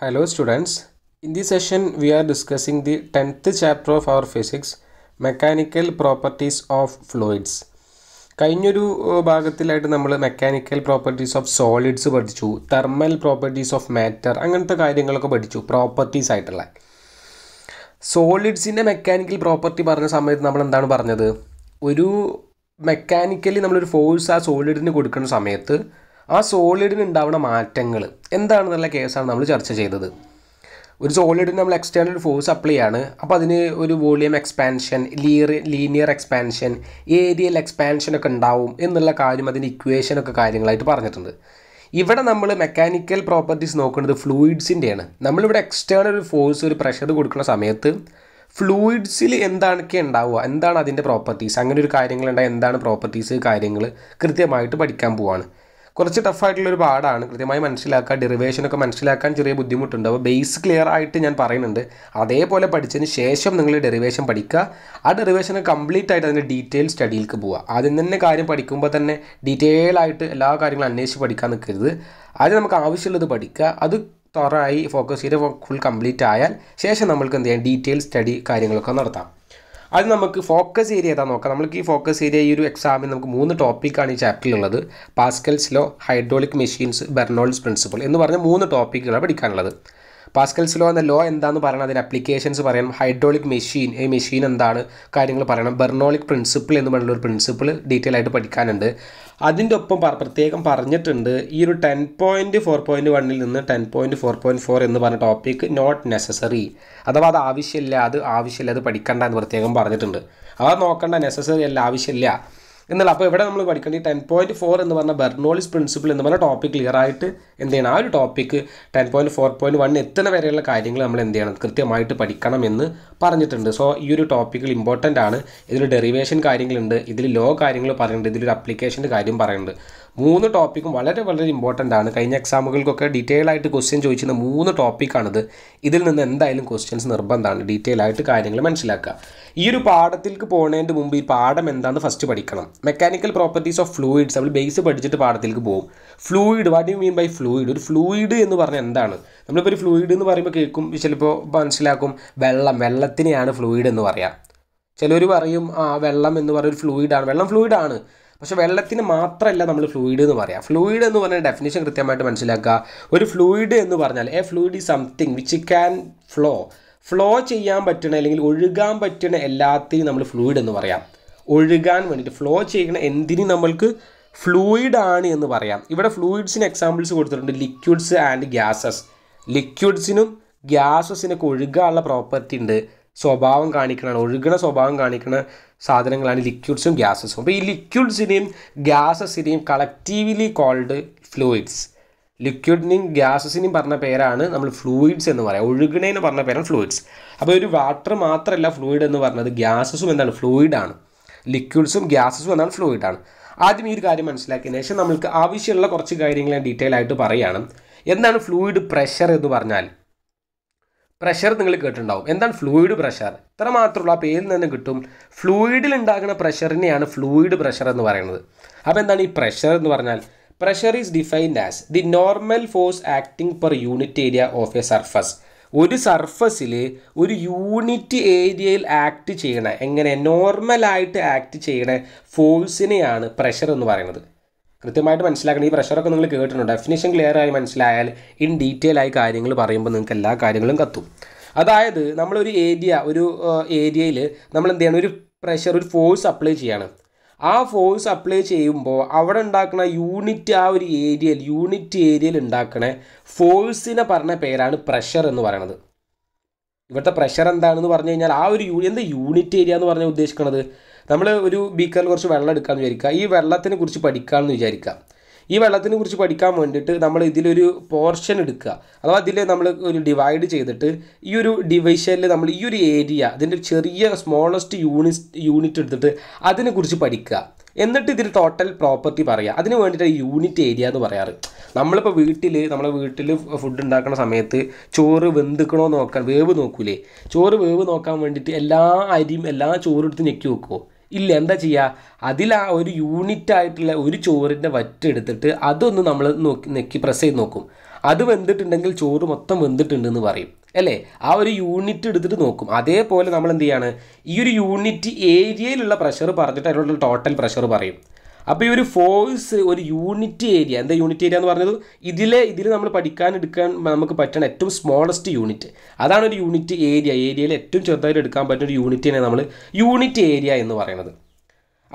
Hello students, in this session we are discussing the 10th chapter of our physics, Mechanical Properties of Fluids. കഴിഞ്ഞൊരു ഭാഗത്തിലായിട്ട് നമ്മൾ mechanical properties of solids പഠിച്ചു thermal properties of matter അങ്ങനത്തെ കാര്യങ്ങളൊക്കെ പഠിച്ചു properties ആയിട്ടുള്ള സോളിഡ്സിൻ്റെ mechanical property പറഞ്ഞ സമയത്ത് നമ്മൾ എന്താണ് പറഞ്ഞത് ഒരു മെക്കാനിക്കലി നമ്മളൊരു ഫോഴ്സ് ആ സോളിഡിന് കൊടുക്കുന്ന സമയത്ത് ആ സോളിഡിന് ഉണ്ടാവുന്ന മാറ്റങ്ങൾ എന്താണെന്നുള്ള കേസാണ് നമ്മൾ ചർച്ച ചെയ്തത് ഒരു സോളിഡിന് നമ്മൾ എക്സ്റ്റേണൽ ഫോഴ്സ് അപ്ലൈ ചെയ്യാണ് അപ്പോൾ അതിന് ഒരു വോളിയം എക്സ്പാൻഷൻ ലീർ ലീനിയർ എക്സ്പാൻഷൻ ഏരിയൽ എക്സ്പാൻഷൻ ഒക്കെ ഉണ്ടാവും എന്നുള്ള കാര്യം അതിൻ്റെ ഇക്വേഷനൊക്കെ കാര്യങ്ങളായിട്ട് പറഞ്ഞിട്ടുണ്ട് ഇവിടെ നമ്മൾ മെക്കാനിക്കൽ പ്രോപ്പർട്ടീസ് നോക്കുന്നത് ഫ്ലൂയിഡ്സിൻ്റെയാണ് നമ്മളിവിടെ എക്സ്റ്റേണൽ ഒരു ഫോഴ്സ് ഒരു പ്രഷർ കൊടുക്കുന്ന സമയത്ത് ഫ്ലൂയിഡ്സിൽ എന്താണൊക്കെ ഉണ്ടാവുക എന്താണ് അതിൻ്റെ പ്രോപ്പർട്ടീസ് അങ്ങനെ ഒരു കാര്യങ്ങളുണ്ടായ എന്താണ് പ്രോപ്പർട്ടീസ് കാര്യങ്ങൾ കൃത്യമായിട്ട് പഠിക്കാൻ പോവാണ് കുറച്ച് ടഫായിട്ടുള്ളൊരു പാടാണ് കൃത്യമായി മനസ്സിലാക്കാൻ ഡെറിവേഷനൊക്കെ മനസ്സിലാക്കാൻ ചെറിയ ബുദ്ധിമുട്ടുണ്ട് അപ്പോൾ ബേസ് ക്ലിയർ ആയിട്ട് ഞാൻ പറയുന്നുണ്ട് അതേപോലെ പഠിച്ചതിന് ശേഷം നിങ്ങൾ ഡെറിവേഷൻ പഠിക്കുക ആ ഡെറിവേഷൻ കംപ്ലീറ്റ് ആയിട്ട് അതിൻ്റെ ഡീറ്റെയിൽ സ്റ്റഡിയിലേക്ക് പോവുക ആദ്യം തന്നെ കാര്യം പഠിക്കുമ്പോൾ തന്നെ ഡീറ്റെയിൽ ആയിട്ട് എല്ലാ കാര്യങ്ങളും അന്വേഷിച്ച് പഠിക്കാൻ നിൽക്കരുത് ആദ്യം നമുക്ക് ആവശ്യമുള്ളത് പഠിക്കുക അത് തുറായി ഫോക്കസ് ചെയ്ത് ഫുൾ കംപ്ലീറ്റ് ആയാൽ ശേഷം നമ്മൾക്ക് എന്ത് ചെയ്യാം ഡീറ്റെയിൽ സ്റ്റഡി കാര്യങ്ങളൊക്കെ നടത്താം അത് നമുക്ക് ഫോക്കസ് ഏരിയ ഏതാ നോക്കാം നമുക്ക് ഈ ഫോക്കസ് ഏരിയ ഈ ഒരു എക്സാമിൽ നമുക്ക് മൂന്ന് ടോപ്പിക്കാണ് ഈ ചാപ്റ്ററിലുള്ളത് Pascal's law hydraulic machines Bernoulli's principle എന്ന് പറഞ്ഞ മൂന്ന് ടോപ്പിക്കുകളാണ് പഠിക്കാനുള്ളത് പാസ്കൽസ് ലോ എന്ന ലോ എന്താണെന്ന് പറയണം അതിൻ്റെ അപ്ലിക്കേഷൻസ് പറയണം ഹൈഡ്രോളിക് മെഷീൻ ഈ മെഷീൻ എന്താണ് കാര്യങ്ങൾ പറയണം ബെർണോളിക് പ്രിൻസിപ്പിൾ എന്ന് പറഞ്ഞ ഒരു പ്രിൻസിപ്പിൾ ഡീറ്റെയിൽ ആയിട്ട് പഠിക്കാനുണ്ട് അതിൻ്റെ ഒപ്പം പ്രത്യേകം പറഞ്ഞിട്ടുണ്ട് ഈ ഒരു ടെൻ പോയിൻറ്റ് ഫോർ പോയിൻറ്റ് വണ്ണിൽ നിന്ന് ten point four point four എന്ന് പറഞ്ഞ ടോപ്പിക് നോട്ട് നെസസറി അഥവാ അത് ആവശ്യമില്ല അത് ആവശ്യമില്ല അത് പഠിക്കണ്ട എന്ന് പ്രത്യേകം പറഞ്ഞിട്ടുണ്ട് അത് നോക്കണ്ട നെസസറി അല്ല ആവശ്യമില്ല എന്നുള്ള അപ്പോൾ ഇവിടെ നമ്മൾ പഠിക്കേണ്ടത് ടെൻ പോയിന്റ് ഫോർ എന്ന് പറഞ്ഞ ബെർണോളിസ് പ്രിൻസിപ്പിൾ എന്ന് പറഞ്ഞ ടോപ്പിക് ക്ലിയർ ആയിട്ട് എന്ത് ചെയ്യണം ആ ഒരു topic ten point four point one എത്തുന്ന വരെയുള്ള കാര്യങ്ങൾ നമ്മൾ എന്ത് ചെയ്യണം കൃത്യമായിട്ട് പഠിക്കണം എന്ന് പറഞ്ഞിട്ടുണ്ട് സോ ഈ ഒരു ടോപ്പിക്കിൽ ഇമ്പോർട്ടൻ്റ് ആണ് ഇതിൽ ഡെറിവേഷൻ കാര്യങ്ങളുണ്ട് ഇതിൽ ലോ കാര്യങ്ങൾ പറയുന്നുണ്ട് ഇതിലൊരു അപ്ലിക്കേഷൻ്റെ കാര്യം പറയുന്നുണ്ട് മൂന്ന് ടോപ്പിക്കും വളരെ വളരെ ഇമ്പോർട്ടൻ്റ് ആണ് കഴിഞ്ഞ എക്സാമുകൾക്കൊക്കെ ഡീറ്റെയിൽ ആയിട്ട് ക്വസ്റ്റ്യൻ ചോദിച്ചിരുന്ന മൂന്ന് ടോപ്പിക്കാണിത് ഇതിൽ നിന്ന് എന്തായാലും ക്വസ്റ്റ്യൻസ് നിർബന്ധമാണ് ഡീറ്റെയിൽ ആയിട്ട് കാര്യങ്ങൾ മനസ്സിലാക്കുക ഈ ഒരു പാഠത്തിലേക്ക് പോകുന്നതിന് മുമ്പ് ഈ പാഠം എന്താണെന്ന് ഫസ്റ്റ് പഠിക്കണം മെക്കാനിക്കൽ പ്രോപ്പർട്ടീസ് ഓഫ് ഫ്ലൂയിഡ്സ് നമ്മൾ ബേസ് പഠിച്ചിട്ട് പാഠത്തിലേക്ക് പോകും fluid what you mean by fluid ഒരു ഫ്ലൂയിഡ് എന്ന് പറഞ്ഞാൽ എന്താണ് നമ്മളിപ്പോൾ ഒരു ഫ്ലൂയിഡ് എന്ന് പറയുമ്പോൾ കേൾക്കും ചിലപ്പോൾ മനസ്സിലാക്കും വെള്ളം വെള്ളത്തിനെയാണ് ഫ്ലൂയിഡ് എന്ന് പറയാം ചിലർ പറയും ആ വെള്ളം എന്ന് പറയുന്ന ഒരു ഫ്ലൂയിഡാണ് വെള്ളം ഫ്ലൂയിഡാണ് പക്ഷേ വെള്ളത്തിന് മാത്രമല്ല നമ്മൾ ഫ്ലൂയിഡ് എന്ന് പറയാം ഫ്ലൂയിഡ് എന്ന് പറഞ്ഞ ഡെഫിനേഷൻ കൃത്യമായിട്ട് മനസ്സിലാക്കുക ഒരു ഫ്ലൂയിഡ് എന്ന് പറഞ്ഞാൽ a fluid is something which can flow flow ചെയ്യാൻ പറ്റണ അല്ലെങ്കിൽ ഒഴുകാൻ പറ്റണ എല്ലാത്തിനും നമ്മൾ ഫ്ലൂയിഡ് എന്ന് പറയാം ഒഴുകാൻ വേണ്ടിയിട്ട് ഫ്ലോ ചെയ്യണ എന്തിനും നമ്മൾക്ക് ഫ്ലൂയിഡ് ആണ് എന്ന് പറയാം ഇവിടെ ഫ്ലൂയിഡ്സിന് എക്സാമ്പിൾസ് കൊടുത്തിട്ടുണ്ട് ലിക്വിഡ്സ് ആൻഡ് ഗ്യാസസ് ലിക്വിഡ്സിനും ഗ്യാസസിനൊക്കെ ഒഴുകാനുള്ള പ്രോപ്പർട്ടി ഉണ്ട് സ്വഭാവം കാണിക്കണ ഒഴുകണ സ്വഭാവം കാണിക്കുന്ന സാധനങ്ങളാണ് ലിക്വിഡ്സും ഗ്യാസസും അപ്പോൾ ഈ ലിക്വിഡ്സിനെയും ഗ്യാസസിനെയും കളക്റ്റീവ്ലി കോൾഡ് ഫ്ലൂയിഡ്സ് ലിക്വിഡിനെയും ഗ്യാസസിനെയും പറഞ്ഞ പേരാണ് നമ്മൾ ഫ്ലൂയിഡ്സ് എന്ന് പറയുക ഒഴുകണേന്ന് പറഞ്ഞ പേരാണ് ഫ്ലൂയിഡ്സ് അപ്പോൾ ഒരു വാട്ടർ മാത്രമല്ല ഫ്ലൂയിഡ് എന്ന് പറഞ്ഞത് ഗ്യാസസും എന്താണ് ഫ്ലൂയിഡാണ് ലിക്വിഡ്സും ഗ്യാസസും എന്നാണ് ഫ്ലൂയിഡാണ് ആദ്യം ഈ ഒരു കാര്യം മനസ്സിലാക്കിയതിന് ശേഷം നമുക്ക് ആവശ്യമുള്ള കുറച്ച് കാര്യങ്ങൾ ഞാൻ ഡീറ്റെയിൽ ആയിട്ട് പറയുകയാണ് എന്താണ് ഫ്ലൂയിഡ് പ്രഷർ എന്ന് പറഞ്ഞാൽ പ്രഷർ നിങ്ങൾ കേട്ടിട്ടുണ്ടാവും എന്താണ് ഫ്ലൂയിഡ് പ്രഷർ ഇത്ര മാത്രമുള്ള ആ പേരിൽ നിന്ന് കിട്ടും ഫ്ലൂയിഡിൽ ഉണ്ടാകുന്ന പ്രഷറിനെയാണ് ഫ്ലൂയിഡ് പ്രഷർ എന്ന് പറയുന്നത് അപ്പോൾ എന്താണ് ഈ പ്രഷർ എന്ന് പറഞ്ഞാൽ pressure is defined as the normal force acting per unit area of a surface ഒരു സർഫസിൽ ഒരു യൂണിറ്റ് ഏരിയയിൽ ആക്ട് ചെയ്യണ എങ്ങനെ നോർമലായിട്ട് ആക്ട് ചെയ്യണ ഫോഴ്സിനെയാണ് പ്രഷർ എന്ന് പറയുന്നത് കൃത്യമായിട്ട് മനസ്സിലാക്കണം ഈ പ്രഷറൊക്കെ നിങ്ങൾ കേട്ടിട്ടുണ്ട് ഡെഫിനേഷൻ ക്ലിയർ ആയി മനസ്സിലായാൽ ഇൻ ഡീറ്റെയിൽ ആയി കാര്യങ്ങൾ പറയുമ്പോൾ നിങ്ങൾക്ക് എല്ലാ കാര്യങ്ങളും കത്തും അതായത് നമ്മളൊരു ഏരിയ ഒരു ഏരിയയിൽ നമ്മൾ എന്ത് ചെയ്യണം ഒരു പ്രഷർ ഒരു ഫോഴ്സ് അപ്ലൈ ചെയ്യാണ് ആ ഫോഴ്സ് അപ്ലൈ ചെയ്യുമ്പോൾ അവിടെ ഉണ്ടാക്കുന്ന യൂണിറ്റ് ആ ഒരു ഏരിയയിൽ യൂണിറ്റ് ഏരിയയിൽ ഉണ്ടാക്കുന്ന ഫോഴ്സിനെ പറഞ്ഞ പേരാണ് പ്രഷർ എന്ന് പറയുന്നത് ഇവിടുത്തെ പ്രഷർ എന്താണെന്ന് പറഞ്ഞു കഴിഞ്ഞാൽ ആ ഒരു യൂണിറ്റ് എന്താ യൂണിറ്റ് ഏരിയ എന്ന് പറഞ്ഞാൽ ഉദ്ദേശിക്കുന്നത് നമ്മൾ ഒരു ബീക്കറിൽ കുറച്ച് വെള്ളം എടുക്കാമെന്ന് വിചാരിക്കുക ഈ വെള്ളത്തിനെ കുറിച്ച് പഠിക്കാമെന്ന് വിചാരിക്കാം ഈ വെള്ളത്തിനെ കുറിച്ച് പഠിക്കാൻ വേണ്ടിയിട്ട് നമ്മൾ ഇതിലൊരു പോർഷൻ എടുക്കുക അഥവാ ഇതിൽ നമ്മൾ ഒരു ഡിവൈഡ് ചെയ്തിട്ട് ഈ ഒരു ഡിവൈഷനിൽ നമ്മൾ ഈ ഒരു ഏരിയ അതിൻ്റെ ചെറിയ സ്മോളസ്റ്റ് യൂണിറ്റ് യൂണിറ്റ് എടുത്തിട്ട് അതിനെക്കുറിച്ച് പഠിക്കുക എന്നിട്ട് ഇതിൽ ടോട്ടൽ പ്രോപ്പർട്ടി പറയുക അതിന് വേണ്ടിയിട്ട് യൂണിറ്റ് ഏരിയ എന്ന് പറയാറ് നമ്മളിപ്പോൾ വീട്ടിൽ നമ്മളെ വീട്ടിൽ ഫുഡ് ഉണ്ടാക്കുന്ന സമയത്ത് ചോറ് വെന്തുക്കണോ നോക്കാൻ വേവ് നോക്കൂലേ ചോറ് വേവ് നോക്കാൻ വേണ്ടിയിട്ട് എല്ലാ അരിയും എല്ലാ ചോറും എടുത്ത് ഞെക്കി വെക്കുമോ ഇല്ല എന്താ ചെയ്യുക അതിൽ ആ ഒരു യൂണിറ്റ് ആയിട്ടുള്ള ഒരു ചോറിൻ്റെ വറ്റെടുത്തിട്ട് അതൊന്ന് നമ്മൾ നോക്കി നെക്കി പ്രസ് ചെയ്ത് നോക്കും അത് വെന്തിട്ടുണ്ടെങ്കിൽ ചോറ് മൊത്തം വെന്തിട്ടുണ്ടെന്ന് പറയും അല്ലേ ആ ഒരു യൂണിറ്റ് എടുത്തിട്ട് നോക്കും അതേപോലെ നമ്മൾ എന്ത് ചെയ്യാണ് ഈ ഒരു യൂണിറ്റ് ഏരിയയിലുള്ള പ്രഷർ പറഞ്ഞിട്ട് അതിലുള്ള ടോട്ടൽ പ്രഷർ പറയും അപ്പോൾ ഈ ഒരു ഫോഴ്സ് ഒരു യൂണിറ്റ് ഏരിയ എന്താ യൂണിറ്റ് ഏരിയ എന്ന് പറഞ്ഞത് ഇതിലെ ഇതിൽ നമ്മൾ പഠിക്കാൻ എടുക്കാൻ നമുക്ക് പറ്റണ ഏറ്റവും സ്മോളസ്റ്റ് യൂണിറ്റ് അതാണ് ഒരു യൂണിറ്റ് ഏരിയ ഏരിയയിൽ ഏറ്റവും ചെറുതായിട്ട് എടുക്കാൻ പറ്റുന്ന ഒരു യൂണിറ്റിനെ നമ്മൾ യൂണിറ്റ് ഏരിയ എന്ന് പറയുന്നത്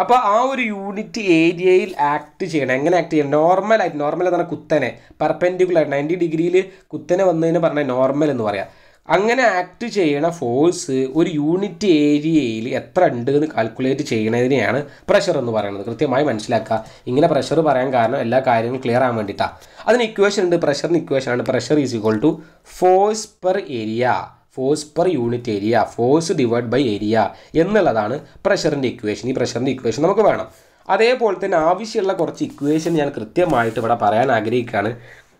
അപ്പോൾ ആ ഒരു യൂണിറ്റ് ഏരിയയിൽ ആക്ട് ചെയ്യണം എങ്ങനെ ആക്ട് ചെയ്യണം നോർമലായിട്ട് നോർമൽ പറഞ്ഞാൽ കുത്തനെ പെർപെൻഡിക്കുലർ നയൻറ്റി ഡിഗ്രിയിൽ കുത്തനെ വന്നതിന് പറഞ്ഞാൽ നോർമൽ എന്ന് പറയാം അങ്ങനെ ആക്ട് ചെയ്യണ ഫോഴ്സ് ഒരു യൂണിറ്റ് ഏരിയയിൽ എത്ര ഉണ്ട് എന്ന് കാൽക്കുലേറ്റ് ചെയ്യുന്നതിനെയാണ് പ്രഷർ എന്ന് പറയുന്നത് കൃത്യമായി മനസ്സിലാക്കുക ഇങ്ങനെ പ്രഷർ പറയാൻ കാരണം എല്ലാ കാര്യങ്ങളും ക്ലിയർ ആകാൻ വേണ്ടിയിട്ടാണ് അതിന് ഇക്വേഷൻ ഉണ്ട് പ്രഷറിന് ഇക്വേഷനാണ് pressure is equal to force per area force per unit area force divide by area എന്നുള്ളതാണ് പ്രഷറിൻ്റെ ഇക്വേഷൻ ഈ പ്രഷറിൻ്റെ ഇക്വേഷൻ നമുക്ക് വേണം അതേപോലെ തന്നെ ആവശ്യമുള്ള കുറച്ച് ഇക്വേഷൻ ഞാൻ കൃത്യമായിട്ട് ഇവിടെ പറയാൻ ആഗ്രഹിക്കുകയാണ്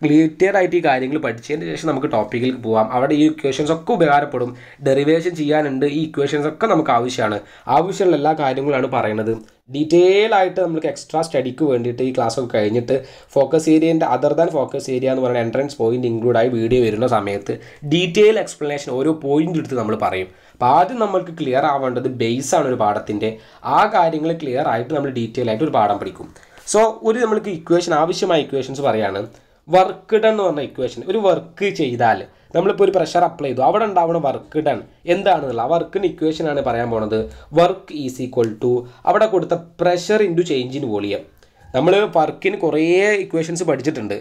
ക്ലിയർ ആയിട്ട് ഈ കാര്യങ്ങൾ പഠിച്ചതിന് ശേഷം നമുക്ക് ടോപ്പിക്കിലേക്ക് പോകാം അവിടെ ഈ ഇക്വേഷൻസ് ഒക്കെ ഉപകാരപ്പെടും ഡെറിവേഷൻ ചെയ്യാനുണ്ട് ഈ ഇക്വേഷൻസ് ഒക്കെ നമുക്ക് ആവശ്യമാണ് ആവശ്യമുള്ള എല്ലാ കാര്യങ്ങളാണ് പറയുന്നത് ഡീറ്റെയിൽ ആയിട്ട് നമുക്ക് എക്സ്ട്രാ സ്റ്റഡിക്ക് വേണ്ടിയിട്ട് ഈ ക്ലാസ് ഒക്കെ കഴിഞ്ഞിട്ട് ഫോക്കസ് ഏരിയൻ്റെ അതർ ദാൻ ഫോക്കസ് ഏരിയ എന്ന് പറയുന്ന എൻട്രൻസ് പോയിന്റ് ഇൻക്ലൂഡ് ആയി വീഡിയോ വരുന്ന സമയത്ത് ഡീറ്റെയിൽ എക്സ്പ്ലനേഷൻ ഓരോ പോയിന്റ് എടുത്ത് നമ്മൾ പറയും അപ്പോൾ ആദ്യം നമ്മൾക്ക് ക്ലിയർ ആവേണ്ടത് ബേസ് ആണ് ഒരു പാഠത്തിൻ്റെ ആ കാര്യങ്ങൾ ക്ലിയർ ആയിട്ട് നമ്മൾ ഡീറ്റെയിൽ ആയിട്ട് ഒരു പാഠം പഠിക്കും സോ ഒരു നമ്മൾക്ക് ഇക്വേഷൻ ആവശ്യമായ ഇക്വേഷൻസ് പറയുകയാണ് വർക്ക് ഡൺ എന്ന് പറഞ്ഞ ഇക്വേഷൻ ഒരു വർക്ക് ചെയ്താൽ നമ്മളിപ്പോൾ ഒരു പ്രഷർ അപ്ലൈ ചെയ്തു അവിടെ ഉണ്ടാവുന്ന വർക്ക് ഡൺ എന്താണെന്നുള്ള ആ വർക്കിന് ഇക്വേഷനാണ് പറയാൻ പോണത് വർക്ക് ഈസ് ഈക്വൽ ടു അവിടെ കൊടുത്ത pressure to change in volume നമ്മൾ വർക്കിന് കുറേ ഇക്വേഷൻസ് പഠിച്ചിട്ടുണ്ട്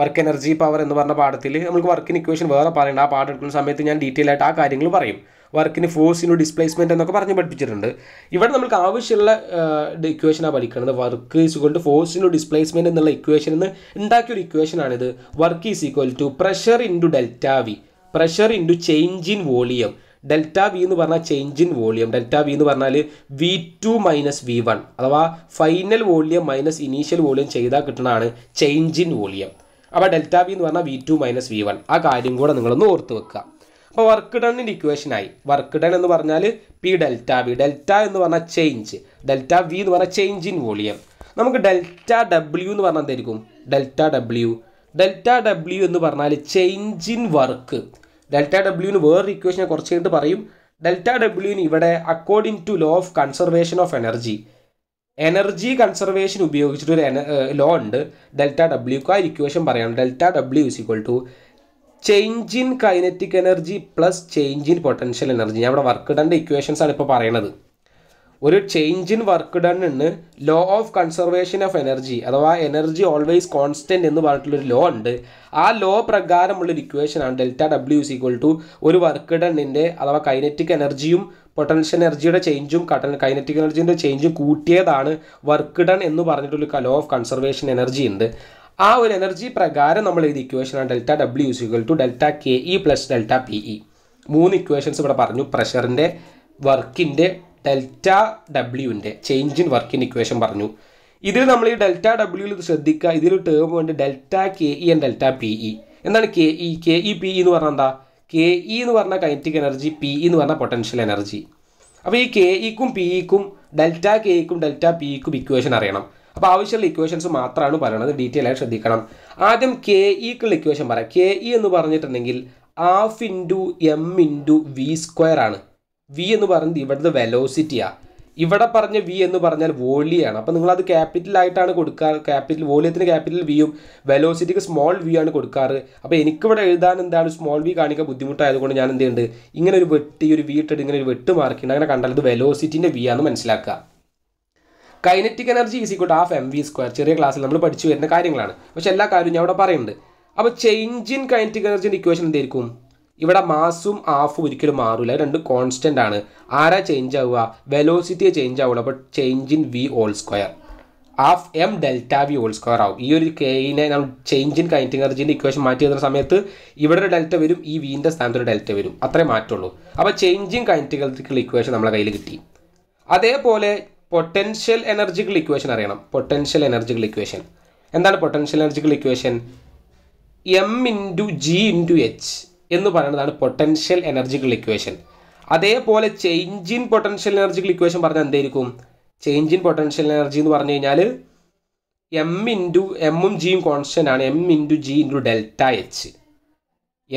വർക്ക് എനർജി പവർ എന്ന് പറഞ്ഞ പാഠത്തിൽ നമുക്ക് വർക്കിന് ഇക്വേഷൻ വേറെ പറയേണ്ട ആ പാഠം എടുക്കുന്ന സമയത്ത് ഞാൻ ഡീറ്റെയിൽ ആയിട്ട് ആ കാര്യങ്ങൾ പറയും വർക്കിന് ഫോഴ്സിന് ഡിസ്പ്ലേസ്മെൻറ്റ് എന്നൊക്കെ പറഞ്ഞ് പഠിപ്പിച്ചിട്ടുണ്ട് ഇവിടെ നമുക്ക് ആവശ്യമുള്ള ഇക്വേഷനാണ് പഠിക്കുന്നത് work is equal to force displacement എന്നുള്ള ഇക്വേഷൻ എന്ന് ഉണ്ടാക്കിയൊരു ഒരു ഇക്വേഷനാണിത് work is equal to pressure to delta V pressure to change in volume delta V എന്ന് പറഞ്ഞാൽ change in volume delta V എന്ന് പറഞ്ഞാൽ V two minus V one അഥവാ final volume minus initial volume ചെയ്താൽ കിട്ടുന്നതാണ് ചേഞ്ച് ഇൻ വോളിയം അപ്പോൾ delta V എന്ന് പറഞ്ഞാൽ V two minus V one ആ കാര്യം കൂടെ നിങ്ങളൊന്ന് ഓർത്ത് വെക്കുക അപ്പോൾ വർക്ക് ഡണ്ണിൻ്റെ ഇക്വേഷനായി വർക്ക് ഡൺ എന്ന് പറഞ്ഞാൽ പി ഡെൽറ്റ വി ഡെൽറ്റ എന്ന് പറഞ്ഞാൽ ചേഞ്ച് ഡെൽറ്റ വി എന്ന് പറഞ്ഞാൽ ചേഞ്ച് ഇൻ വോളിയം നമുക്ക് ഡെൽറ്റ ഡബ്ല്യു എന്ന് പറഞ്ഞാൽ എന്തായിരിക്കും ഡെൽറ്റ ഡബ്ല്യു ഡെൽറ്റ ഡബ്ല്യു എന്ന് പറഞ്ഞാൽ ചേഞ്ച് ഇൻ വർക്ക് ഡെൽറ്റ ഡബ്ല്യുവിന് വേറൊരു ഇക്വേഷനെ കുറച്ച് കഴിഞ്ഞിട്ട് പറയും ഡെൽറ്റ ഡബ്ല്യുവിന് ഇവിടെ according to law of conservation of energy energy conservation ഉപയോഗിച്ചിട്ടൊരു ലോ ഉണ്ട് ഡെൽറ്റ ഡബ്ല്യുക്ക് ആ ഇക്വേഷൻ പറയണം delta W is equal to change in kinetic energy plus change in potential energy ഞാൻ ഇവിടെ വർക്ക് ഡണ്ട് ഇക്വേഷൻസ് ആണ് ഇപ്പോൾ പറയണത് ഒരു ചേഞ്ച് ഇൻ വർക്ക് ഡണ്ണിന് law of conservation of energy അഥവാ എനർജി ഓൾവേസ് കോൺസ്റ്റൻറ്റ് എന്ന് പറഞ്ഞിട്ടുള്ളൊരു ലോ ഉണ്ട് ആ ലോ പ്രകാരമുള്ളൊരു ഇക്വേഷനാണ് delta W is equal to ഒരു വർക്ക് ഡണ്ണിൻ്റെ അഥവാ കൈനറ്റിക് എനർജിയും പൊട്ടൻഷ്യൽ എനർജിയുടെ ചേഞ്ചും കട്ടൻ കൈനറ്റിക് എനർജിൻ്റെ ചേഞ്ചും കൂട്ടിയതാണ് വർക്ക് ഡൺ എന്ന് പറഞ്ഞിട്ടുള്ള ലോ ഓഫ് കൺസർവേഷൻ എനർജി ഉണ്ട് ആ ഒരു എനർജി പ്രകാരം നമ്മൾ ഇക്വേഷൻ ഇക്വേഷനാണ് delta W is equal to delta K E plus delta P E മൂന്ന് ഇക്വേഷൻസ് ഇവിടെ പറഞ്ഞു പ്രഷറിൻ്റെ വർക്കിൻ്റെ ഡെൽറ്റ ഡബ്ല്യുവിൻ്റെ ചേഞ്ച് ഇൻ വർക്കിൻ ഇക്വേഷൻ പറഞ്ഞു ഇതിൽ നമ്മൾ ഈ ഡെൽറ്റ ഡബ്ല്യൂയിൽ ഇത് ശ്രദ്ധിക്കുക ഇതിൽ ടേം വേണ്ടി delta K E and delta P E എന്താണ് K E K E P E എന്ന് പറഞ്ഞാൽ എന്താ കെ ഇ e എന്ന് പറഞ്ഞാൽ കൈനറ്റിക് എനർജി പി ഇ എന്ന് പറഞ്ഞാൽ പൊട്ടൻഷ്യൽ എനർജി അപ്പോൾ ഈ കെ ഇക്കും e പി ഇക്കും e ഡെൽറ്റ കെ ഇക്കും ഡെൽറ്റ പി ഇക്കും ഇക്വേഷൻ അറിയണം അപ്പോൾ ആവശ്യമുള്ള ഇക്വേഷൻസ് മാത്രമാണ് പറയുന്നത് ഡീറ്റെയിൽ ആയിട്ട് ശ്രദ്ധിക്കണം ആദ്യം കെ ഈക്കുള്ള e ഇക്വേഷൻ പറയാം കെ ഇ e എന്ന് പറഞ്ഞിട്ടുണ്ടെങ്കിൽ half into M into V square ആണ് വി എന്ന് പറയുന്നത് ഇവിടുത്തെ വെലോസിറ്റിയാണ് ഇവിടെ പറഞ്ഞ വി എന്ന് പറഞ്ഞാൽ വോളിയാണ് അപ്പോൾ നിങ്ങളത് ക്യാപിറ്റലായിട്ടാണ് കൊടുക്കാറ് ക്യാപിറ്റൽ വോളിയത്തിന് ക്യാപിറ്റൽ വിയും വെലോസിറ്റിക്ക് സ്മോൾ വി ആണ് കൊടുക്കാറ് അപ്പോൾ എനിക്കിവിടെ എഴുതാൻ എന്താണ് സ്മോൾ വി കാണിക്കാൻ ബുദ്ധിമുട്ടായതുകൊണ്ട് ഞാൻ എന്ത് ചെയ്യുന്നുണ്ട് ഇങ്ങനെ ഒരു വെട്ടി ഒരു വി ഇങ്ങനെ ഒരു വെട്ട് മാർക്കിണ്ട് അങ്ങനെ കണ്ടാൽ ഇത് വെലോസിറ്റിൻ്റെ വി ആണെന്ന് മനസ്സിലാക്കുക kinetic energy is equal half M V square ചെറിയ ക്ലാസ്സിൽ നമ്മൾ പഠിച്ചു വരുന്ന കാര്യങ്ങളാണ് പക്ഷെ എല്ലാ കാര്യവും ഞാൻ അവിടെ പറയുന്നുണ്ട് അപ്പോൾ ചേഞ്ച് ഇൻ കൈനറ്റിക് എനർജിൻ്റെ ഇക്വേഷൻ എന്തായിരിക്കും ഇവിടെ മാസും ഹാഫും ഒരിക്കലും മാറില്ല രണ്ട് കോൺസ്റ്റൻ്റ് ആണ് ആരാ ചേഞ്ച് ആവുക വെലോസിറ്റിയെ ചേഞ്ച് ആവുക അപ്പോൾ change in V whole square half M delta V whole square ആവും ഈ ഒരു കെയിനെ നമ്മൾ ചേഞ്ച് ഇൻ കൈനറ്റിക് എനർജീൻ്റെ ഇക്വേഷൻ മാറ്റി വരുന്ന സമയത്ത് ഇവിടെ ഒരു ഡെൽറ്റ വരും ഈ വീൻ്റെ ഒരു ഡെൽറ്റ വരും അത്രേ മാറ്റുള്ളൂ അപ്പോൾ ചേഞ്ച് ഇൻ കൈനറ്റിക് ഇക്വേഷൻ നമ്മളെ കയ്യിൽ കിട്ടി അതേപോലെ പൊട്ടൻഷ്യൽ എനർജിക്കൽ ഇക്വേഷൻ അറിയണം പൊട്ടൻഷ്യൽ എനർജിക്കൽ ഇക്വേഷൻ എന്താണ് പൊട്ടൻഷ്യൽ എനർജിക്കൽ equation M into G into H എന്ന് പറയുന്നതാണ് പൊട്ടൻഷ്യൽ എനർജിക്കൽ ഇക്വേഷൻ അതേപോലെ ചേഞ്ച് ഇൻ പൊട്ടൻഷ്യൽ എനർജിക്കൽ ഇക്വേഷൻ പറഞ്ഞാൽ എന്തായിരിക്കും ചേഞ്ച് ഇൻ പൊട്ടൻഷ്യൽ എനർജി എന്ന് പറഞ്ഞു കഴിഞ്ഞാൽ എം ഇൻറ്റു എമ്മും ജിയും കോൺസ്റ്റൻ്റ് ആണ് M into G into delta H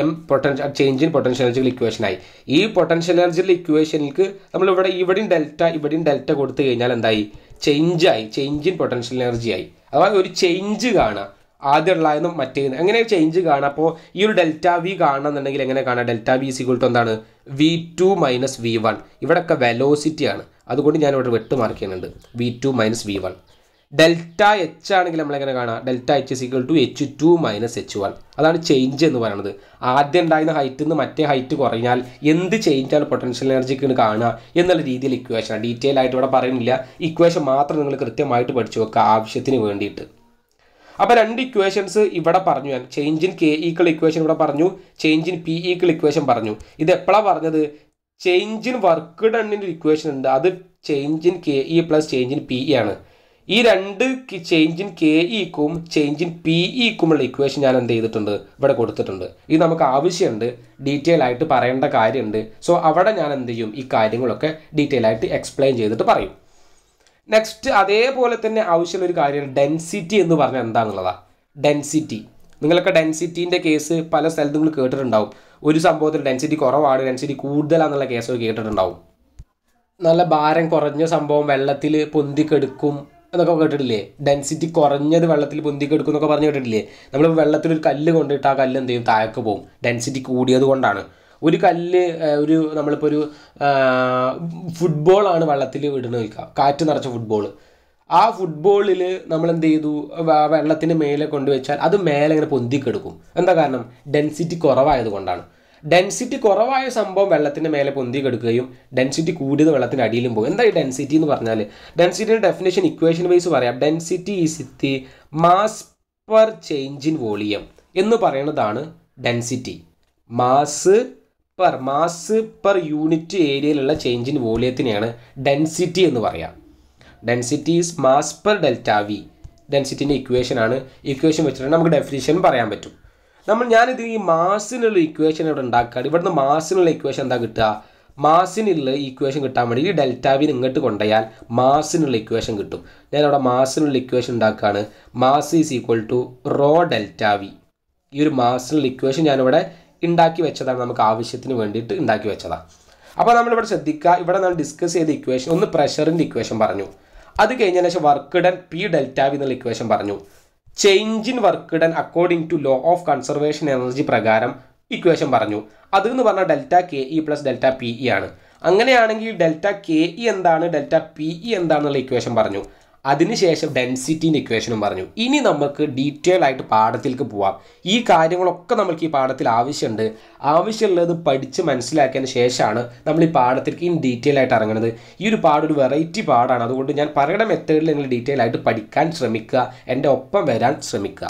M potential change in potential എനർജിക്കൽ ഇക്വേഷനായി ഈ പൊട്ടൻഷ്യൽ എനർജിക്കൽ ഇക്വേഷനിൽക്ക് നമ്മൾ ഇവിടെ ഇവിടെയും ഡെൽറ്റ ഇവിടെയും ഡെൽറ്റ കൊടുത്തു കഴിഞ്ഞാൽ എന്തായി ചേഞ്ച് ആയി ചേഞ്ച് ഇൻ പൊട്ടൻഷ്യൽ എനർജി ആയി അതായത് ഒരു ചേഞ്ച് കാണാം ആദ്യം ഉള്ളതെന്നും മറ്റേ എങ്ങനെ ചേഞ്ച് കാണാം അപ്പോൾ ഈ ഒരു ഡെൽറ്റ വി കാണണമെന്നുണ്ടെങ്കിൽ എങ്ങനെ കാണാം ഡെൽറ്റ വി സിക്വൾ ടു എന്താണ് V two minus V one ഇവിടെയൊക്കെ വെലോസിറ്റിയാണ് അതുകൊണ്ട് ഞാനിവിടെ ഇവിടെ വെട്ട് മാർക്ക് ചെയ്യുന്നുണ്ട് V two minus V one delta H ആണെങ്കിൽ നമ്മളെങ്ങനെ കാണാം delta H is equal to H two minus H one അതാണ് ചേഞ്ച് എന്ന് പറയുന്നത് ആദ്യം ഉണ്ടായിരുന്ന ഹൈറ്റിൽ നിന്ന് മറ്റേ ഹൈറ്റ് കുറഞ്ഞാൽ എന്ത് ചേഞ്ചാണ് പൊട്ടൻഷ്യൽ എനർജിക്ക് കാണുക എന്നുള്ള രീതിയിൽ ഇക്വേഷനാണ് ഡീറ്റെയിൽ ആയിട്ട് ഇവിടെ പറയുന്നില്ല ഇക്വേഷൻ മാത്രം നിങ്ങൾ കൃത്യമായിട്ട് പഠിച്ചു വെക്കുക ആവശ്യത്തിന് വേണ്ടിയിട്ട് അപ്പോൾ രണ്ട് ഇക്വേഷൻസ് ഇവിടെ പറഞ്ഞു ഞാൻ ചേഞ്ച് ഇൻ കെ ഈക്കൾ ഇക്വേഷൻ ഇവിടെ പറഞ്ഞു ചേഞ്ച് ഇൻ പി ഈക്കൾ ഇക്വേഷൻ പറഞ്ഞു ഇത് എപ്പോഴാണ് പറഞ്ഞത് ചേഞ്ച് ഇൻ വർക്ക് ഡണ്ണിൻ്റെ ഒരു ഇക്വേഷൻ ഉണ്ട് അത് change in K E plus change in P E ആണ് ഈ രണ്ട് ചേഞ്ച് ഇൻ കെ ഇക്കും ചേഞ്ച് ഇൻ പി ഉള്ള ഇക്വേഷൻ ഞാൻ എന്ത് ചെയ്തിട്ടുണ്ട് ഇവിടെ കൊടുത്തിട്ടുണ്ട് ഇത് നമുക്ക് ആവശ്യമുണ്ട് ഡീറ്റെയിൽ ആയിട്ട് പറയേണ്ട കാര്യമുണ്ട് സോ അവിടെ ഞാൻ എന്ത് ചെയ്യും ഈ കാര്യങ്ങളൊക്കെ ഡീറ്റെയിൽ ആയിട്ട് എക്സ്പ്ലെയിൻ ചെയ്തിട്ട് പറയും നെക്സ്റ്റ് അതേപോലെ തന്നെ ആവശ്യമുള്ള ഒരു കാര്യമാണ് ഡെൻസിറ്റി എന്ന് പറഞ്ഞാൽ എന്താണെന്നുള്ളതാ ഡെൻസിറ്റി നിങ്ങളൊക്കെ ഡെൻസിറ്റീൻ്റെ കേസ് പല സ്ഥലത്ത് നിങ്ങൾ കേട്ടിട്ടുണ്ടാവും ഒരു സംഭവത്തിൽ ഡെൻസിറ്റി കുറവാണ് ഡെൻസിറ്റി കൂടുതലാണെന്നുള്ള കേസൊക്കെ കേട്ടിട്ടുണ്ടാവും നല്ല ഭാരം കുറഞ്ഞ സംഭവം വെള്ളത്തിൽ പൊന്തിക്കെടുക്കും എന്നൊക്കെ കേട്ടിട്ടില്ലേ ഡെൻസിറ്റി കുറഞ്ഞത് വെള്ളത്തിൽ പൊന്തിക്കെടുക്കും എന്നൊക്കെ പറഞ്ഞ് കേട്ടിട്ടില്ലേ നമ്മൾ വെള്ളത്തിൽ ഒരു കല്ല് കൊണ്ടിട്ട് ആ കല്ല് എന്ത് ചെയ്യും താഴേക്ക് പോകും ഡെൻസിറ്റി കൂടിയത് കൊണ്ടാണ് ഒരു കല്ല് ഒരു നമ്മളിപ്പോൾ ഒരു ഫുട്ബോളാണ് വെള്ളത്തിൽ വിടുന്നത് വയ്ക്കുക കാറ്റ് നിറച്ച ഫുട്ബോൾ ആ ഫുട്ബോളിൽ നമ്മൾ എന്ത് ചെയ്തു വെള്ളത്തിന് മേലെ കൊണ്ടുവച്ചാൽ അത് മേലെ ഇങ്ങനെ പൊന്തിക്കെടുക്കും എന്താ കാരണം ഡെൻസിറ്റി കുറവായത് കൊണ്ടാണ് ഡെൻസിറ്റി കുറവായ സംഭവം വെള്ളത്തിൻ്റെ മേലെ പൊന്തി കെടുക്കുകയും ഡെൻസിറ്റി കൂടിയത് വെള്ളത്തിൻ്റെ അടിയിലും പോകും എന്താ ഈ ഡെൻസിറ്റി എന്ന് പറഞ്ഞാൽ ഡെൻസിറ്റിയുടെ ഡെഫിനേഷൻ ഇക്വേഷൻ വൈസ് പറയാം density is the mass per change in volume എന്ന് പറയുന്നതാണ് density mass per mass per unit ഏരിയയിലുള്ള ചേഞ്ച് ഇൻ വോളിയത്തിനെയാണ് ഡെൻസിറ്റി എന്ന് പറയാം density is mass per delta V ഡെൻസിറ്റിൻ്റെ ഇക്വേഷനാണ് ഇക്വേഷൻ വെച്ചിട്ട് നമുക്ക് ഡെഫിനേഷൻ പറയാൻ പറ്റും നമ്മൾ ഞാനിത് ഈ മാസിനുള്ള ഇക്വേഷൻ ഇവിടെ ഉണ്ടാക്കുകയാണ് ഇവിടുന്ന് മാസിനുള്ള ഇക്വേഷൻ എന്താ കിട്ടുക മാസിനുള്ള ഇക്വേഷൻ കിട്ടാൻ വേണ്ടി ഈ ഡെൽറ്റാവിന് ഇങ്ങോട്ട് കൊണ്ടുപോയാൽ മാസിനുള്ള ഇക്വേഷൻ കിട്ടും ഞാനവിടെ മാസിനുള്ള ഇക്വേഷൻ ഉണ്ടാക്കുകയാണ് mass is equal to rho delta V ഈ ഒരു മാസിനുള്ള ഇക്വേഷൻ ഞാനിവിടെ ഉണ്ടാക്കി വെച്ചതാണ് നമുക്ക് ആവശ്യത്തിന് വേണ്ടിയിട്ട് ഉണ്ടാക്കി വെച്ചതാണ് അപ്പോൾ നമ്മളിവിടെ ശ്രദ്ധിക്കുക ഇവിടെ നമ്മൾ ഡിസ്കസ് ചെയ്ത ഇക്വേഷൻ ഒന്ന് പ്രഷറിൻ്റെ ഇക്വേഷൻ പറഞ്ഞു അത് കഴിഞ്ഞതിന് ശേഷം വർക്ക് ഡൺ പി ഡെൽറ്റാവി എന്നുള്ള ഇക്വേഷൻ പറഞ്ഞു change in work done according to law of conservation energy പ്രകാരം ഇക്വേഷൻ പറഞ്ഞു അത് എന്ന് പറഞ്ഞാൽ delta K E plus delta P E ആണ് അങ്ങനെയാണെങ്കിൽ ഡെൽറ്റ കെ ഇ എന്താണ് ഡെൽറ്റ പി ഇ എന്താണെന്നുള്ള ഇക്വേഷൻ പറഞ്ഞു അതിനുശേഷം ഡെൻസിറ്റിൻ്റെ ഇക്വേഷനും പറഞ്ഞു ഇനി നമുക്ക് ഡീറ്റെയിൽ ആയിട്ട് പാഠത്തിലേക്ക് പോവാം ഈ കാര്യങ്ങളൊക്കെ നമുക്ക് ഈ പാഠത്തിൽ ആവശ്യമുണ്ട് ആവശ്യമുള്ളത് പഠിച്ച് മനസ്സിലാക്കിയതിന് ശേഷമാണ് നമ്മൾ ഈ പാഠത്തിലേക്ക് ഇൻ ഡീറ്റെയിൽ ആയിട്ട് ഇറങ്ങുന്നത് ഈ ഒരു പാട് ഒരു വെറൈറ്റി പാടാണ് അതുകൊണ്ട് ഞാൻ പറയുന്ന മെത്തേഡിൽ നിങ്ങൾ ഡീറ്റെയിൽ ആയിട്ട് പഠിക്കാൻ ശ്രമിക്കുക എൻ്റെ ഒപ്പം വരാൻ ശ്രമിക്കുക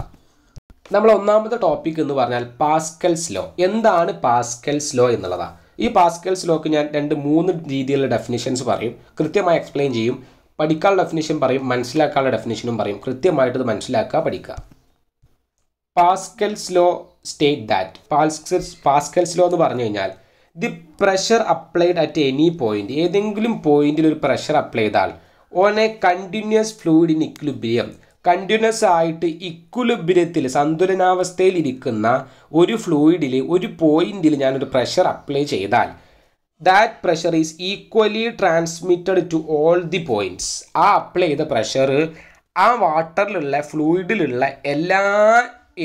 നമ്മൾ ഒന്നാമത്തെ ടോപ്പിക് എന്ന് പറഞ്ഞാൽ പാസ്കൽസ് ലോ എന്താണ് പാസ്കൽസ് ലോ എന്നുള്ളതാണ് ഈ പാസ്കൽസ് ലോക്ക് ഞാൻ രണ്ട് മൂന്ന് രീതിയിലുള്ള ഡെഫിനിഷൻസ് പറയും കൃത്യമായി എക്സ്പ്ലെയിൻ ചെയ്യും പഠിക്കാനുള്ള ഡെഫിനേഷൻ പറയും മനസ്സിലാക്കാനുള്ള ഡെഫിനേഷനും പറയും കൃത്യമായിട്ട് ഇത് മനസ്സിലാക്കുക പഠിക്കുക Pascal's law state that Pascal's Pascal's law എന്ന് പറഞ്ഞു കഴിഞ്ഞാൽ the pressure applied at any point ഏതെങ്കിലും പോയിന്റിൽ ഒരു പ്രഷർ അപ്ലൈ ചെയ്താൽ on a continuous fluid in equilibrium continuous ആയിട്ട് ഇക്വിലിബ്രിയത്തിൽ സന്തുലനാവസ്ഥയിൽ ഇരിക്കുന്ന ഒരു ഫ്ലൂയിഡിൽ ഒരു പോയിന്റിൽ ഞാനൊരു പ്രഷർ അപ്ലൈ ചെയ്താൽ that pressure is equally transmitted to all the points ആ അപ്ലൈ ചെയ്ത പ്രഷർ ആ വാട്ടറിലുള്ള ഫ്ലൂയിഡിലുള്ള എല്ലാ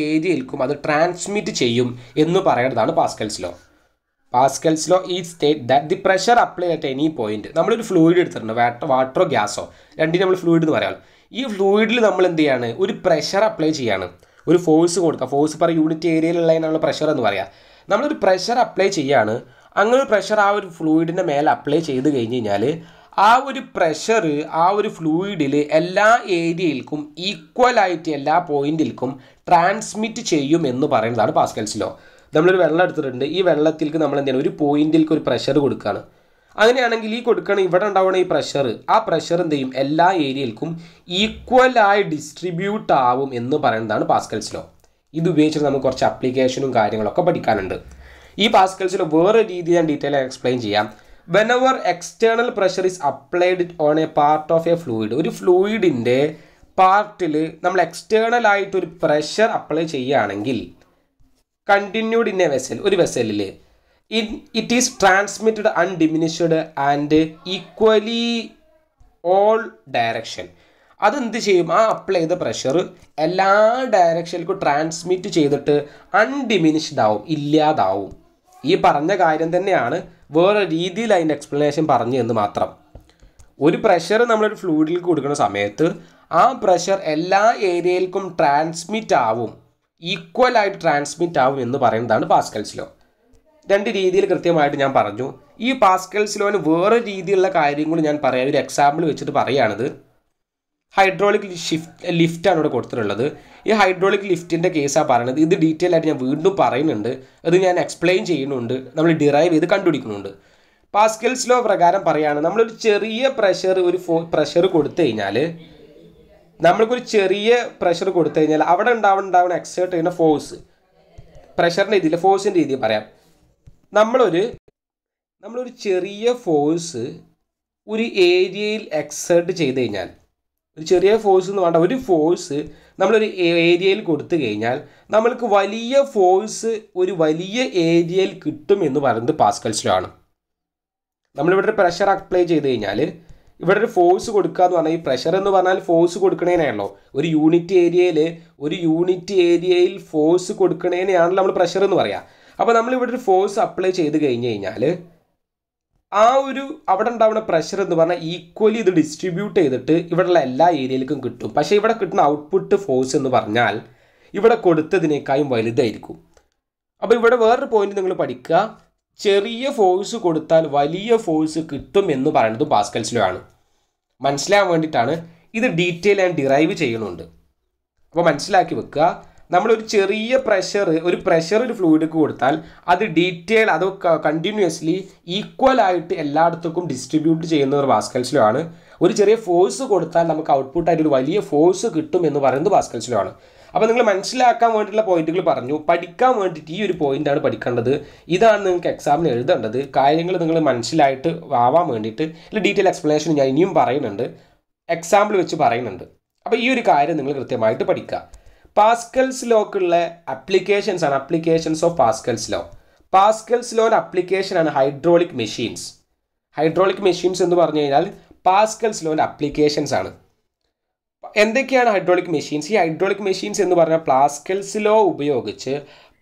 ഏരിയയിൽക്കും അത് ട്രാൻസ്മിറ്റ് ചെയ്യും എന്ന് പറയേണ്ടതാണ് പാസ്കൽസ് ലോ പാസ്കൽസ് ലോ ഈ state that the pressure apply at any point നമ്മളൊരു ഫ്ലൂയിഡ് എടുത്തിട്ടുണ്ട് വാട്ടറോ ഗ്യാസോ രണ്ടിനും നമ്മൾ ഫ്ലൂയിഡ് എന്ന് പറയാം ഈ ഫ്ലൂയിഡിൽ നമ്മൾ എന്ത് ചെയ്യാണ് ഒരു പ്രഷർ അപ്ലൈ ചെയ്യാണ് ഒരു ഫോഴ്സ് കൊടുക്കുക ഫോഴ്സ് പറ യൂണിറ്റ് ഏരിയയിലുള്ള പ്രഷർ എന്ന് പറയാം നമ്മളൊരു പ്രഷർ അപ്ലൈ ചെയ്യാണ് അങ്ങനെ പ്രഷർ ആ ഒരു ഫ്ലൂയിഡിൻ്റെ മേലെ അപ്ലൈ ചെയ്ത് കഴിഞ്ഞ് കഴിഞ്ഞാൽ ആ ഒരു പ്രഷർ ആ ഒരു ഫ്ലൂയിഡിൽ എല്ലാ ഏരിയയിൽക്കും ഈക്വലായിട്ട് എല്ലാ പോയിന്റിൽക്കും ട്രാൻസ്മിറ്റ് ചെയ്യും എന്ന് പറയുന്നതാണ് പാസ്കൽസിലോ നമ്മളൊരു വെള്ളം എടുത്തിട്ടുണ്ട് ഈ വെള്ളത്തിലേക്ക് നമ്മൾ എന്തെങ്കിലും ഒരു പോയിന്റിൽക്ക് ഒരു പ്രഷർ കൊടുക്കുകയാണ് അങ്ങനെയാണെങ്കിൽ ഈ കൊടുക്കണ ഇവിടെ ഉണ്ടാവണ ഈ പ്രഷർ ആ പ്രഷർ എന്ത് ചെയ്യും എല്ലാ ഏരിയയിൽക്കും ഈക്വലായി ഡിസ്ട്രിബ്യൂട്ട് ആവും എന്ന് പറയുന്നതാണ് പാസ്കൽസിലോ ഇത് ഉപയോഗിച്ചിട്ട് നമുക്ക് കുറച്ച് അപ്ലിക്കേഷനും കാര്യങ്ങളൊക്കെ പഠിക്കാനുണ്ട് ഈ പാസ്കൽസിൽ വേറെ രീതി ഞാൻ ഡീറ്റെയിൽ എക്സ്പ്ലെയിൻ ചെയ്യാം whenever external pressure is applied on a part of a fluid ഒരു ഫ്ലൂയിഡിൻ്റെ പാർട്ടിൽ നമ്മൾ എക്സ്റ്റേണൽ ആയിട്ട് ഒരു പ്രഷർ അപ്ലൈ ചെയ്യുകയാണെങ്കിൽ കണ്ടിന്യൂഡ് ഇൻ എ വെസൽ ഒരു വെസലിൽ in it is transmitted undiminished and equally all direction അതെന്ത് ചെയ്യും ആ അപ്ലൈ ചെയ്ത പ്രഷർ എല്ലാ ഡയറക്ഷനിലേക്കും ട്രാൻസ്മിറ്റ് ചെയ്തിട്ട് അൺഡിമിനിഷ്ഡ് ആവും ഇല്ലാതാവും ഈ പറഞ്ഞ കാര്യം തന്നെയാണ് വേറെ രീതിയിൽ അതിൻ്റെ എക്സ്പ്ലനേഷൻ പറഞ്ഞു എന്ന് മാത്രം ഒരു പ്രഷർ നമ്മളൊരു ഫ്ലൂയിഡിലേക്ക് കൊടുക്കുന്ന സമയത്ത് ആ പ്രഷർ എല്ലാ ഏരിയയിലേക്കും ട്രാൻസ്മിറ്റ് ആവും ഈക്വലായിട്ട് ട്രാൻസ്മിറ്റ് ആവും എന്ന് പറയുന്നതാണ് പാസ്കൽസ് ലോ രണ്ട് രീതിയിൽ കൃത്യമായിട്ട് ഞാൻ പറഞ്ഞു ഈ പാസ്കൽസ് ലോന് വേറെ രീതിയിലുള്ള കാര്യങ്ങൾ ഞാൻ പറയാം ഒരു എക്സാമ്പിൾ വെച്ചിട്ട് പറയുകയാണിത് ഹൈഡ്രോളിക് ഷിഫ്റ്റ് ലിഫ്റ്റാണ് ഇവിടെ കൊടുത്തിട്ടുള്ളത് ഈ ഹൈഡ്രോളിക് ലിഫ്റ്റിൻ്റെ കേസാണ് പറയുന്നത് ഇത് ഡീറ്റെയിൽ ആയിട്ട് ഞാൻ വീണ്ടും പറയുന്നുണ്ട് അത് ഞാൻ എക്സ്പ്ലെയിൻ ചെയ്യുന്നുണ്ട് നമ്മൾ ഡിറൈവ് ചെയ്ത് കണ്ടുപിടിക്കുന്നുണ്ട് പാസ്കൽസ് ലോ പ്രകാരം പറയുകയാണ് നമ്മളൊരു ചെറിയ പ്രഷർ ഒരു ഫോ പ്രഷർ കൊടുത്തു കഴിഞ്ഞാൽ നമ്മൾക്കൊരു ചെറിയ പ്രഷർ കൊടുത്തു കഴിഞ്ഞാൽ അവിടെ ഉണ്ടാവുന്ന ഉണ്ടാവുന്ന എക്സേർട്ട് ചെയ്യുന്ന ഫോഴ്സ് പ്രഷറിൻ്റെ രീതിയിൽ ഫോഴ്സിൻ്റെ രീതിയിൽ പറയാം നമ്മളൊരു നമ്മളൊരു ചെറിയ ഫോഴ്സ് ഒരു ഏരിയയിൽ എക്സേർട്ട് ചെയ്ത് കഴിഞ്ഞാൽ ഒരു ചെറിയ ഫോഴ്സ് എന്ന് വേണ്ട ഒരു ഫോഴ്സ് നമ്മളൊരു ഏരിയയിൽ കൊടുത്തു കഴിഞ്ഞാൽ നമ്മൾക്ക് വലിയ ഫോഴ്സ് ഒരു വലിയ ഏരിയയിൽ കിട്ടും എന്ന് പറയുന്നത് പാസ്കൽസിലാണ് ആണ് നമ്മളിവിടെ ഒരു പ്രഷർ അപ്ലൈ ചെയ്ത് കഴിഞ്ഞാൽ ഇവിടെ ഒരു ഫോഴ്സ് കൊടുക്കുക എന്ന് പറഞ്ഞാൽ ഈ പ്രഷർ എന്ന് പറഞ്ഞാൽ ഫോഴ്സ് കൊടുക്കണേനാണല്ലോ ഒരു യൂണിറ്റ് ഏരിയയിൽ ഒരു യൂണിറ്റ് ഏരിയയിൽ ഫോഴ്സ് കൊടുക്കണേനെയാണല്ലോ നമ്മൾ പ്രഷർ എന്ന് പറയുക അപ്പോൾ നമ്മൾ ഇവിടെ ഒരു ഫോഴ്സ് അപ്ലൈ ചെയ്ത് കഴിഞ്ഞ് കഴിഞ്ഞാൽ ആ ഒരു അവിടെ ഉണ്ടാവുന്ന പ്രഷർ എന്ന് പറഞ്ഞാൽ ഈക്വലി ഇത് ഡിസ്ട്രിബ്യൂട്ട് ചെയ്തിട്ട് ഇവിടെയുള്ള എല്ലാ ഏരിയയിലേക്കും കിട്ടും പക്ഷേ ഇവിടെ കിട്ടുന്ന ഔട്ട്പുട്ട് ഫോഴ്സ് എന്ന് പറഞ്ഞാൽ ഇവിടെ കൊടുത്തതിനേക്കാളും വലുതായിരിക്കും അപ്പോൾ ഇവിടെ വേറൊരു പോയിന്റ് നിങ്ങൾ പഠിക്കുക ചെറിയ ഫോഴ്സ് കൊടുത്താൽ വലിയ ഫോഴ്സ് കിട്ടും എന്ന് പറയുന്നത് പാസ്കൽസിലോ ആണ് മനസ്സിലാവാൻ വേണ്ടിയിട്ടാണ് ഇത് ഡീറ്റെയിൽ ആൻഡ് ഡിറൈവ് ചെയ്യണമുണ്ട് അപ്പോൾ മനസ്സിലാക്കി വെക്കുക നമ്മളൊരു ചെറിയ പ്രഷർ ഒരു പ്രഷർ ഒരു ഫ്ലൂയിഡിക്ക് കൊടുത്താൽ അത് ഡീറ്റെയിൽ അത് കണ്ടിന്യൂസ്ലി ഈക്വൽ ആയിട്ട് എല്ലായിടത്തേക്കും ഡിസ്ട്രിബ്യൂട്ട് ചെയ്യുന്ന ഒരു ഭാസ്കൽസിലോ ആണ് ഒരു ചെറിയ ഫോഴ്സ് കൊടുത്താൽ നമുക്ക് ഔട്ട്പുട്ടായിട്ട് ഒരു വലിയ ഫോഴ്സ് കിട്ടും എന്ന് പറയുന്നത് ഭാസ്കൽസിലോ ആണ് അപ്പോൾ നിങ്ങൾ മനസ്സിലാക്കാൻ വേണ്ടിയിട്ടുള്ള പോയിന്റുകൾ പറഞ്ഞു പഠിക്കാൻ വേണ്ടിയിട്ട് ഈ ഒരു പോയിന്റാണ് പഠിക്കേണ്ടത് ഇതാണ് നിങ്ങൾക്ക് എക്സാമിന് എഴുതേണ്ടത് കാര്യങ്ങൾ നിങ്ങൾ മനസ്സിലായിട്ട് ആവാൻ വേണ്ടിയിട്ട് ഇതിൽ ഡീറ്റെയിൽ എക്സ്പ്ലനേഷൻ ഞാൻ ഇനിയും പറയുന്നുണ്ട് എക്സാമ്പിൾ വെച്ച് പറയുന്നുണ്ട് അപ്പോൾ ഈ ഒരു കാര്യം നിങ്ങൾ കൃത്യമായിട്ട് പഠിക്കുക പാസ്കൽസ് ലോക്കുള്ള അപ്ലിക്കേഷൻസ് ആണ് applications of Pascal's law Pascal's application ആണ് ഹൈഡ്രോളിക് മെഷീൻസ് ഹൈഡ്രോളിക് മെഷീൻസ് എന്ന് പറഞ്ഞു കഴിഞ്ഞാൽ പാസ്കൽസ് ലോൻ്റെ അപ്ലിക്കേഷൻസ് ആണ് എന്തൊക്കെയാണ് ഹൈഡ്രോളിക് മെഷീൻസ് ഈ ഹൈഡ്രോളിക് മെഷീൻസ് എന്ന് പറഞ്ഞാൽ പ്ലാസ്കൽസ് ലോ ഉപയോഗിച്ച്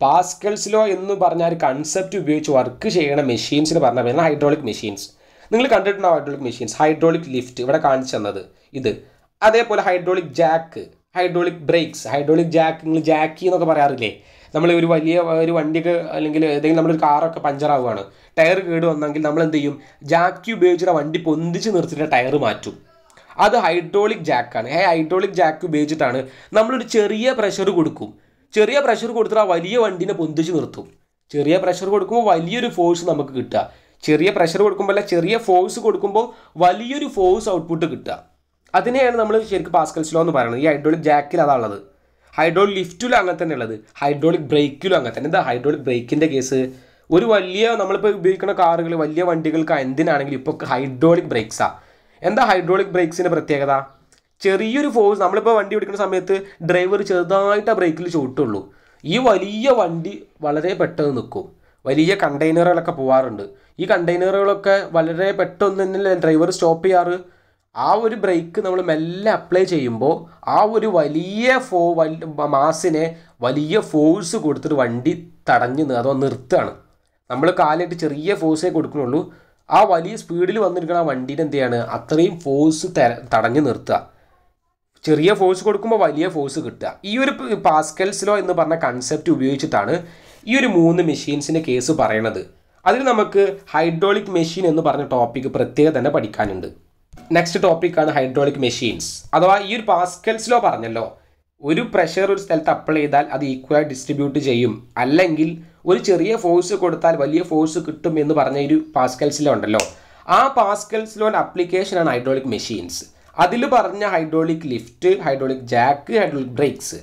പാസ്കൽസ് ലോ എന്ന് പറഞ്ഞ ഒരു കൺസെപ്റ്റ് ഉപയോഗിച്ച് വർക്ക് ചെയ്യണ എന്ന് പറഞ്ഞാൽ വരുന്ന ഹൈഡ്രോളിക് മെഷീൻസ് നിങ്ങൾ കണ്ടിട്ടുണ്ടാവും ഹൈഡ്രോളിക് മെഷീൻസ് ഹൈഡ്രോളിക് ലിഫ്റ്റ് ഇവിടെ കാണിച്ചു തന്നത് ഇത് അതേപോലെ hydraulic jack hydraulic brakes hydraulic jack നിങ്ങൾ ജാക്കി എന്നൊക്കെ പറയാറില്ലേ നമ്മൾ ഒരു വലിയ ഒരു വണ്ടിയൊക്കെ അല്ലെങ്കിൽ ഏതെങ്കിലും നമ്മളൊരു കാറൊക്കെ പഞ്ചറാവുകയാണ് ടയർ കേട് വന്നെങ്കിൽ നമ്മൾ എന്ത് ചെയ്യും ജാക്കി ഉപയോഗിച്ചിട്ട് വണ്ടി പൊന്തിച്ച് നിർത്തിയിട്ട് ടയർ മാറ്റും അത് ഹൈഡ്രോളിക് ജാക്കാണ് ഹേ ഹൈഡ്രോളിക് ജാക്ക് ഉപയോഗിച്ചിട്ടാണ് നമ്മളൊരു ചെറിയ പ്രഷർ കൊടുക്കും ചെറിയ പ്രഷർ കൊടുത്തിട്ട് ആ വലിയ വണ്ടീനെ പൊന്തിച്ച് നിർത്തും ചെറിയ പ്രഷർ കൊടുക്കുമ്പോൾ വലിയൊരു ഫോഴ്സ് നമുക്ക് കിട്ടുക ചെറിയ പ്രഷർ കൊടുക്കുമ്പോൾ അല്ല ചെറിയ ഫോഴ്സ് കൊടുക്കുമ്പോൾ വലിയൊരു ഫോഴ്സ് ഔട്ട്പുട്ട് കിട്ടുക അതിനെയാണ് നമ്മൾ ശരിക്കും പാസ്കൽസ് ലോ എന്ന് പറയുന്നത് ഈ ഹൈഡ്രോളിക് ജാക്കിൽ അതാണുള്ളത് ഹൈഡ്രോളിക് ലിഫ്റ്റിലും അങ്ങനെ തന്നെ ഉള്ളത് ഹൈഡ്രോളിക് ബ്രേക്കിലും അങ്ങനെ തന്നെ എന്താ ഹൈഡ്രോളിക് ബ്രേക്കിൻ്റെ കേസ് ഒരു വലിയ നമ്മളിപ്പോൾ ഉപയോഗിക്കുന്ന കാറുകൾ വലിയ വണ്ടികൾക്ക് എന്തിനാണെങ്കിലും ഇപ്പോൾ ഹൈഡ്രോളിക് ബ്രേക്സാണ് എന്താ ഹൈഡ്രോളിക് ബ്രേക്സിൻ്റെ പ്രത്യേകത ചെറിയൊരു ഫോഴ്സ് നമ്മളിപ്പോൾ വണ്ടി ഓടിക്കുന്ന സമയത്ത് ഡ്രൈവർ ചെറുതായിട്ട് ആ ബ്രേക്കിൽ ചൂട്ടുള്ളൂ ഈ വലിയ വണ്ടി വളരെ പെട്ടെന്ന് നിൽക്കും വലിയ കണ്ടെയ്നറുകളൊക്കെ പോകാറുണ്ട് ഈ കണ്ടെയ്നറുകളൊക്കെ വളരെ പെട്ടെന്ന് തന്നെ ഡ്രൈവർ സ്റ്റോപ്പ് ചെയ്യാറ് ആ ഒരു ബ്രേക്ക് നമ്മൾ മെല്ലെ അപ്ലൈ ചെയ്യുമ്പോൾ ആ ഒരു വലിയ ഫോ മാസിനെ വലിയ ഫോഴ്സ് കൊടുത്തിട്ട് വണ്ടി തടഞ്ഞു അതോ നിർത്തുകയാണ് നമ്മൾ കാലിട്ട് ചെറിയ ഫോഴ്സേ കൊടുക്കുന്നുള്ളൂ ആ വലിയ സ്പീഡിൽ വന്നിരിക്കുന്ന ആ വണ്ടീനെ എന്ത് ചെയ്യാണ് അത്രയും ഫോഴ്സ് തടഞ്ഞു നിർത്തുക ചെറിയ ഫോഴ്സ് കൊടുക്കുമ്പോൾ വലിയ ഫോഴ്സ് കിട്ടുക ഈ ഒരു പാസ്കൽസിലോ എന്ന് പറഞ്ഞ കൺസെപ്റ്റ് ഉപയോഗിച്ചിട്ടാണ് ഈ ഒരു മൂന്ന് മെഷീൻസിൻ്റെ കേസ് പറയണത് അതിൽ നമുക്ക് ഹൈഡ്രോളിക് മെഷീൻ എന്ന് പറഞ്ഞ ടോപ്പിക്ക് പ്രത്യേകം തന്നെ പഠിക്കാനുണ്ട് നെക്സ്റ്റ് ടോപ്പിക്കാണ് ഹൈഡ്രോളിക് മെഷീൻസ് അഥവാ ഈ ഒരു പാസ്കൽസ് ലോ പറഞ്ഞല്ലോ ഒരു പ്രഷർ ഒരു സ്ഥലത്ത് അപ്ലൈ ചെയ്താൽ അത് ഈക്വലായി ഡിസ്ട്രിബ്യൂട്ട് ചെയ്യും അല്ലെങ്കിൽ ഒരു ചെറിയ ഫോഴ്സ് കൊടുത്താൽ വലിയ ഫോഴ്സ് കിട്ടും എന്ന് പറഞ്ഞ ഒരു പാസ്കൽസ് ഉണ്ടല്ലോ ആ പാസ്കൽസ് ലോൻ അപ്ലിക്കേഷനാണ് ഹൈഡ്രോളിക് മെഷീൻസ് അതിൽ പറഞ്ഞ hydraulic lift hydraulic jack hydraulic brakes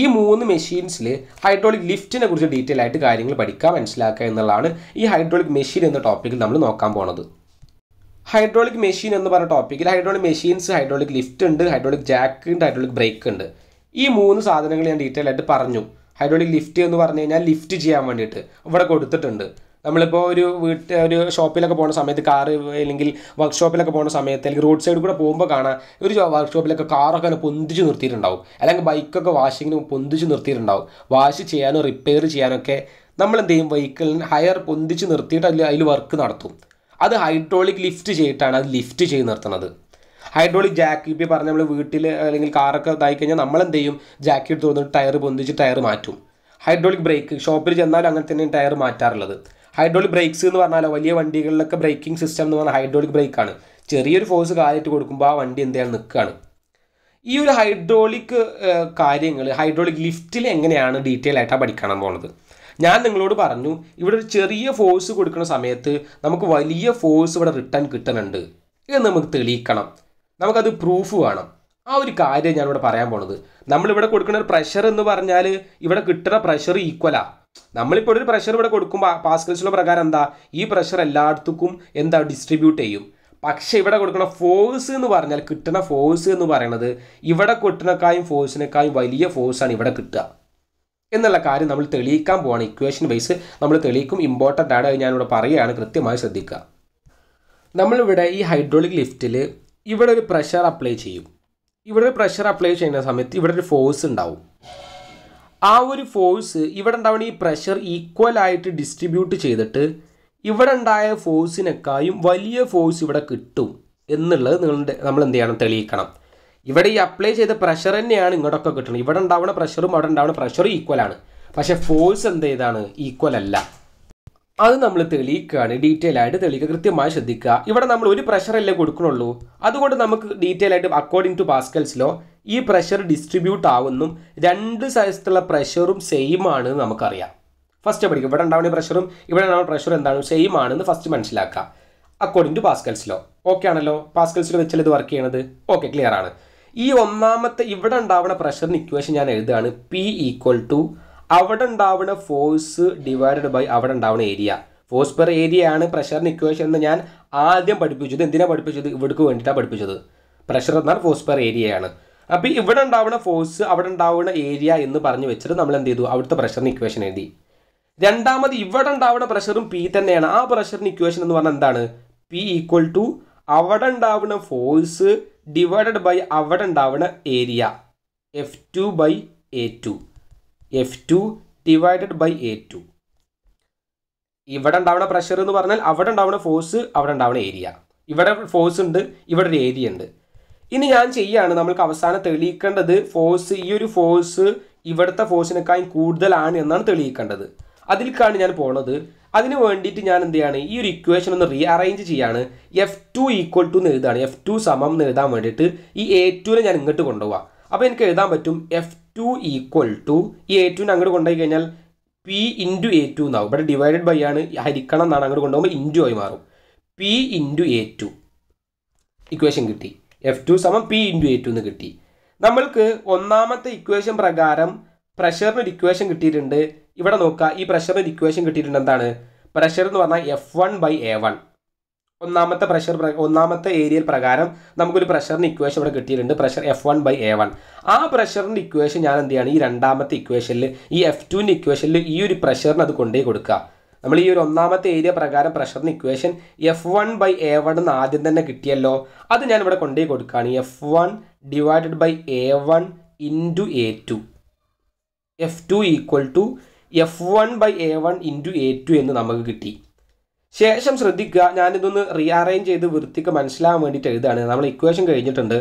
ഈ മൂന്ന് മെഷീൻസിൽ ഹൈഡ്രോളിക് ലിഫ്റ്റിനെ കുറിച്ച് ഡീറ്റെയിൽ ആയിട്ട് കാര്യങ്ങൾ പഠിക്കുക മനസ്സിലാക്കുക എന്നുള്ളതാണ് ഈ ഹൈഡ്രോളിക് മെഷീൻ എന്ന ടോപ്പിക്കിൽ നമ്മൾ നോക്കാൻ പോണത് ഹൈഡ്രോളിക് മെഷീൻ എന്ന് പറഞ്ഞ ടോപ്പിക്കിൽ ഹൈഡ്രോളിക് മെഷീൻസ് ഹൈഡ്രോളിക് ലിഫ്റ്റ് ഉണ്ട് ഹൈഡ്രോളിക് ജാക്ക് ഉണ്ട് ഹൈഡ്രോളിക് ബ്രേക്ക് ഉണ്ട് ഈ മൂന്ന് സാധനങ്ങൾ ഞാൻ ഡീറ്റെയിൽ ആയിട്ട് പറഞ്ഞു ഹൈഡ്രോളിക് ലിഫ്റ്റ് എന്ന് പറഞ്ഞു കഴിഞ്ഞാൽ ലിഫ്റ്റ് ചെയ്യാൻ വേണ്ടിയിട്ട് ഇവിടെ കൊടുത്തിട്ടുണ്ട് നമ്മളിപ്പോൾ ഒരു വീട്ട് ഒരു ഷോപ്പിലൊക്കെ പോകുന്ന സമയത്ത് കാറ് അല്ലെങ്കിൽ വർക്ക്ഷോപ്പിലൊക്കെ പോകുന്ന സമയത്ത് അല്ലെങ്കിൽ റോഡ് സൈഡിൽ കൂടെ പോകുമ്പോൾ കാണാം ഒരു വർക്ക്ഷോപ്പിലൊക്കെ കാറൊക്കെ അങ്ങനെ പൊന്തിച്ച് നിർത്തിയിട്ടുണ്ടാവും അല്ലെങ്കിൽ ബൈക്കൊക്കെ വാഷിങ്ങിന് പൊന്തിച്ച് നിർത്തിയിട്ടുണ്ടാവും വാഷ് ചെയ്യാനോ റിപ്പയർ ചെയ്യാനൊക്കെ നമ്മൾ എന്ത് ചെയ്യും വെഹിക്കിളിന് ഹയർ പൊന്തിച്ച് നിർത്തിയിട്ട് അതിൽ അതിൽ വർക്ക് നടത്തും അത് ഹൈഡ്രോളിക് ലിഫ്റ്റ് ചെയ്തിട്ടാണ് അത് ലിഫ്റ്റ് ചെയ്ത് നിർത്തുന്നത് ഹൈഡ്രോളിക് ജാക്ക് ഇപ്പോൾ പറഞ്ഞ നമ്മൾ വീട്ടിൽ അല്ലെങ്കിൽ കാറൊക്കെ ഇതായി കഴിഞ്ഞാൽ നമ്മൾ എന്ത് ചെയ്യും ജാക്ക് എടുത്ത് തോന്നിട്ട് ടയർ പൊന്തിച്ച് ടയർ മാറ്റും ഹൈഡ്രോളിക് ബ്രേക്ക് ഷോപ്പിൽ ചെന്നാൽ അങ്ങനെ തന്നെ ടയർ മാറ്റാറുള്ളത് ഹൈഡ്രോളിക് ബ്രേക്സ് എന്ന് പറഞ്ഞാൽ വലിയ വണ്ടികളിലൊക്കെ ബ്രേക്കിംഗ് സിസ്റ്റം എന്ന് പറഞ്ഞാൽ ഹൈഡ്രോളിക് ബ്രേക്കാണ് ചെറിയൊരു ഫോഴ്സ് കാലിട്ട് കൊടുക്കുമ്പോൾ ആ വണ്ടി എന്ത് ചെയ്യാൻ നിൽക്കുകയാണ് ഈ ഒരു ഹൈഡ്രോളിക് കാര്യങ്ങൾ ഹൈഡ്രോളിക് ലിഫ്റ്റിൽ എങ്ങനെയാണ് ഡീറ്റെയിൽ ആയിട്ടാണ് പഠിക്കണം പോകുന്നത് ഞാൻ നിങ്ങളോട് പറഞ്ഞു ഇവിടെ ഒരു ചെറിയ ഫോഴ്സ് കൊടുക്കുന്ന സമയത്ത് നമുക്ക് വലിയ ഫോഴ്സ് ഇവിടെ റിട്ടേൺ കിട്ടുന്നുണ്ട് എന്ന് നമുക്ക് തെളിയിക്കണം നമുക്കത് പ്രൂഫ് വേണം ആ ഒരു കാര്യം ഞാനിവിടെ പറയാൻ പോണത് നമ്മളിവിടെ കൊടുക്കുന്ന ഒരു പ്രഷർ എന്ന് പറഞ്ഞാൽ ഇവിടെ കിട്ടുന്ന പ്രഷർ ഈക്വലാ നമ്മളിപ്പോൾ ഒരു പ്രഷർ ഇവിടെ കൊടുക്കുമ്പോൾ പാസ്കൽസിലുള്ള പ്രകാരം എന്താ ഈ പ്രഷർ എല്ലായിടത്തും എന്താ ഡിസ്ട്രിബ്യൂട്ട് ചെയ്യും പക്ഷേ ഇവിടെ കൊടുക്കുന്ന ഫോഴ്സ് എന്ന് പറഞ്ഞാൽ കിട്ടുന്ന ഫോഴ്സ് എന്ന് പറയുന്നത് ഇവിടെ കൊട്ടുന്നക്കായും ഫോഴ്സിനേക്കായും വലിയ ഫോഴ്സാണ് ഇവിടെ കിട്ടുക എന്നുള്ള കാര്യം നമ്മൾ തെളിയിക്കാൻ പോവാണ് ഇക്വേഷൻ വൈസ് നമ്മൾ തെളിയിക്കും ഇമ്പോർട്ടൻ്റ് ആണ് ഞാനിവിടെ പറയുകയാണ് കൃത്യമായി ശ്രദ്ധിക്കുക നമ്മളിവിടെ ഈ ഹൈഡ്രോളിക് ലിഫ്റ്റിൽ ഇവിടെ ഒരു പ്രഷർ അപ്ലൈ ചെയ്യും ഇവിടെ ഒരു പ്രഷർ അപ്ലൈ ചെയ്യുന്ന സമയത്ത് ഇവിടെ ഒരു ഫോഴ്സ് ഉണ്ടാവും ആ ഒരു ഫോഴ്സ് ഇവിടെ ഉണ്ടാവുന്ന ഈ പ്രഷർ ഈക്വൽ ആയിട്ട് ഡിസ്ട്രിബ്യൂട്ട് ചെയ്തിട്ട് ഇവിടെ ഉണ്ടായ ഫോഴ്സിനേക്കായും വലിയ ഫോഴ്സ് ഇവിടെ കിട്ടും എന്നുള്ളത് നിങ്ങളുടെ നമ്മൾ എന്ത് ചെയ്യണം തെളിയിക്കണം ഇവിടെ ഈ അപ്ലൈ ചെയ്ത പ്രഷർ തന്നെയാണ് ഇങ്ങോട്ടൊക്കെ കിട്ടുന്നത് ഇവിടെ ഉണ്ടാവുന്ന പ്രഷറും അവിടെ ഉണ്ടാവുന്ന പ്രഷറും ഈക്വൽ ആണ് പക്ഷേ ഫോഴ്സ് എന്ത് ചെയ്താണ് ഈക്വൽ അല്ല അത് നമ്മൾ തെളിയിക്കുകയാണ് ഡീറ്റെയിൽ ആയിട്ട് തെളിയിക്കുക കൃത്യമായി ശ്രദ്ധിക്കുക ഇവിടെ നമ്മൾ ഒരു പ്രഷറല്ലേ കൊടുക്കണുള്ളൂ അതുകൊണ്ട് നമുക്ക് ഡീറ്റെയിൽ ആയിട്ട് അക്കോർഡിംഗ് ടു പാസ്കൽസിലോ ഈ പ്രഷർ ഡിസ്ട്രിബ്യൂട്ട് ആവുന്നും രണ്ട് സ്ഥലത്തുള്ള പ്രഷറും സെയിം ആണ് നമുക്കറിയാം ഫസ്റ്റ് പഠിക്കും ഇവിടെ ഉണ്ടാവുന്ന പ്രഷറും ഇവിടെ ഉണ്ടാവുന്ന പ്രഷറും എന്താണ് സെയിം ആണെന്ന് ഫസ്റ്റ് മനസ്സിലാക്കുക അക്കോർഡിംഗ് ടു പാസ്കൽസിലോ ഓക്കെ ആണല്ലോ പാസ്കൽസിലോ വെച്ചാൽ ഇത് വർക്ക് ചെയ്യണത് ഓക്കെ ക്ലിയർ ആണ് ഈ ഒന്നാമത്തെ ഇവിടെ ഉണ്ടാവുന്ന പ്രഷറിന് ഇക്വേഷൻ ഞാൻ എഴുതുകയാണ് പി ഈക്വൽ ടു അവിടെ ഉണ്ടാവുന്ന ഫോഴ്സ് ഡിവൈഡഡ് ബൈ അവിടെ ഉണ്ടാവുന്ന ഏരിയ ഫോഴ്സ് പെർ ഏരിയ ആണ് പ്രഷറിന് ഇക്വേഷൻ എന്ന് ഞാൻ ആദ്യം പഠിപ്പിച്ചത് എന്തിനാണ് പഠിപ്പിച്ചത് ഇവിടേക്ക് വേണ്ടിയിട്ടാണ് പഠിപ്പിച്ചത് പ്രഷർ എന്നാൽ ഫോഴ്സ് പെർ ഏരിയയാണ് അപ്പോൾ ഇവിടെ ഉണ്ടാവുന്ന ഫോഴ്സ് അവിടെ ഉണ്ടാവുന്ന ഏരിയ എന്ന് പറഞ്ഞു വെച്ചിട്ട് നമ്മൾ എന്ത് ചെയ്തു അവിടുത്തെ പ്രഷറിന് ഇക്വേഷൻ എഴുതി രണ്ടാമത് ഇവിടെ ഉണ്ടാവുന്ന പ്രഷറും പി തന്നെയാണ് ആ പ്രഷറിന് ഇക്വേഷൻ എന്ന് പറഞ്ഞാൽ എന്താണ് പി ഈക്വൽ ടു അവിടെ ഉണ്ടാവുന്ന ഫോഴ്സ് ഡിവൈഡഡ് ബൈ അവിടെ ഉണ്ടാവുന്ന area F two by A two F two divided by A two ഇവിടെ ഉണ്ടാവുന്ന പ്രഷർ എന്ന് പറഞ്ഞാൽ അവിടെ ഉണ്ടാവുന്ന ഫോഴ്സ് അവിടെ ഉണ്ടാവുന്ന ഏരിയ ഇവിടെ ഫോഴ്സ് ഉണ്ട് ഇവിടെ ഒരു ഏരിയ ഉണ്ട് ഇനി ഞാൻ ചെയ്യാണ് നമ്മൾക്ക് അവസാനം തെളിയിക്കേണ്ടത് ഫോഴ്സ് ഈ ഒരു ഫോഴ്സ് ഇവിടുത്തെ ഫോഴ്സിനേക്കാളും കൂടുതലാണ് എന്നാണ് തെളിയിക്കേണ്ടത് അതിലേക്കാണ് ഞാൻ പോണത് അതിന് വേണ്ടിയിട്ട് ഞാൻ എന്ത് ചെയ്യാണ് ഈ ഒരു ഇക്വേഷൻ ഒന്ന് റീ അറേഞ്ച് ചെയ്യാണ് എഫ് ടു ഈക്വൽ ടു എന്ന് എഴുതാണ് എഫ് ടു സമം എന്ന് എഴുതാൻ വേണ്ടിയിട്ട് ഈ എ ടുവിനെ ഞാൻ ഇങ്ങോട്ട് കൊണ്ടുപോകാം അപ്പോൾ എനിക്ക് എഴുതാൻ പറ്റും എഫ് ടു ഈക്വൽ ടു ഈ എ ടുവിനെ അങ്ങോട്ട് കൊണ്ടുപോയി കഴിഞ്ഞാൽ പി ഇൻറ്റു എ ടു എന്നാവും ഇവിടെ ഡിവൈഡഡ് ബൈ ആണ് ഹരിക്കണം എന്നാണ് അങ്ങോട്ട് കൊണ്ടുപോകുമ്പോൾ ഇൻറ്റു ആയി മാറും P into A two equation കിട്ടി എഫ് ടു സമം പി ഇൻറ്റു എ ടു എന്ന് കിട്ടി നമ്മൾക്ക് ഒന്നാമത്തെ ഇക്വേഷൻ പ്രകാരം പ്രഷറിനൊരു ഇക്വേഷൻ കിട്ടിയിട്ടുണ്ട് ഇവിടെ നോക്കുക ഈ പ്രഷറിന് ഇക്വേഷൻ കിട്ടിയിട്ടുണ്ട് എന്താണ് പ്രഷർ എന്ന് പറഞ്ഞാൽ F one by A one ഒന്നാമത്തെ പ്രഷർ ഒന്നാമത്തെ ഏരിയയിൽ പ്രകാരം നമുക്കൊരു പ്രഷറിന് ഇക്വേഷൻ ഇവിടെ കിട്ടിയിട്ടുണ്ട് pressure F one by A one ആ പ്രഷറിൻ്റെ ഇക്വേഷൻ ഞാൻ എന്ത് ചെയ്യുകയാണ് ഈ രണ്ടാമത്തെ ഇക്വേഷനിൽ ഈ എഫ് ടുവിൻ്റെ ഇക്വേഷനിൽ ഈ ഒരു പ്രഷറിന് അത് കൊണ്ടുപോയി കൊടുക്കുക നമ്മൾ ഈ ഒരു ഒന്നാമത്തെ ഏരിയ പ്രകാരം പ്രഷറിന് equation F one by A one എന്ന് ആദ്യം തന്നെ കിട്ടിയല്ലോ അത് ഞാൻ ഇവിടെ കൊണ്ടുപോയി കൊടുക്കുകയാണ് F one divided by A one into A two F two equal to F one by A one into A two എന്ന് നമുക്ക് കിട്ടി ശേഷം ശ്രദ്ധിക്കുക ഞാനിതൊന്ന് റീഅറേഞ്ച് ചെയ്ത് വൃത്തിക്ക് മനസ്സിലാകാൻ വേണ്ടിയിട്ട് എഴുതാണ് നമ്മൾ ഇക്വേഷൻ കഴിഞ്ഞിട്ടുണ്ട്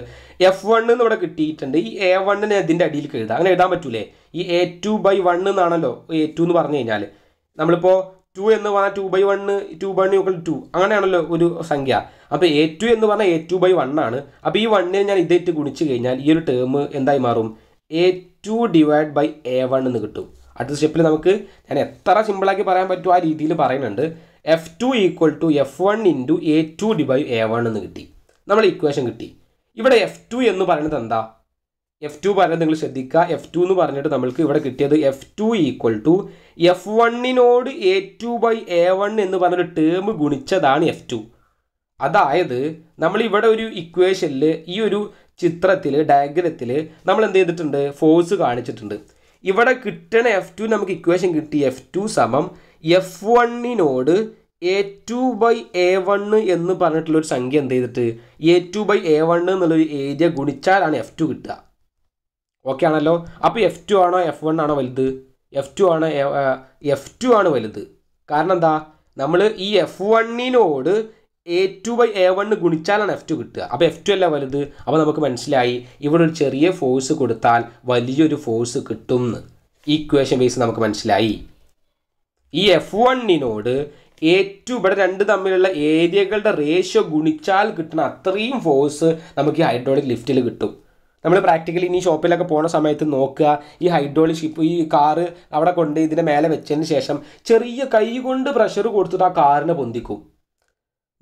എഫ് വണ്ണ് ഇവിടെ കിട്ടിയിട്ടുണ്ട് ഈ എ വണ്ണിനെ അതിൻ്റെ അടിയിൽ എഴുതാം അങ്ങനെ എഴുതാൻ പറ്റൂലേ ഈ എ ടു ബൈ വണ്ണ് എന്നാണല്ലോ എ ടു എന്ന് പറഞ്ഞു കഴിഞ്ഞാൽ നമ്മളിപ്പോൾ ടു എന്ന് പറഞ്ഞാൽ two by one two by equal to അങ്ങനെയാണല്ലോ ഒരു സംഖ്യ അപ്പോൾ എ ടു എന്ന് പറഞ്ഞാൽ എ ടു ബൈ വണ്ണാണ് ആണ് അപ്പോൾ ഈ വണ്ണിനെ ഞാൻ ഇതേറ്റ് ഗുണിച്ച് കഴിഞ്ഞാൽ ഈ ഒരു ടേം എന്തായി മാറും A two divide by A one എന്ന് കിട്ടും അടുത്ത സ്റ്റെപ്പിൽ നമുക്ക് ഞാൻ എത്ര സിമ്പിളാക്കി പറയാൻ പറ്റുമോ ആ രീതിയിൽ പറയുന്നുണ്ട് F two equal to F one into A two divide A one എന്ന് കിട്ടി നമ്മൾ ഇക്വേഷൻ കിട്ടി ഇവിടെ എഫ് ടു എന്ന് പറയുന്നത് എന്താ എഫ് ടു പറയുന്നത് നിങ്ങൾ ശ്രദ്ധിക്കുക എഫ് ടു എന്ന് പറഞ്ഞിട്ട് നമ്മൾക്ക് ഇവിടെ കിട്ടിയത് F two equal to F വണ്ണിനോട് A two by A one എന്ന് പറഞ്ഞൊരു ടേം ഗുണിച്ചതാണ് എഫ് ടു അതായത് നമ്മൾ ഇവിടെ ഒരു ഇക്വേഷനിൽ ഈ ഒരു ചിത്രത്തിൽ ഡയഗ്രത്തിൽ നമ്മൾ എന്ത് ചെയ്തിട്ടുണ്ട് ഫോഴ്സ് കാണിച്ചിട്ടുണ്ട് ഇവിടെ കിട്ടണ എഫ് ടു നമുക്ക് ഇക്വേഷൻ കിട്ടി എഫ് ടു സമം എഫ് വണ്ണിനോട് A two by A one എന്ന് ഒരു സംഖ്യ എന്ത് ചെയ്തിട്ട് A two by A one എന്നുള്ളൊരു ഏരിയ ഗുണിച്ചാലാണ് എഫ് ടു കിട്ടുക ഓക്കെ ആണല്ലോ അപ്പോൾ എഫ് ടു ആണോ എഫ് വൺ ആണോ വലുത് എഫ് ടു ആണ് എഫ് ടു ആണ് വലുത് കാരണം എന്താ നമ്മൾ ഈ എഫ് വണ്ണിനോട് A two by A one ഗുണിച്ചാലാണ് എഫ് ടു കിട്ടുക അപ്പോൾ എഫ് ടു അല്ല വലുത് അപ്പോൾ നമുക്ക് മനസ്സിലായി ഇവിടെ ഒരു ചെറിയ ഫോഴ്സ് കൊടുത്താൽ വലിയൊരു ഫോഴ്സ് കിട്ടും എന്ന് ഈക്വേഷൻ ബേസ് നമുക്ക് മനസ്സിലായി ഈ എഫ് വണ്ണിനോട് എ ടു ഇവിടെ രണ്ട് തമ്മിലുള്ള ഏരിയകളുടെ റേഷ്യോ ഗുണിച്ചാൽ കിട്ടുന്ന അത്രയും ഫോഴ്സ് നമുക്ക് ഈ ഹൈഡ്രോളിക് ലിഫ്റ്റിൽ കിട്ടും നമ്മൾ പ്രാക്ടിക്കലി ഇനി ഷോപ്പിലൊക്കെ പോണ സമയത്ത് നോക്കുക ഈ ഹൈഡ്രോളിക് ഷിപ്പ് ഈ കാറ് അവിടെ കൊണ്ട് ഇതിൻ്റെ മേലെ വെച്ചതിന് ശേഷം ചെറിയ കൈ കൊണ്ട് പ്രഷർ കൊടുത്തിട്ട് ആ കാറിനെ പൊന്തിക്കും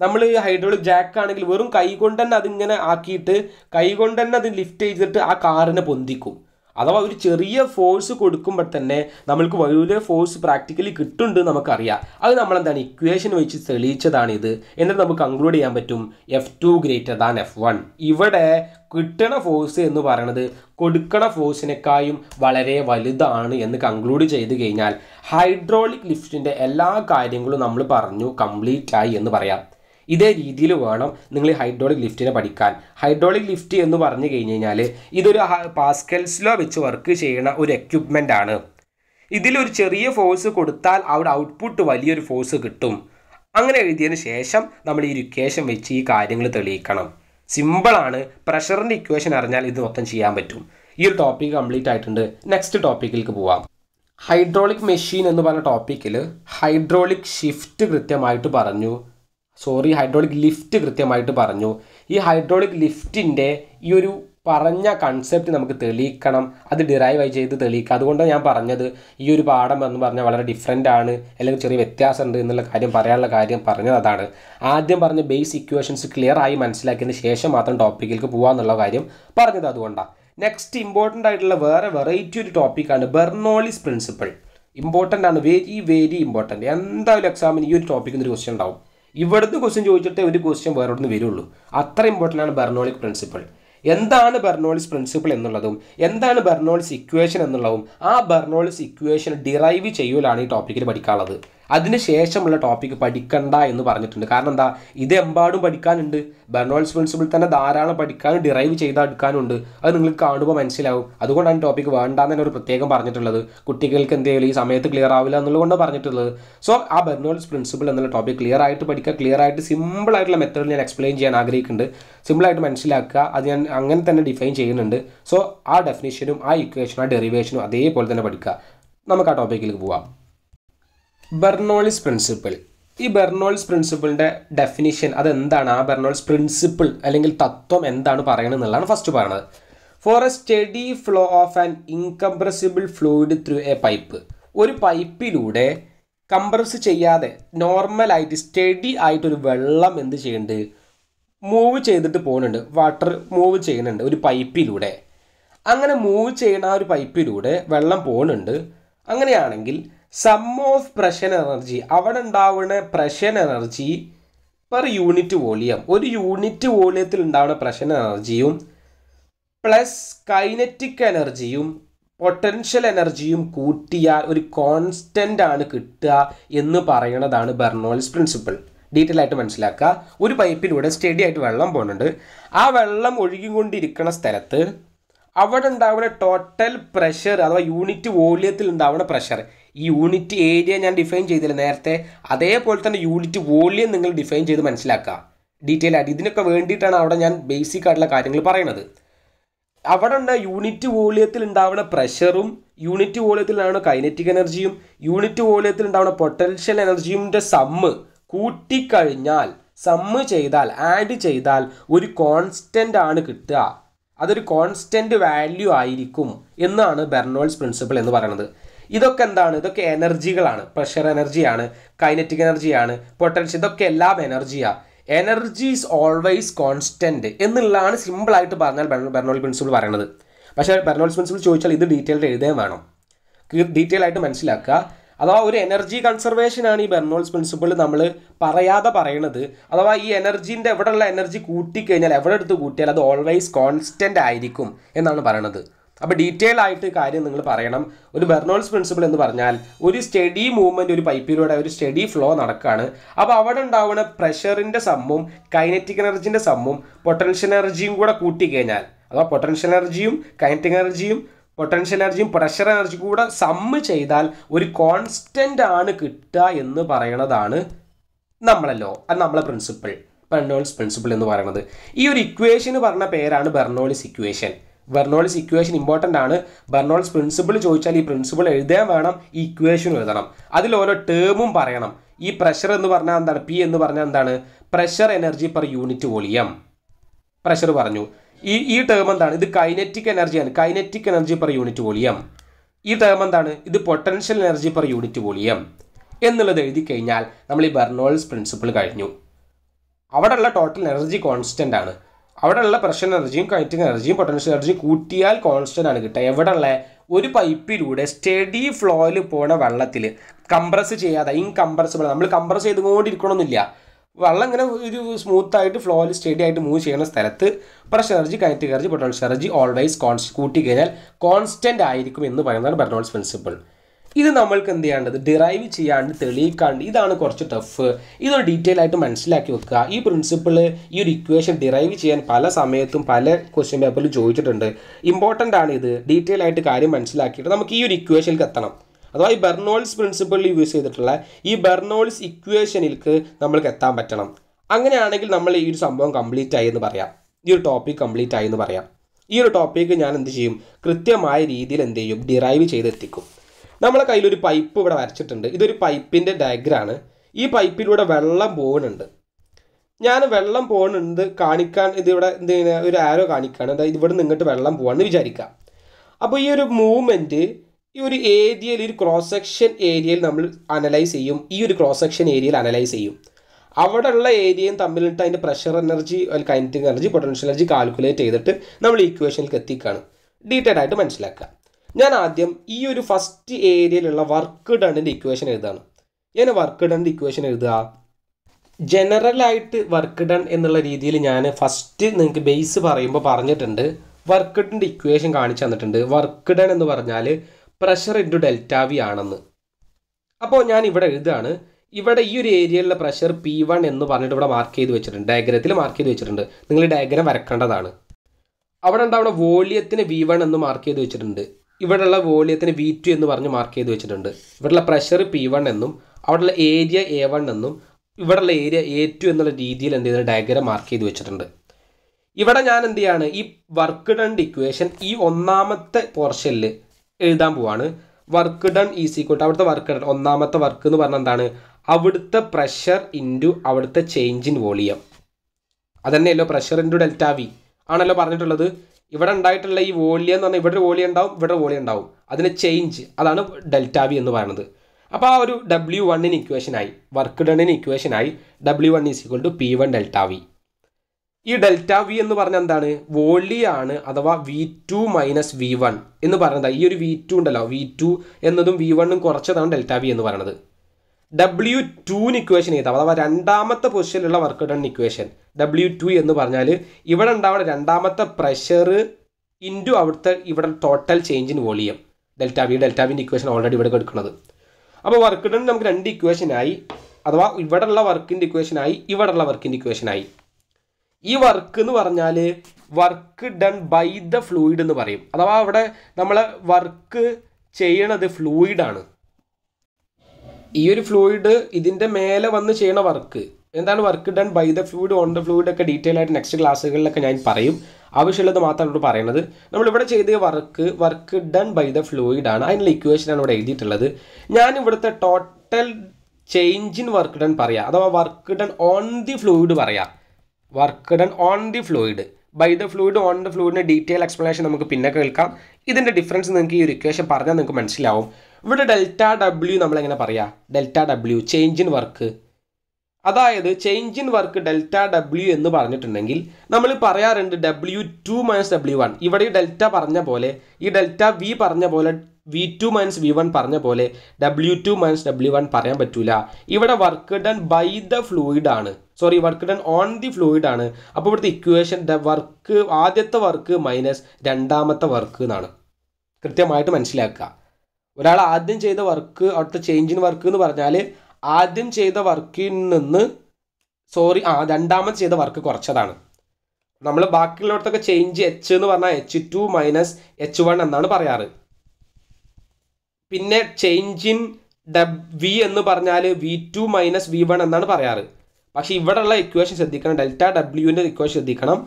നമ്മൾ ഹൈഡ്രോളിക് ജാക്ക് ആണെങ്കിൽ വെറും കൈ കൊണ്ട് തന്നെ അതിങ്ങനെ ആക്കിയിട്ട് കൈ കൊണ്ട് തന്നെ അത് ലിഫ്റ്റ് ചെയ്തിട്ട് ആ കാറിനെ പൊന്തിക്കും അഥവാ ഒരു ചെറിയ ഫോഴ്സ് കൊടുക്കുമ്പോൾ തന്നെ നമ്മൾക്ക് വലിയ ഫോഴ്സ് പ്രാക്ടിക്കലി കിട്ടുന്നുണ്ട് നമുക്കറിയാം അത് നമ്മളെന്താണ് ഇക്വേഷൻ വെച്ച് തെളിയിച്ചതാണിത് എന്നിട്ട് നമുക്ക് കൺക്ലൂഡ് ചെയ്യാൻ പറ്റും F two greater than F one ഇവിടെ കിട്ടണ ഫോഴ്സ് എന്ന് പറയണത് കൊടുക്കണ ഫോഴ്സിനേക്കായും വളരെ വലുതാണ് എന്ന് കൺക്ലൂഡ് ചെയ്ത് കഴിഞ്ഞാൽ ഹൈഡ്രോളിക് ലിഫ്റ്റിൻ്റെ എല്ലാ കാര്യങ്ങളും നമ്മൾ പറഞ്ഞു കംപ്ലീറ്റ് ആയി എന്ന് പറയാം ഇതേ രീതിയിൽ വേണം നിങ്ങൾ ഹൈഡ്രോളിക് ലിഫ്റ്റിനെ പഠിക്കാൻ ഹൈഡ്രോളിക് ലിഫ്റ്റ് എന്ന് പറഞ്ഞു കഴിഞ്ഞ് കഴിഞ്ഞാൽ ഇതൊരു പാസ്കൽസിലോ വെച്ച് വർക്ക് ചെയ്യുന്ന ഒരു എക്യുപ്മെൻ്റ് ആണ് ഇതിലൊരു ചെറിയ ഫോഴ്സ് കൊടുത്താൽ അവിടെ ഔട്ട്പുട്ട് വലിയൊരു ഫോഴ്സ് കിട്ടും അങ്ങനെ എഴുതിയതിന് ശേഷം നമ്മൾ ഈ ഇക്വേഷൻ വെച്ച് ഈ കാര്യങ്ങൾ തെളിയിക്കണം സിമ്പിളാണ് പ്രഷറിൻ്റെ ഇക്വേഷൻ അറിഞ്ഞാൽ ഇത് മൊത്തം ചെയ്യാൻ പറ്റും ഈ ഒരു ടോപ്പിക് കംപ്ലീറ്റ് ആയിട്ടുണ്ട് നെക്സ്റ്റ് ടോപ്പിക്കിലേക്ക് പോവാം ഹൈഡ്രോളിക് മെഷീൻ എന്ന് പറഞ്ഞ ടോപ്പിക്കിൽ ഹൈഡ്രോളിക് ഷിഫ്റ്റ് കൃത്യമായിട്ട് പറഞ്ഞു സോറി ഹൈഡ്രോളിക് ലിഫ്റ്റ് കൃത്യമായിട്ട് പറഞ്ഞു ഈ ഹൈഡ്രോളിക് ലിഫ്റ്റിൻ്റെ ഈ ഒരു പറഞ്ഞ കൺസെപ്റ്റ് നമുക്ക് തെളിയിക്കണം അത് ഡിറൈവ് ആയി ചെയ്ത് തെളിയിക്കുക അതുകൊണ്ടാണ് ഞാൻ പറഞ്ഞത് ഈ ഒരു പാഠം എന്ന് പറഞ്ഞാൽ വളരെ ഡിഫറെൻ്റ് ആണ് അല്ലെങ്കിൽ ചെറിയ വ്യത്യാസമുണ്ട് എന്നുള്ള കാര്യം പറയാനുള്ള കാര്യം പറഞ്ഞത് അതാണ് ആദ്യം പറഞ്ഞ ബേസ് ഇക്വേഷൻസ് ക്ലിയർ ആയി മനസ്സിലാക്കിയതിന് ശേഷം മാത്രം ടോപ്പിക്കിലേക്ക് പോകാമെന്നുള്ള കാര്യം പറഞ്ഞത് അതുകൊണ്ടാണ് നെക്സ്റ്റ് ഇമ്പോർട്ടൻ്റ് ആയിട്ടുള്ള വേറെ വെറൈറ്റി ഒരു ടോപ്പിക്കാണ് ബെർണോളിസ് പ്രിൻസിപ്പിൾ ഇമ്പോർട്ടൻ്റ് ആണ് വെരി വെരി ഇമ്പോർട്ടൻ്റ് എന്തായാലും എക്സാമിന് ഈ ഒരു ടോപ്പിക്കിൽ നിന്ന് ഒരു ക്വസ്റ്റ്യൻ ഉണ്ടാവും ഇവിടുത്തെ ക്വസ്റ്റ്യൻ ചോദിച്ചിട്ടേ ഒരു ക്വസ്റ്റ്യൻ വേറെ നിന്ന് വരുള്ളൂ അത്ര ഇമ്പോർട്ടൻ്റ് ആണ് ബെർണോളിക് പ്രിൻസിപ്പിൾ എന്താണ് ബെർണോളിസ് പ്രിൻസിപ്പിൾ എന്നുള്ളതും എന്താണ് ബെർണോളിസ് ഇക്വേഷൻ എന്നുള്ളതും ആ ബെർണോളിസ് ഇക്വേഷൻ ഡിറൈവ് ചെയ്യലാണ് ഈ ടോപ്പിക്കിൽ പഠിക്കാനുള്ളത് അതിനുശേഷമുള്ള ടോപ്പിക് പഠിക്കണ്ട എന്ന് പറഞ്ഞിട്ടുണ്ട് കാരണം എന്താ ഇതെമ്പാടും പഠിക്കാനുണ്ട് ബെർണോൾസ് പ്രിൻസിപ്പിൾ തന്നെ ധാരാളം പഠിക്കാനും ഡിറൈവ് ചെയ്തെടുക്കാനുണ്ട് അത് നിങ്ങൾക്ക് കാണുമ്പോൾ മനസ്സിലാവും അതുകൊണ്ടാണ് ടോപ്പിക് എന്ന് തന്നെ ഒരു പ്രത്യേകം പറഞ്ഞിട്ടുള്ളത് കുട്ടികൾക്ക് എന്തെങ്കിലും ഈ സമയത്ത് ക്ലിയർ ആവില്ല എന്നുള്ളതുകൊണ്ട് പറഞ്ഞിട്ടുള്ളത് സോ ആ ബെർണോൾസ് പ്രിൻസിപ്പിൾ എന്നുള്ള ടോപ്പിക് ക്ലിയർ ആയിട്ട് പഠിക്കുക ക്ലിയർ ആയിട്ട് സിമ്പിൾ ആയിട്ടുള്ള മെത്തേഡിൽ ഞാൻ എക്സ്പ്ലെയിൻ ചെയ്യാൻ ആഗ്രഹിക്കുന്നുണ്ട് ആയിട്ട് മനസ്സിലാക്കുക അത് ഞാൻ അങ്ങനെ തന്നെ ഡിഫൈൻ ചെയ്യുന്നുണ്ട് സോ ആ ഡെഫിനേഷനും ആ ഇക്വേഷനും ആ ഡെറിവേഷനും അതേപോലെ തന്നെ പഠിക്കുക നമുക്ക് ആ ടോപ്പിക്കിലേക്ക് പോവാം ബെർണോളിസ് പ്രിൻസിപ്പിൾ ഈ ബെർണോൾസ് പ്രിൻസിപ്പിളിൻ്റെ ഡെഫിനിഷൻ അതെന്താണ് ആ ബെർണോൾസ് പ്രിൻസിപ്പിൾ അല്ലെങ്കിൽ തത്വം എന്താണ് എന്നുള്ളതാണ് ഫസ്റ്റ് പറയണത് for a steady flow of an incompressible fluid through a pipe ഒരു പൈപ്പിലൂടെ കംപ്രസ് ചെയ്യാതെ നോർമലായിട്ട് സ്റ്റഡി ആയിട്ടൊരു വെള്ളം എന്ത് ചെയ്യുന്നുണ്ട് മൂവ് ചെയ്തിട്ട് പോകുന്നുണ്ട് വാട്ടർ മൂവ് ചെയ്യുന്നുണ്ട് ഒരു പൈപ്പിലൂടെ അങ്ങനെ മൂവ് ചെയ്യുന്ന ആ ഒരു പൈപ്പിലൂടെ വെള്ളം പോകുന്നുണ്ട് അങ്ങനെയാണെങ്കിൽ സം ഓഫ് പ്രഷൻ എനർജി അവിടെ ഉണ്ടാവുന്ന pressure energy per unit volume ഒരു യൂണിറ്റ് വോളിയത്തിൽ ഉണ്ടാവുന്ന പ്രഷൻ എനർജിയും പ്ലസ് കൈനറ്റിക് എനർജിയും പൊട്ടൻഷ്യൽ എനർജിയും കൂട്ടിയാൽ ഒരു കോൺസ്റ്റൻ്റ് ആണ് കിട്ടുക എന്ന് പറയുന്നതാണ് ബെർണോൾസ് പ്രിൻസിപ്പിൾ ഡീറ്റെയിൽ ആയിട്ട് മനസ്സിലാക്കുക ഒരു പൈപ്പിലൂടെ സ്റ്റഡി ആയിട്ട് വെള്ളം പോകുന്നുണ്ട് ആ വെള്ളം ഒഴുകിക്കൊണ്ടിരിക്കുന്ന സ്ഥലത്ത് അവിടെ ഉണ്ടാവുന്ന ടോട്ടൽ പ്രഷർ അഥവാ യൂണിറ്റ് വോളിയത്തിൽ ഉണ്ടാവുന്ന പ്രഷർ ഈ യൂണിറ്റ് ഏരിയ ഞാൻ ഡിഫൈൻ ചെയ്തില്ല നേരത്തെ അതേപോലെ തന്നെ യൂണിറ്റ് വോളിയം നിങ്ങൾ ഡിഫൈൻ ചെയ്ത് മനസ്സിലാക്കുക ഡീറ്റെയിൽ ആയിട്ട് ഇതിനൊക്കെ വേണ്ടിയിട്ടാണ് അവിടെ ഞാൻ ബേസിക് ആയിട്ടുള്ള കാര്യങ്ങൾ പറയുന്നത് അവിടെ ഉണ്ട് യൂണിറ്റ് വോളിയത്തിൽ ഉണ്ടാവുന്ന പ്രഷറും യൂണിറ്റ് വോളിയത്തിൽ ഉണ്ടാവുന്ന കൈനറ്റിക് എനർജിയും യൂണിറ്റ് വോളിയത്തിൽ ഉണ്ടാവുന്ന പൊട്ടൻഷ്യൽ എനർജിയുടെ സമ്മ് കൂട്ടിക്കഴിഞ്ഞാൽ സമ്മ് ചെയ്താൽ ആഡ് ചെയ്താൽ ഒരു കോൺസ്റ്റൻ്റ് ആണ് കിട്ടുക അതൊരു കോൺസ്റ്റൻ്റ് വാല്യൂ ആയിരിക്കും എന്നാണ് ബെർണോൾസ് പ്രിൻസിപ്പിൾ എന്ന് പറയുന്നത് ഇതൊക്കെ എന്താണ് ഇതൊക്കെ എനർജികളാണ് പ്രഷർ എനർജിയാണ് കൈനറ്റിക് എനർജിയാണ് പൊട്ടൻഷ്യൽ ഇതൊക്കെ എല്ലാം എനർജിയാണ് എനർജി ഈസ് ഓൾവേസ് കോൺസ്റ്റൻറ്റ് എന്നുള്ളതാണ് സിമ്പിളായിട്ട് പറഞ്ഞാൽ ബെർണോൾ പ്രിൻസിപ്പിൾ പറയുന്നത് പക്ഷേ ബെർണോൾ പ്രിൻസിപ്പിൾ ചോദിച്ചാൽ ഇത് ഡീറ്റെയിൽഡ് എഴുതാൻ വേണം ഡീറ്റെയിൽ ആയിട്ട് മനസ്സിലാക്കുക അഥവാ ഒരു എനർജി കൺസർവേഷനാണ് ഈ ബെർണോൾസ് പ്രിൻസിപ്പിൾ നമ്മൾ പറയാതെ പറയണത് അഥവാ ഈ എനർജീൻ്റെ എവിടെയുള്ള എനർജി കൂട്ടിക്കഴിഞ്ഞാൽ എവിടെ എടുത്ത് കൂട്ടിയാൽ അത് ഓൾവേസ് കോൺസ്റ്റൻ്റ് ആയിരിക്കും എന്നാണ് പറയണത് അപ്പോൾ ഡീറ്റെയിൽ ആയിട്ട് കാര്യം നിങ്ങൾ പറയണം ഒരു ബെർണോൾസ് പ്രിൻസിപ്പിൾ എന്ന് പറഞ്ഞാൽ ഒരു സ്റ്റഡി മൂവ്മെന്റ് ഒരു പൈപ്പിലൂടെ ഒരു സ്റ്റഡി ഫ്ലോ നടക്കുകയാണ് അപ്പോൾ അവിടെ ഉണ്ടാവുന്ന പ്രഷറിൻ്റെ സമ്മും കൈനറ്റിക് എനർജിൻ്റെ സമ്മും പൊട്ടൻഷ്യൽ എനർജിയും കൂടെ കൂട്ടിക്കഴിഞ്ഞാൽ അഥവാ പൊട്ടൻഷ്യൽ എനർജിയും കൈനറ്റിക് എനർജിയും പൊട്ടൻഷ്യൽ എനർജിയും പ്രഷർ എനർജി കൂടെ സമ്മ് ചെയ്താൽ ഒരു കോൺസ്റ്റൻ്റ് ആണ് കിട്ടുക എന്ന് പറയണതാണ് നമ്മളെ ലോ അത് നമ്മളെ പ്രിൻസിപ്പിൾ ബെർണോൾസ് പ്രിൻസിപ്പിൾ എന്ന് പറയുന്നത് ഈ ഒരു ഇക്വേഷന് പറഞ്ഞ പേരാണ് Bernoulli's equation Bernoulli's equation important ആണ് ബെർണോൾസ് പ്രിൻസിപ്പിൾ ചോദിച്ചാൽ ഈ പ്രിൻസിപ്പിൾ എഴുതാൻ വേണം ഈ ഇക്വേഷനും എഴുതണം അതിൽ ഓരോ ടേമും പറയണം ഈ പ്രഷർ എന്ന് പറഞ്ഞാൽ എന്താണ് പി എന്ന് പറഞ്ഞാൽ എന്താണ് pressure energy per unit volume pressure പറഞ്ഞു ഈ ഈ ടേം എന്താണ് ഇത് കൈനറ്റിക് എനർജിയാണ് kinetic energy per unit volume ഈ ടേം എന്താണ് ഇത് potential energy per unit volume എന്നുള്ളത് എഴുതി കഴിഞ്ഞാൽ നമ്മൾ ഈ ബെർണോൾസ് പ്രിൻസിപ്പിൾ കഴിഞ്ഞു അവിടെയുള്ള ടോട്ടൽ എനർജി കോൺസ്റ്റൻ്റ് ആണ് അവിടെയുള്ള പ്രഷർ എനർജിയും കൈറ്റിംഗ് എനർജിയും പൊട്ടൻഷ്യൽ എനർജി കൂട്ടിയാൽ കോൺസ്റ്റൻ്റ് ആണ് കിട്ടുക എവിടെയുള്ള ഒരു പൈപ്പിലൂടെ സ്റ്റഡി ഫ്ലോയിൽ പോണ വെള്ളത്തിൽ കംപ്രസ് ചെയ്യാതെ ഇൻകംപ്രസിബിൾ നമ്മൾ കംപ്രസ് ചെയ്തുകൊണ്ടിരിക്കണമെന്നില്ല വെള്ളം ഇങ്ങനെ ഒരു സ്മൂത്തായിട്ട് ഫ്ലോയിൽ സ്റ്റഡി ആയിട്ട് മൂവ് ചെയ്യുന്ന സ്ഥലത്ത് pressure energy kinetic energy potential energy always cons കൂട്ടിക്കഴിഞ്ഞാൽ കോൺസ്റ്റൻ്റ് ആയിരിക്കും എന്ന് പറയുന്നതാണ് ബെർണോൾസ് പ്രിൻസിപ്പിൾ ഇത് നമ്മൾക്ക് എന്ത് ചെയ്യേണ്ടത് ഡിറൈവ് ചെയ്യാണ്ട് തെളിയിക്കാണ്ട് ഇതാണ് കുറച്ച് ടഫ് ഇതൊരു ഡീറ്റെയിൽ ആയിട്ട് മനസ്സിലാക്കി വെക്കുക ഈ പ്രിൻസിപ്പിൾ ഈ ഒരു ഇക്വേഷൻ ഡിറൈവ് ചെയ്യാൻ പല സമയത്തും പല ക്വസ്റ്റ്യൻ പേപ്പറിൽ ചോദിച്ചിട്ടുണ്ട് ഇമ്പോർട്ടൻ്റ് ആണ് ഇത് ഡീറ്റെയിൽ ആയിട്ട് കാര്യം മനസ്സിലാക്കിയിട്ട് നമുക്ക് ഈ ഒരു ഇക്വേഷനിലേക്ക് എത്തണം അഥവാ ഈ ബെർണോൾസ് പ്രിൻസിപ്പിളിൽ യൂസ് ചെയ്തിട്ടുള്ള ഈ ബെർണോൾസ് ഇക്വേഷനിലേക്ക് നമ്മൾക്ക് എത്താൻ പറ്റണം അങ്ങനെയാണെങ്കിൽ നമ്മൾ ഈ ഒരു സംഭവം കംപ്ലീറ്റ് ആയി എന്ന് പറയാം ഈ ഒരു ടോപ്പിക് കംപ്ലീറ്റ് ആയി എന്ന് പറയാം ഈ ഒരു ടോപ്പിക്ക് ഞാൻ എന്ത് ചെയ്യും കൃത്യമായ രീതിയിൽ എന്ത് ചെയ്യും ഡിറൈവ് ചെയ്തെത്തിക്കും നമ്മളെ കയ്യിലൊരു പൈപ്പ് ഇവിടെ വരച്ചിട്ടുണ്ട് ഇതൊരു പൈപ്പിൻ്റെ ഡയഗ്രാണ് ഈ പൈപ്പിലൂടെ വെള്ളം പോകുന്നുണ്ട് ഞാൻ വെള്ളം പോകുന്നുണ്ട് കാണിക്കാൻ ഇതിവിടെ എന്ത് ഒരു ആരോ കാണിക്കുകയാണ് അതായത് ഇവിടെ ഇങ്ങോട്ട് വെള്ളം പോകാമെന്ന് വിചാരിക്കാം അപ്പോൾ ഈ ഒരു മൂവ്മെൻറ്റ് ഈ ഒരു ഏരിയയിൽ ഒരു ക്രോസ് സെക്ഷൻ ഏരിയയിൽ നമ്മൾ അനലൈസ് ചെയ്യും ഈ ഒരു ക്രോസ് സെക്ഷൻ ഏരിയയിൽ അനലൈസ് ചെയ്യും ഉള്ള ഏരിയയും തമ്മിലിട്ട് അതിൻ്റെ pressure energy kinetic energy potential energy calculate ചെയ്തിട്ട് നമ്മൾ ഈക്വേഷനിലേക്ക് എത്തിക്കാണ് ഡീറ്റെയിൽ ആയിട്ട് മനസ്സിലാക്കുക ഞാൻ ആദ്യം ഈ ഒരു ഫസ്റ്റ് ഏരിയയിലുള്ള വർക്ക് ഡണ്ണിൻ്റെ ഇക്വേഷൻ എഴുതാണ് ഞാൻ വർക്ക് ഡണ്ണിൻ്റെ ഇക്വേഷൻ എഴുതുക ജനറലായിട്ട് വർക്ക് ഡൺ എന്നുള്ള രീതിയിൽ ഞാൻ ഫസ്റ്റ് നിങ്ങൾക്ക് ബേസ് പറയുമ്പോൾ പറഞ്ഞിട്ടുണ്ട് വർക്ക് ഡണ്ണിൻ്റെ ഇക്വേഷൻ കാണിച്ചു തന്നിട്ടുണ്ട് വർക്ക് ഡൺ എന്ന് പറഞ്ഞാൽ പ്രഷർ ഇൻറ്റു ഡെൽറ്റ വി ആണെന്ന് അപ്പോൾ ഞാൻ ഇവിടെ എഴുതുകയാണ് ഇവിടെ ഈ ഒരു ഏരിയയിലുള്ള പ്രഷർ പി വൺ എന്ന് പറഞ്ഞിട്ട് ഇവിടെ മാർക്ക് ചെയ്ത് വെച്ചിട്ടുണ്ട് ഡയഗ്രത്തിൽ മാർക്ക് ചെയ്ത് വെച്ചിട്ടുണ്ട് നിങ്ങൾ ഡയഗ്രം വരക്കേണ്ടതാണ് അവിടെ ഉണ്ടാവുന്ന വോളിയത്തിന് വി വൺ എന്ന് മാർക്ക് ചെയ്ത് വെച്ചിട്ടുണ്ട് ഇവിടെയുള്ള വോളിയത്തിന് വി ടു എന്ന് പറഞ്ഞ് മാർക്ക് ചെയ്ത് വെച്ചിട്ടുണ്ട് ഇവിടെയുള്ള പ്രഷർ പി വൺ എന്നും അവിടെയുള്ള ഏരിയ എ വൺ എന്നും ഇവിടെയുള്ള ഏരിയ എ ടു എന്നുള്ള രീതിയിൽ എന്ത് ചെയ്യുന്നത് ഡയഗ്രം മാർക്ക് ചെയ്ത് വെച്ചിട്ടുണ്ട് ഇവിടെ ഞാൻ എന്ത് ചെയ്യാണ് ഈ വർക്ക് ഡൺ ഇക്വേഷൻ ഈ ഒന്നാമത്തെ പോർഷനിൽ എഴുതാൻ പോവാണ് വർക്ക് ഡൺ ഈസ് ഈക്വൽ അവിടുത്തെ വർക്ക് ഡൺ ഒന്നാമത്തെ വർക്ക് എന്ന് പറഞ്ഞാൽ എന്താണ് അവിടുത്തെ പ്രഷർ ഇൻറ്റു അവിടുത്തെ ചേഞ്ച് ഇൻ വോളിയം അതന്നെയല്ലോ പ്രഷർ ഇൻറ്റു ഡെൽറ്റ വി ആണല്ലോ പറഞ്ഞിട്ടുള്ളത് ഇവിടെ ഉണ്ടായിട്ടുള്ള ഈ വോളിയം എന്ന് പറഞ്ഞാൽ ഇവിടെ വോളിയം ഉണ്ടാവും ഇവിടെ വോളിയം ഉണ്ടാവും അതിന് ചേഞ്ച് അതാണ് ഡെൽറ്റ വി എന്ന് പറയുന്നത് അപ്പോൾ ആ ഒരു ഡബ്ല്യു വണ്ണിന് ഇക്വേഷനായി വർക്ക് ഡണ്ണിന് ഇക്വേഷനായി W one is equal to P one delta V ഈ ഡെൽറ്റ വി എന്ന് പറഞ്ഞാൽ എന്താണ് വോളിയാണ് അഥവാ V two minus V one എന്ന് പറയുന്നത് ഈ ഒരു വി ടു ഉണ്ടല്ലോ വി ടു എന്നതും വി വണ്ണും കുറച്ചതാണ് ഡെൽറ്റ വി എന്ന് പറയുന്നത് ഡബ്ല്യു ടുവിന് ഇക്വേഷൻ ചെയ്താൽ അഥവാ രണ്ടാമത്തെ പൊസിഷനിലുള്ള work done equation W two എന്ന് പറഞ്ഞാൽ ഇവിടെ ഉണ്ടാവുന്ന രണ്ടാമത്തെ പ്രഷർ ഇൻറ്റു അവിടുത്തെ ഇവിടെ total change in volume delta V delta വിൻ്റെ ഇക്വേഷൻ ഓൾറെഡി ഇവിടെ എടുക്കുന്നത് അപ്പോൾ വർക്ക് ഡൺ നമുക്ക് രണ്ട് ഇക്വേഷനായി അഥവാ ഇവിടെയുള്ള വർക്കിൻ്റെ ഇക്വേഷനായി ഇവിടെയുള്ള വർക്കിൻ്റെ ഇക്വേഷനായി ഈ വർക്ക് എന്ന് പറഞ്ഞാൽ work done by the fluid എന്ന് പറയും അഥവാ അവിടെ നമ്മൾ വർക്ക് ചെയ്യണത് ഫ്ലൂയിഡാണ് ഈ ഒരു ഫ്ലൂയിഡ് ഇതിൻ്റെ മേലെ വന്ന് ചെയ്യണ വർക്ക് എന്താണ് work done by the fluid on the fluid ഒക്കെ ഡീറ്റെയിൽ ആയിട്ട് നെക്സ്റ്റ് ക്ലാസ്സുകളിലൊക്കെ ഞാൻ പറയും ആവശ്യമുള്ളത് മാത്രമാണ് പറയുന്നത് നമ്മളിവിടെ ചെയ്ത work work done by the fluid ആണ് അതിനുള്ള ഇക്വേഷനാണ് ഇവിടെ എഴുതിയിട്ടുള്ളത് ഞാൻ ഇവിടുത്തെ total change in work done പറയാം അഥവാ work done on the fluid പറയാം work done on the fluid by the fluid on the ഫ്ലൂയിഡിൻ്റെ ഡീറ്റെയിൽ എക്സ്പ്ലനേഷൻ നമുക്ക് പിന്നെ കേൾക്കാം ഇതിൻ്റെ ഡിഫറൻസ് നിങ്ങൾക്ക് ഈ ഒരു ഇക്വേഷൻ പറഞ്ഞാൽ നിങ്ങൾക്ക് മനസ്സിലാവും ഇവിടെ ഡെൽറ്റ ഡബ്ല്യു നമ്മളെങ്ങനെ പറയാ delta W change in work അതായത് change in work delta W എന്ന് പറഞ്ഞിട്ടുണ്ടെങ്കിൽ നമ്മൾ പറയാറുണ്ട് W two minus W one ഇവിടെ ഈ ഡെൽറ്റ പറഞ്ഞ പോലെ ഈ ഡെൽറ്റ വി പറഞ്ഞ പോലെ V two minus V one പറഞ്ഞ പോലെ W two minus W one പറയാൻ പറ്റൂല ഇവിടെ work done by the fluid ആണ് sorry work done on the fluid ആണ് അപ്പോൾ ഇവിടുത്തെ ഇക്വേഷൻ ദ വർക്ക് ആദ്യത്തെ വർക്ക് മൈനസ് രണ്ടാമത്തെ വർക്ക് എന്നാണ് കൃത്യമായിട്ട് മനസ്സിലാക്കുക ഒരാൾ ആദ്യം ചെയ്ത വർക്ക് അവിടുത്തെ ചേഞ്ച് ഇൻ വർക്ക് എന്ന് പറഞ്ഞാൽ ആദ്യം ചെയ്ത വർക്കിൽ നിന്ന് സോറി ആ രണ്ടാമത് ചെയ്ത വർക്ക് കുറച്ചതാണ് നമ്മൾ ബാക്കിയുള്ളടത്തൊക്കെ ചേഞ്ച് എച്ച് എന്ന് പറഞ്ഞാൽ H two minus H one എന്നാണ് പറയാറ് പിന്നെ ചേഞ്ച് ഇൻ ഡബ് വി എന്ന് പറഞ്ഞാൽ V two minus V one എന്നാണ് പറയാറ് പക്ഷേ ഉള്ള ഇക്വേഷൻ ശ്രദ്ധിക്കണം ഡെൽറ്റ ഡബ്ല്യുവിൻ്റെ ഇക്വേഷൻ ശ്രദ്ധിക്കണം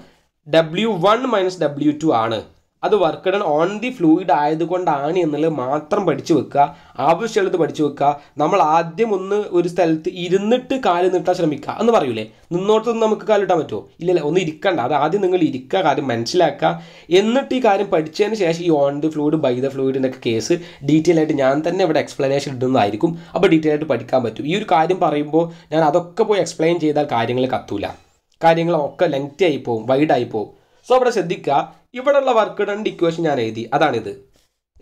W one minus W two ആണ് അത് work done on the fluid ആയതുകൊണ്ടാണ് എന്നുള്ളത് മാത്രം പഠിച്ചു വെക്കുക ആവശ്യമുള്ളത് പഠിച്ചു വെക്കുക നമ്മൾ ആദ്യം ഒന്ന് ഒരു സ്ഥലത്ത് ഇരുന്നിട്ട് കാല് നീട്ടാൻ ശ്രമിക്കുക എന്ന് പറയൂലേ നിന്നോട്ടൊന്നും നമുക്ക് കാലിട്ടാൻ പറ്റുമോ ഇല്ലല്ല ഒന്ന് ഇരിക്കണ്ട അത് ആദ്യം നിങ്ങൾ ഇരിക്കുക കാര്യം മനസ്സിലാക്കുക എന്നിട്ട് ഈ കാര്യം പഠിച്ചതിന് ശേഷം ഈ on the fluid by the ഫ്ലൂയിഡിൻ്റെ കേസ് ഡീറ്റെയിൽ ആയിട്ട് ഞാൻ തന്നെ ഇവിടെ എക്സ്പ്ലനേഷൻ ഇടുന്നതായിരിക്കും അപ്പോൾ ഡീറ്റെയിൽ ആയിട്ട് പഠിക്കാൻ പറ്റും ഈ ഒരു കാര്യം പറയുമ്പോൾ ഞാൻ അതൊക്കെ പോയി എക്സ്പ്ലെയിൻ ചെയ്താൽ കാര്യങ്ങൾ കത്തൂല കാര്യങ്ങളൊക്കെ ലെങ്തി ആയി പോവും വൈഡായി പോവും സോ അവിടെ ശ്രദ്ധിക്കുക ഇവിടെയുള്ള വർക്ക് ഡൺ ഇക്വേഷൻ ഞാൻ എഴുതി അതാണിത്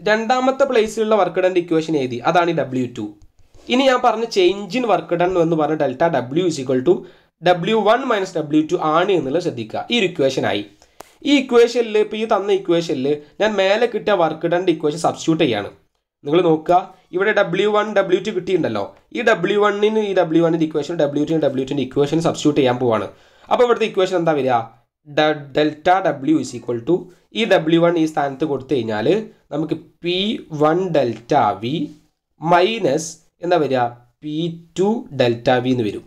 രണ്ടാമത്തെ പ്ലേസിലുള്ള വർക്ക് ഡൺ ഇക്വേഷൻ എഴുതി അതാണ് ഈ ഡബ്ല്യു ടു ഇനി ഞാൻ പറഞ്ഞ ചേഞ്ച് ഇൻ വർക്ക് ഡൺ എന്ന് പറഞ്ഞ delta W is equal to W one minus W two ആണ് എന്നുള്ളത് ശ്രദ്ധിക്കുക ഈ ഒരു ഇക്വേഷൻ ആയി ഈ ഇക്വേഷനിൽ ഇപ്പം ഈ തന്ന ഇക്വേഷനിൽ ഞാൻ മേലെ കിട്ടിയ വർക്ക് ഡൺ ഇക്വേഷൻ സബ്സ്റ്റിറ്റ്യൂട്ട് ചെയ്യാണ് നിങ്ങൾ നോക്കുക ഇവിടെ ഡബ്ല്യു വൺ ഡബ്ല്യു ടു കിട്ടിയിട്ടുണ്ടല്ലോ ഈ ഡബ്ല്യു വണ്ണിന് ഈ ഡബ്ല്യു വണ്ണിൻ്റെ ഇക്വേഷൻ ഡബ്ല്യു ടു ഡബ്ല്യു ടുവിൻ്റെ ഇക്വേഷൻ സബ്സ്റ്റിറ്റ്യൂട്ട് ചെയ്യാൻ പോവാണ് അപ്പോൾ ഇവിടുത്തെ ഇക്വേഷൻ എന്താ വരിക delta W is equal to ഈ ഡബ്ല്യു വൺ ഈ സ്ഥാനത്ത് കൊടുത്തു കഴിഞ്ഞാൽ നമുക്ക് P one delta V minus എന്താ വരിക പി ടു ഡെൽറ്റ വി എന്ന് വരും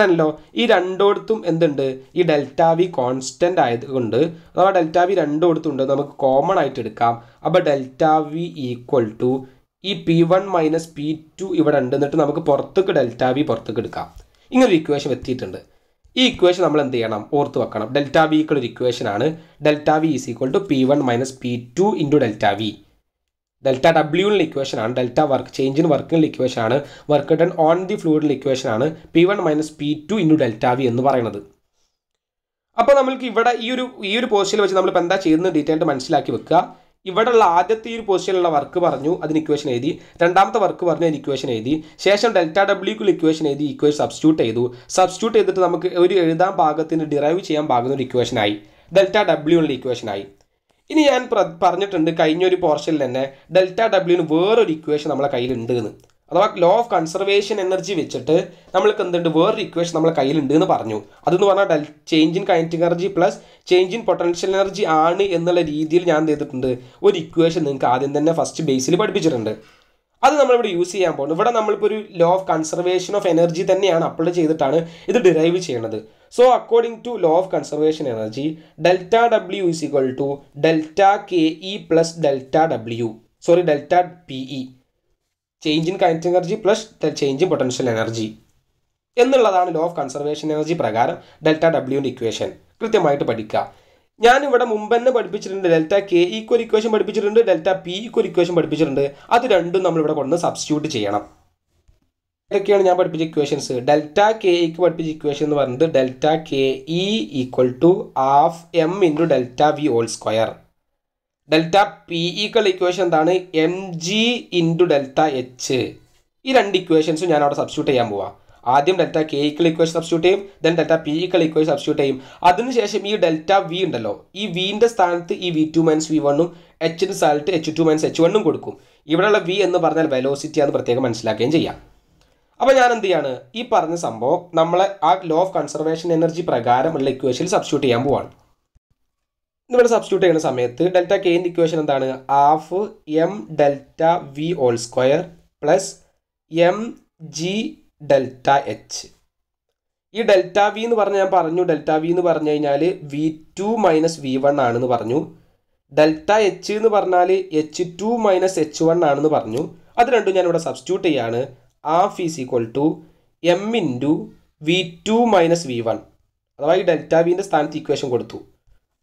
ണല്ലോ ഈ രണ്ടോടത്തും എന്തുണ്ട് ഈ ഡെൽറ്റ വി കോൺസ്റ്റൻ്റ് ആയതുകൊണ്ട് അഥവാ ഡെൽറ്റ വി രണ്ടോടത്തും ഉണ്ട് നമുക്ക് കോമൺ ആയിട്ട് എടുക്കാം അപ്പൊ ഡെൽറ്റ വി ഈക്വൽ ടു ഈ P one minus P two ഇവിടെ ഉണ്ട് എന്നിട്ട് നമുക്ക് പുറത്തേക്ക് ഡെൽറ്റ വി പുറത്തേക്ക് എടുക്കാം ഇങ്ങനൊരു ഇക്വേഷൻ എത്തിയിട്ടുണ്ട് ഈ ഇക്വേഷൻ നമ്മൾ എന്ത് ചെയ്യണം ഓർത്ത് വെക്കണം ഡെൽറ്റ വി ഇക്കൾ ഒരു ഇക്വേഷൻ ആണ് delta V is equal to P one minus P two into delta V delta ഡബ്ല്യൂവിനുള്ള ഇക്വേഷൻ ആണ് ഡെൽറ്റ വർക്ക് ചേഞ്ച് ഇൻ വർക്കിനുള്ള ഇക്വേഷൻ ആണ് വർക്ക് ഡൺ ഓൺ ദി ഫ്ലൂയിഡിൽ ഇക്വേഷൻ ആണ് P one minus P two into delta V എന്ന് പറയുന്നത് അപ്പോൾ നമുക്ക് ഇവിടെ ഈ ഒരു ഈ ഒരു പോസ്റ്റിൽ വെച്ച് നമ്മളിപ്പോൾ എന്താ ചെയ്യുന്നത് ഡീറ്റെയിൽഡ് മനസ്സിലാക്കി വെക്കുക ഇവിടെയുള്ള ആദ്യത്തെ ഈ പൊസിഷനിലുള്ള വർക്ക് പറഞ്ഞു അതിന് ഇക്വേഷൻ എഴുതി രണ്ടാമത്തെ വർക്ക് പറഞ്ഞു അതിന് ഇക്വേഷൻ എഴുതി ശേഷം ഡെൽറ്റ ഡബ്ല്യൂക്കുള്ള ഇക്വേഷൻ എഴുതി ഇക്വേഷൻ സബ്സ്റ്റിറ്റ്യൂട്ട് ചെയ്തു സബ്സ്റ്റിറ്റ്യൂട്ട് ചെയ്തിട്ട് നമുക്ക് ഒരു എഴുതാൻ ഭാഗത്തിന് ഡിറൈവ് ചെയ്യാൻ പാകുന്ന ഒരു ഇക്വേഷനായി ഡെൽറ്റ ഡബ്ല്യൂനുള്ള ഇക്വേഷനായി ഇനി ഞാൻ പറഞ്ഞിട്ടുണ്ട് കഴിഞ്ഞൊരു പോർഷനിൽ തന്നെ ഡെൽറ്റ ഡബ്ല്യൂന് വേറൊരു ഇക്വേഷൻ നമ്മളെ കയ്യിലുണ്ട് എന്ന് അഥവാ ലോ ഓഫ് കൺസർവേഷൻ എനർജി വെച്ചിട്ട് നമ്മൾക്ക് എന്തുണ്ട് വേറൊരു ഇക്വേഷൻ നമ്മളെ കയ്യിലുണ്ട് എന്ന് പറഞ്ഞു അതെന്ന് പറഞ്ഞാൽ del change in kinetic energy plus change in potential energy ആണ് എന്നുള്ള രീതിയിൽ ഞാൻ എന്ത് ചെയ്തിട്ടുണ്ട് ഒരു ഇക്വേഷൻ നിങ്ങൾക്ക് ആദ്യം തന്നെ ഫസ്റ്റ് ബേസിൽ പഠിപ്പിച്ചിട്ടുണ്ട് അത് നമ്മളിവിടെ യൂസ് ചെയ്യാൻ പോകുന്നത് ഇവിടെ നമ്മളിപ്പോൾ ഒരു law of conservation of energy തന്നെയാണ് അപ്ലൈ ചെയ്തിട്ടാണ് ഇത് ഡിറൈവ് ചെയ്യുന്നത് so according to law of conservation energy delta W is equal to delta K E plus delta W sorry delta P E change in kinetic energy plus change in potential energy എന്നുള്ളതാണ് law of conservation energy പ്രകാരം delta ഡബ്ല്യുവിൻ്റെ equation കൃത്യമായിട്ട് പഠിക്കുക ഞാൻ മുമ്പ് തന്നെ പഠിപ്പിച്ചിട്ടുണ്ട് delta K equal equation പഠിപ്പിച്ചിട്ടുണ്ട് ഡെൽറ്റ പി ഈക്വൽ ഇക്വേഷൻ പഠിപ്പിച്ചിട്ടുണ്ട് അത് രണ്ടും നമ്മൾ ഇവിടെ കൊണ്ട് സബ്സ്റ്റിറ്റ്യൂട്ട് ചെയ്യണം ഇതൊക്കെയാണ് ഞാൻ പഠിപ്പിച്ച ഇക്വേഷൻസ് ഡെൽറ്റ കെ ഇക്ക് പഠിപ്പിച്ച ഇക്വേഷൻ എന്ന് പറയുന്നത് delta K E equal to half M into delta V whole square delta P ഈക്കൾ equation എന്താണ് M G into delta H ഈ രണ്ട് ഇക്വേഷൻസും ഞാൻ അവിടെ സബ്സ്റ്റ്യൂട്ട് ചെയ്യാൻ പോവാം ആദ്യം ഡെൽറ്റ കെ ഈക്കൾ ഇക്വേഷൻ സബ്സ്റ്റ്യൂട്ട് ചെയ്യും then delta P ഈക്കൾ equation substitute ചെയ്യും അതിനുശേഷം ഈ ഡെൽറ്റ വി ഉണ്ടല്ലോ ഈ വിൻ്റെ സ്ഥാനത്ത് ഈ വി ടു മൈനസ് വി വണ്ണും എച്ചിൻ്റെ സ്ഥാനത്ത് എച്ച് ടു മൈനസ് എച്ച് വണ്ണും കൊടുക്കും ഇവിടെയുള്ള വി എന്ന് പറഞ്ഞാൽ വെലോസിറ്റി ആണ് പ്രത്യേകം മനസ്സിലാക്കുകയും ചെയ്യാം അപ്പോൾ ഞാൻ എന്ത് ചെയ്യാണ് ഈ പറഞ്ഞ സംഭവം നമ്മളെ ആ ലോ ഓഫ് കൺസർവേഷൻ എനർജി പ്രകാരമുള്ള ഇക്വേഷനിൽ സബ്സ്റ്റ്യൂട്ട് ചെയ്യാൻ പോവാണ് ഇവിടെ സബ്സ്റ്റ്യൂട്ട് ചെയ്യുന്ന സമയത്ത് ഡെൽറ്റ കെ ഇൻ്റെ ഇക്വേഷൻ എന്താണ് half M delta V whole square plus M G delta H ഈ ഡെൽറ്റ വി എന്ന് പറഞ്ഞാൽ ഞാൻ പറഞ്ഞു ഡെൽറ്റ വി എന്ന് പറഞ്ഞു കഴിഞ്ഞാൽ V two minus V one ആണെന്ന് പറഞ്ഞു ഡെൽറ്റ എച്ച് എന്ന് പറഞ്ഞാൽ H two minus H one ആണെന്ന് പറഞ്ഞു അത് രണ്ടും ഇവിടെ സബ്സ്റ്റ്യൂട്ട് ചെയ്യാണ് half is equal to M two V two minus V one അഥവാ ഈ ഡെൽറ്റ വിൻ്റെ സ്ഥാനത്ത് ഇക്വേഷൻ കൊടുത്തു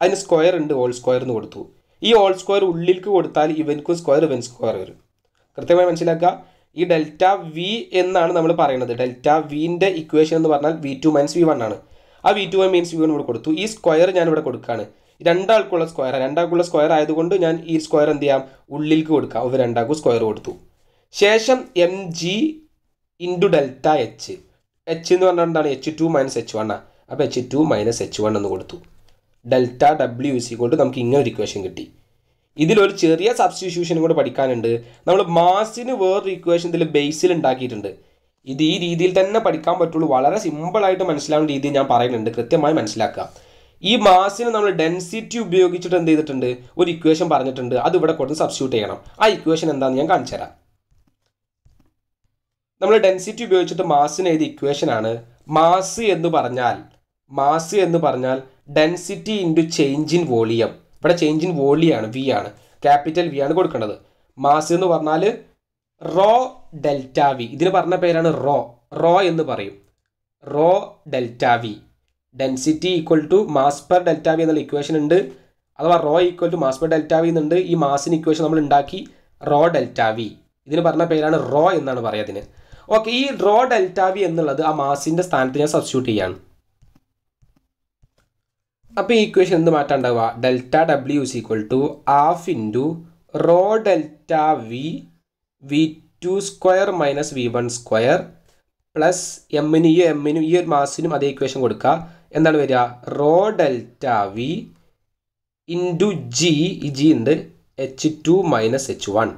അതിന് സ്ക്വയർ ഉണ്ട് ഓൾ സ്ക്വയർ എന്ന് കൊടുത്തു ഈ ഓൾ സ്ക്വയർ ഉള്ളിലേക്ക് കൊടുത്താൽ ഇവൻക്കും സ്ക്വയർ ഇവൻ സ്ക്വയർ വരും കൃത്യമായി മനസ്സിലാക്കുക ഈ ഡെൽറ്റ വി എന്നാണ് നമ്മൾ പറയുന്നത് ഡെൽറ്റ വിൻ്റെ ഇക്വേഷൻ എന്ന് പറഞ്ഞാൽ V two minus V one ആണ് ആ V two minus V one ഇവിടെ കൊടുത്തു ഈ സ്ക്വയർ ഞാൻ ഇവിടെ കൊടുക്കുകയാണ് രണ്ടാൾക്കുള്ള സ്ക്വയർ രണ്ടാൾക്കുള്ള സ്ക്വയർ ആയതുകൊണ്ട് ഞാൻ ഈ സ്ക്വയർ എന്ത് ചെയ്യാം ഉള്ളിലേക്ക് കൊടുക്കാം ഇവർ രണ്ടാൾക്കും സ്ക്വയർ കൊടുത്തു ശേഷം M G into delta H H എന്ന് പറഞ്ഞാൽ എന്താണ് H two minus H one ആണ് അപ്പോൾ H two minus H one എന്ന് കൊടുത്തു delta W is equal to നമുക്ക് ഇങ്ങനൊരു ഇക്വേഷൻ കിട്ടി ഇതിലൊരു ചെറിയ സബ്സ്റ്റിറ്റ്യൂഷനും കൂടെ പഠിക്കാനുണ്ട് നമ്മൾ മാസിന് വേറൊരു ഇക്വേഷൻ ഇതിൽ ബേസിൽ ഉണ്ടാക്കിയിട്ടുണ്ട് ഇത് ഈ രീതിയിൽ തന്നെ പഠിക്കാൻ പറ്റുള്ളൂ വളരെ സിമ്പിളായിട്ട് മനസ്സിലാവുന്ന രീതിയിൽ ഞാൻ പറയുന്നുണ്ട് കൃത്യമായി മനസ്സിലാക്കുക ഈ മാസിന് നമ്മൾ ഡെൻസിറ്റി ഉപയോഗിച്ചിട്ട് എന്ത് ചെയ്തിട്ടുണ്ട് ഒരു ഇക്വേഷൻ പറഞ്ഞിട്ടുണ്ട് അത് ഇവിടെ കൊടുത്ത് സബ്സ്റ്റിറ്റ്യൂട്ട് ചെയ്യണം ആ ഇക്വേഷൻ എന്താണെന്ന് ഞാൻ കാണിച്ചു തരാം നമ്മൾ ഡെൻസിറ്റി ഉപയോഗിച്ചിട്ട് മാസിന് എഴുതിയ ഇക്വേഷനാണ് മാസ് എന്ന് പറഞ്ഞാൽ മാസ് എന്ന് പറഞ്ഞാൽ density into change in volume ഇവിടെ ചേഞ്ച് ഇൻ വോളിയാണ് വി ആണ് ക്യാപിറ്റൽ വി ആണ് കൊടുക്കേണ്ടത് മാസ് എന്ന് പറഞ്ഞാൽ റോ ഡെൽറ്റ വി ഇതിന് പറഞ്ഞ പേരാണ് റോ റോ എന്ന് പറയും rho delta V density equal to mass per delta V എന്നുള്ള ഇക്വേഷൻ ഉണ്ട് അഥവാ rho equal to mass per delta V എന്നുണ്ട് ഈ മാസിന് ഇക്വേഷൻ നമ്മൾ ഉണ്ടാക്കി റോ ഡെൽറ്റ വി ഇതിന് പറഞ്ഞ പേരാണ് റോ എന്നാണ് പറയുക അതിന് ഓക്കെ ഈ റോ ഡെൽറ്റ വി എന്നുള്ളത് ആ മാസിൻ്റെ സ്ഥാനത്ത് ഞാൻ സബ്സ്റ്റിറ്റ്യൂട്ട് ചെയ്യാണ് അപ്പോൾ ഈ ഇക്വേഷൻ എന്ത് മാറ്റം ഉണ്ടാവുക delta W is equal to half into rho delta V V two square minus V one square plus എമ്മിന് ഈ എമ്മിനും ഈ ഒരു മാസിനും അതേ ഇക്വേഷൻ കൊടുക്കുക എന്താണ് വരിക rho delta V into G ഈ ജി ഉണ്ട് H two minus H one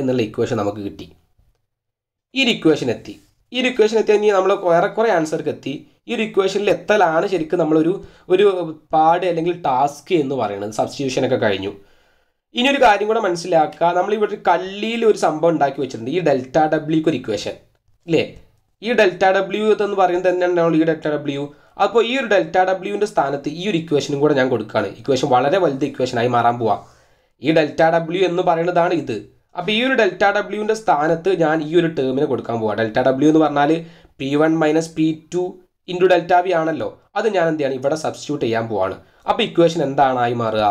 എന്നുള്ള ഇക്വേഷൻ നമുക്ക് കിട്ടി ഈ ഒരു ഇക്വേഷൻ എത്തി ഈ ഒരു ഇക്വേഷൻ എത്തി കഴിഞ്ഞാൽ നമ്മൾ ഏറെക്കുറെ ആൻസർക്ക് എത്തി ഈ ഒരു ഇക്വേഷനിൽ എത്തലാണ് ശരിക്കും നമ്മളൊരു ഒരു പാട് അല്ലെങ്കിൽ ടാസ്ക് എന്ന് പറയുന്നത് സബ്സ്റ്റിറ്റ്യൂഷനൊക്കെ കഴിഞ്ഞു ഇനി ഒരു കാര്യം കൂടെ മനസ്സിലാക്കുക നമ്മൾ ഇവിടെ കള്ളിയിൽ ഒരു സംഭവം ഉണ്ടാക്കി വെച്ചിട്ടുണ്ട് ഈ ഡെൽറ്റ ഡബ്ല്യൂക്ക് ഒരു ഇക്വേഷൻ അല്ലേ ഈ ഡെൽറ്റ ഡബ്ല്യു എന്ന് പറയുന്നത് തന്നെയാണ് നമ്മൾ ഈ ഡെൽറ്റ ഡബ്ല്യു അപ്പോൾ ഈ ഒരു ഡെൽറ്റ ഡബ്ല്യുവിൻ്റെ സ്ഥാനത്ത് ഈ ഒരു ഇക്വേഷനും കൂടെ ഞാൻ കൊടുക്കുകയാണ് ഇക്വേഷൻ വളരെ വലുത് ഇക്വേഷനായി മാറാൻ പോവാം ഈ ഡെൽറ്റ ഡബ്ല്യു എന്ന് പറയുന്നതാണ് ഇത് അപ്പോൾ ഈ ഒരു ഡെൽറ്റ ഡബ്ല്യുവിൻ്റെ സ്ഥാനത്ത് ഞാൻ ഈ ഒരു ടേമിനെ കൊടുക്കാൻ പോവാം ഡെൽറ്റ ഡബ്ല്യു എന്ന് പറഞ്ഞാൽ P one minus P two into delta V ആണല്ലോ അത് ഞാൻ എന്ത് ചെയ്യാണ് ഇവിടെ സബ്സ്റ്റിറ്റ്യൂട്ട് ചെയ്യാൻ പോവാണ് അപ്പോൾ ഇക്വേഷൻ എന്താണായി മാറുക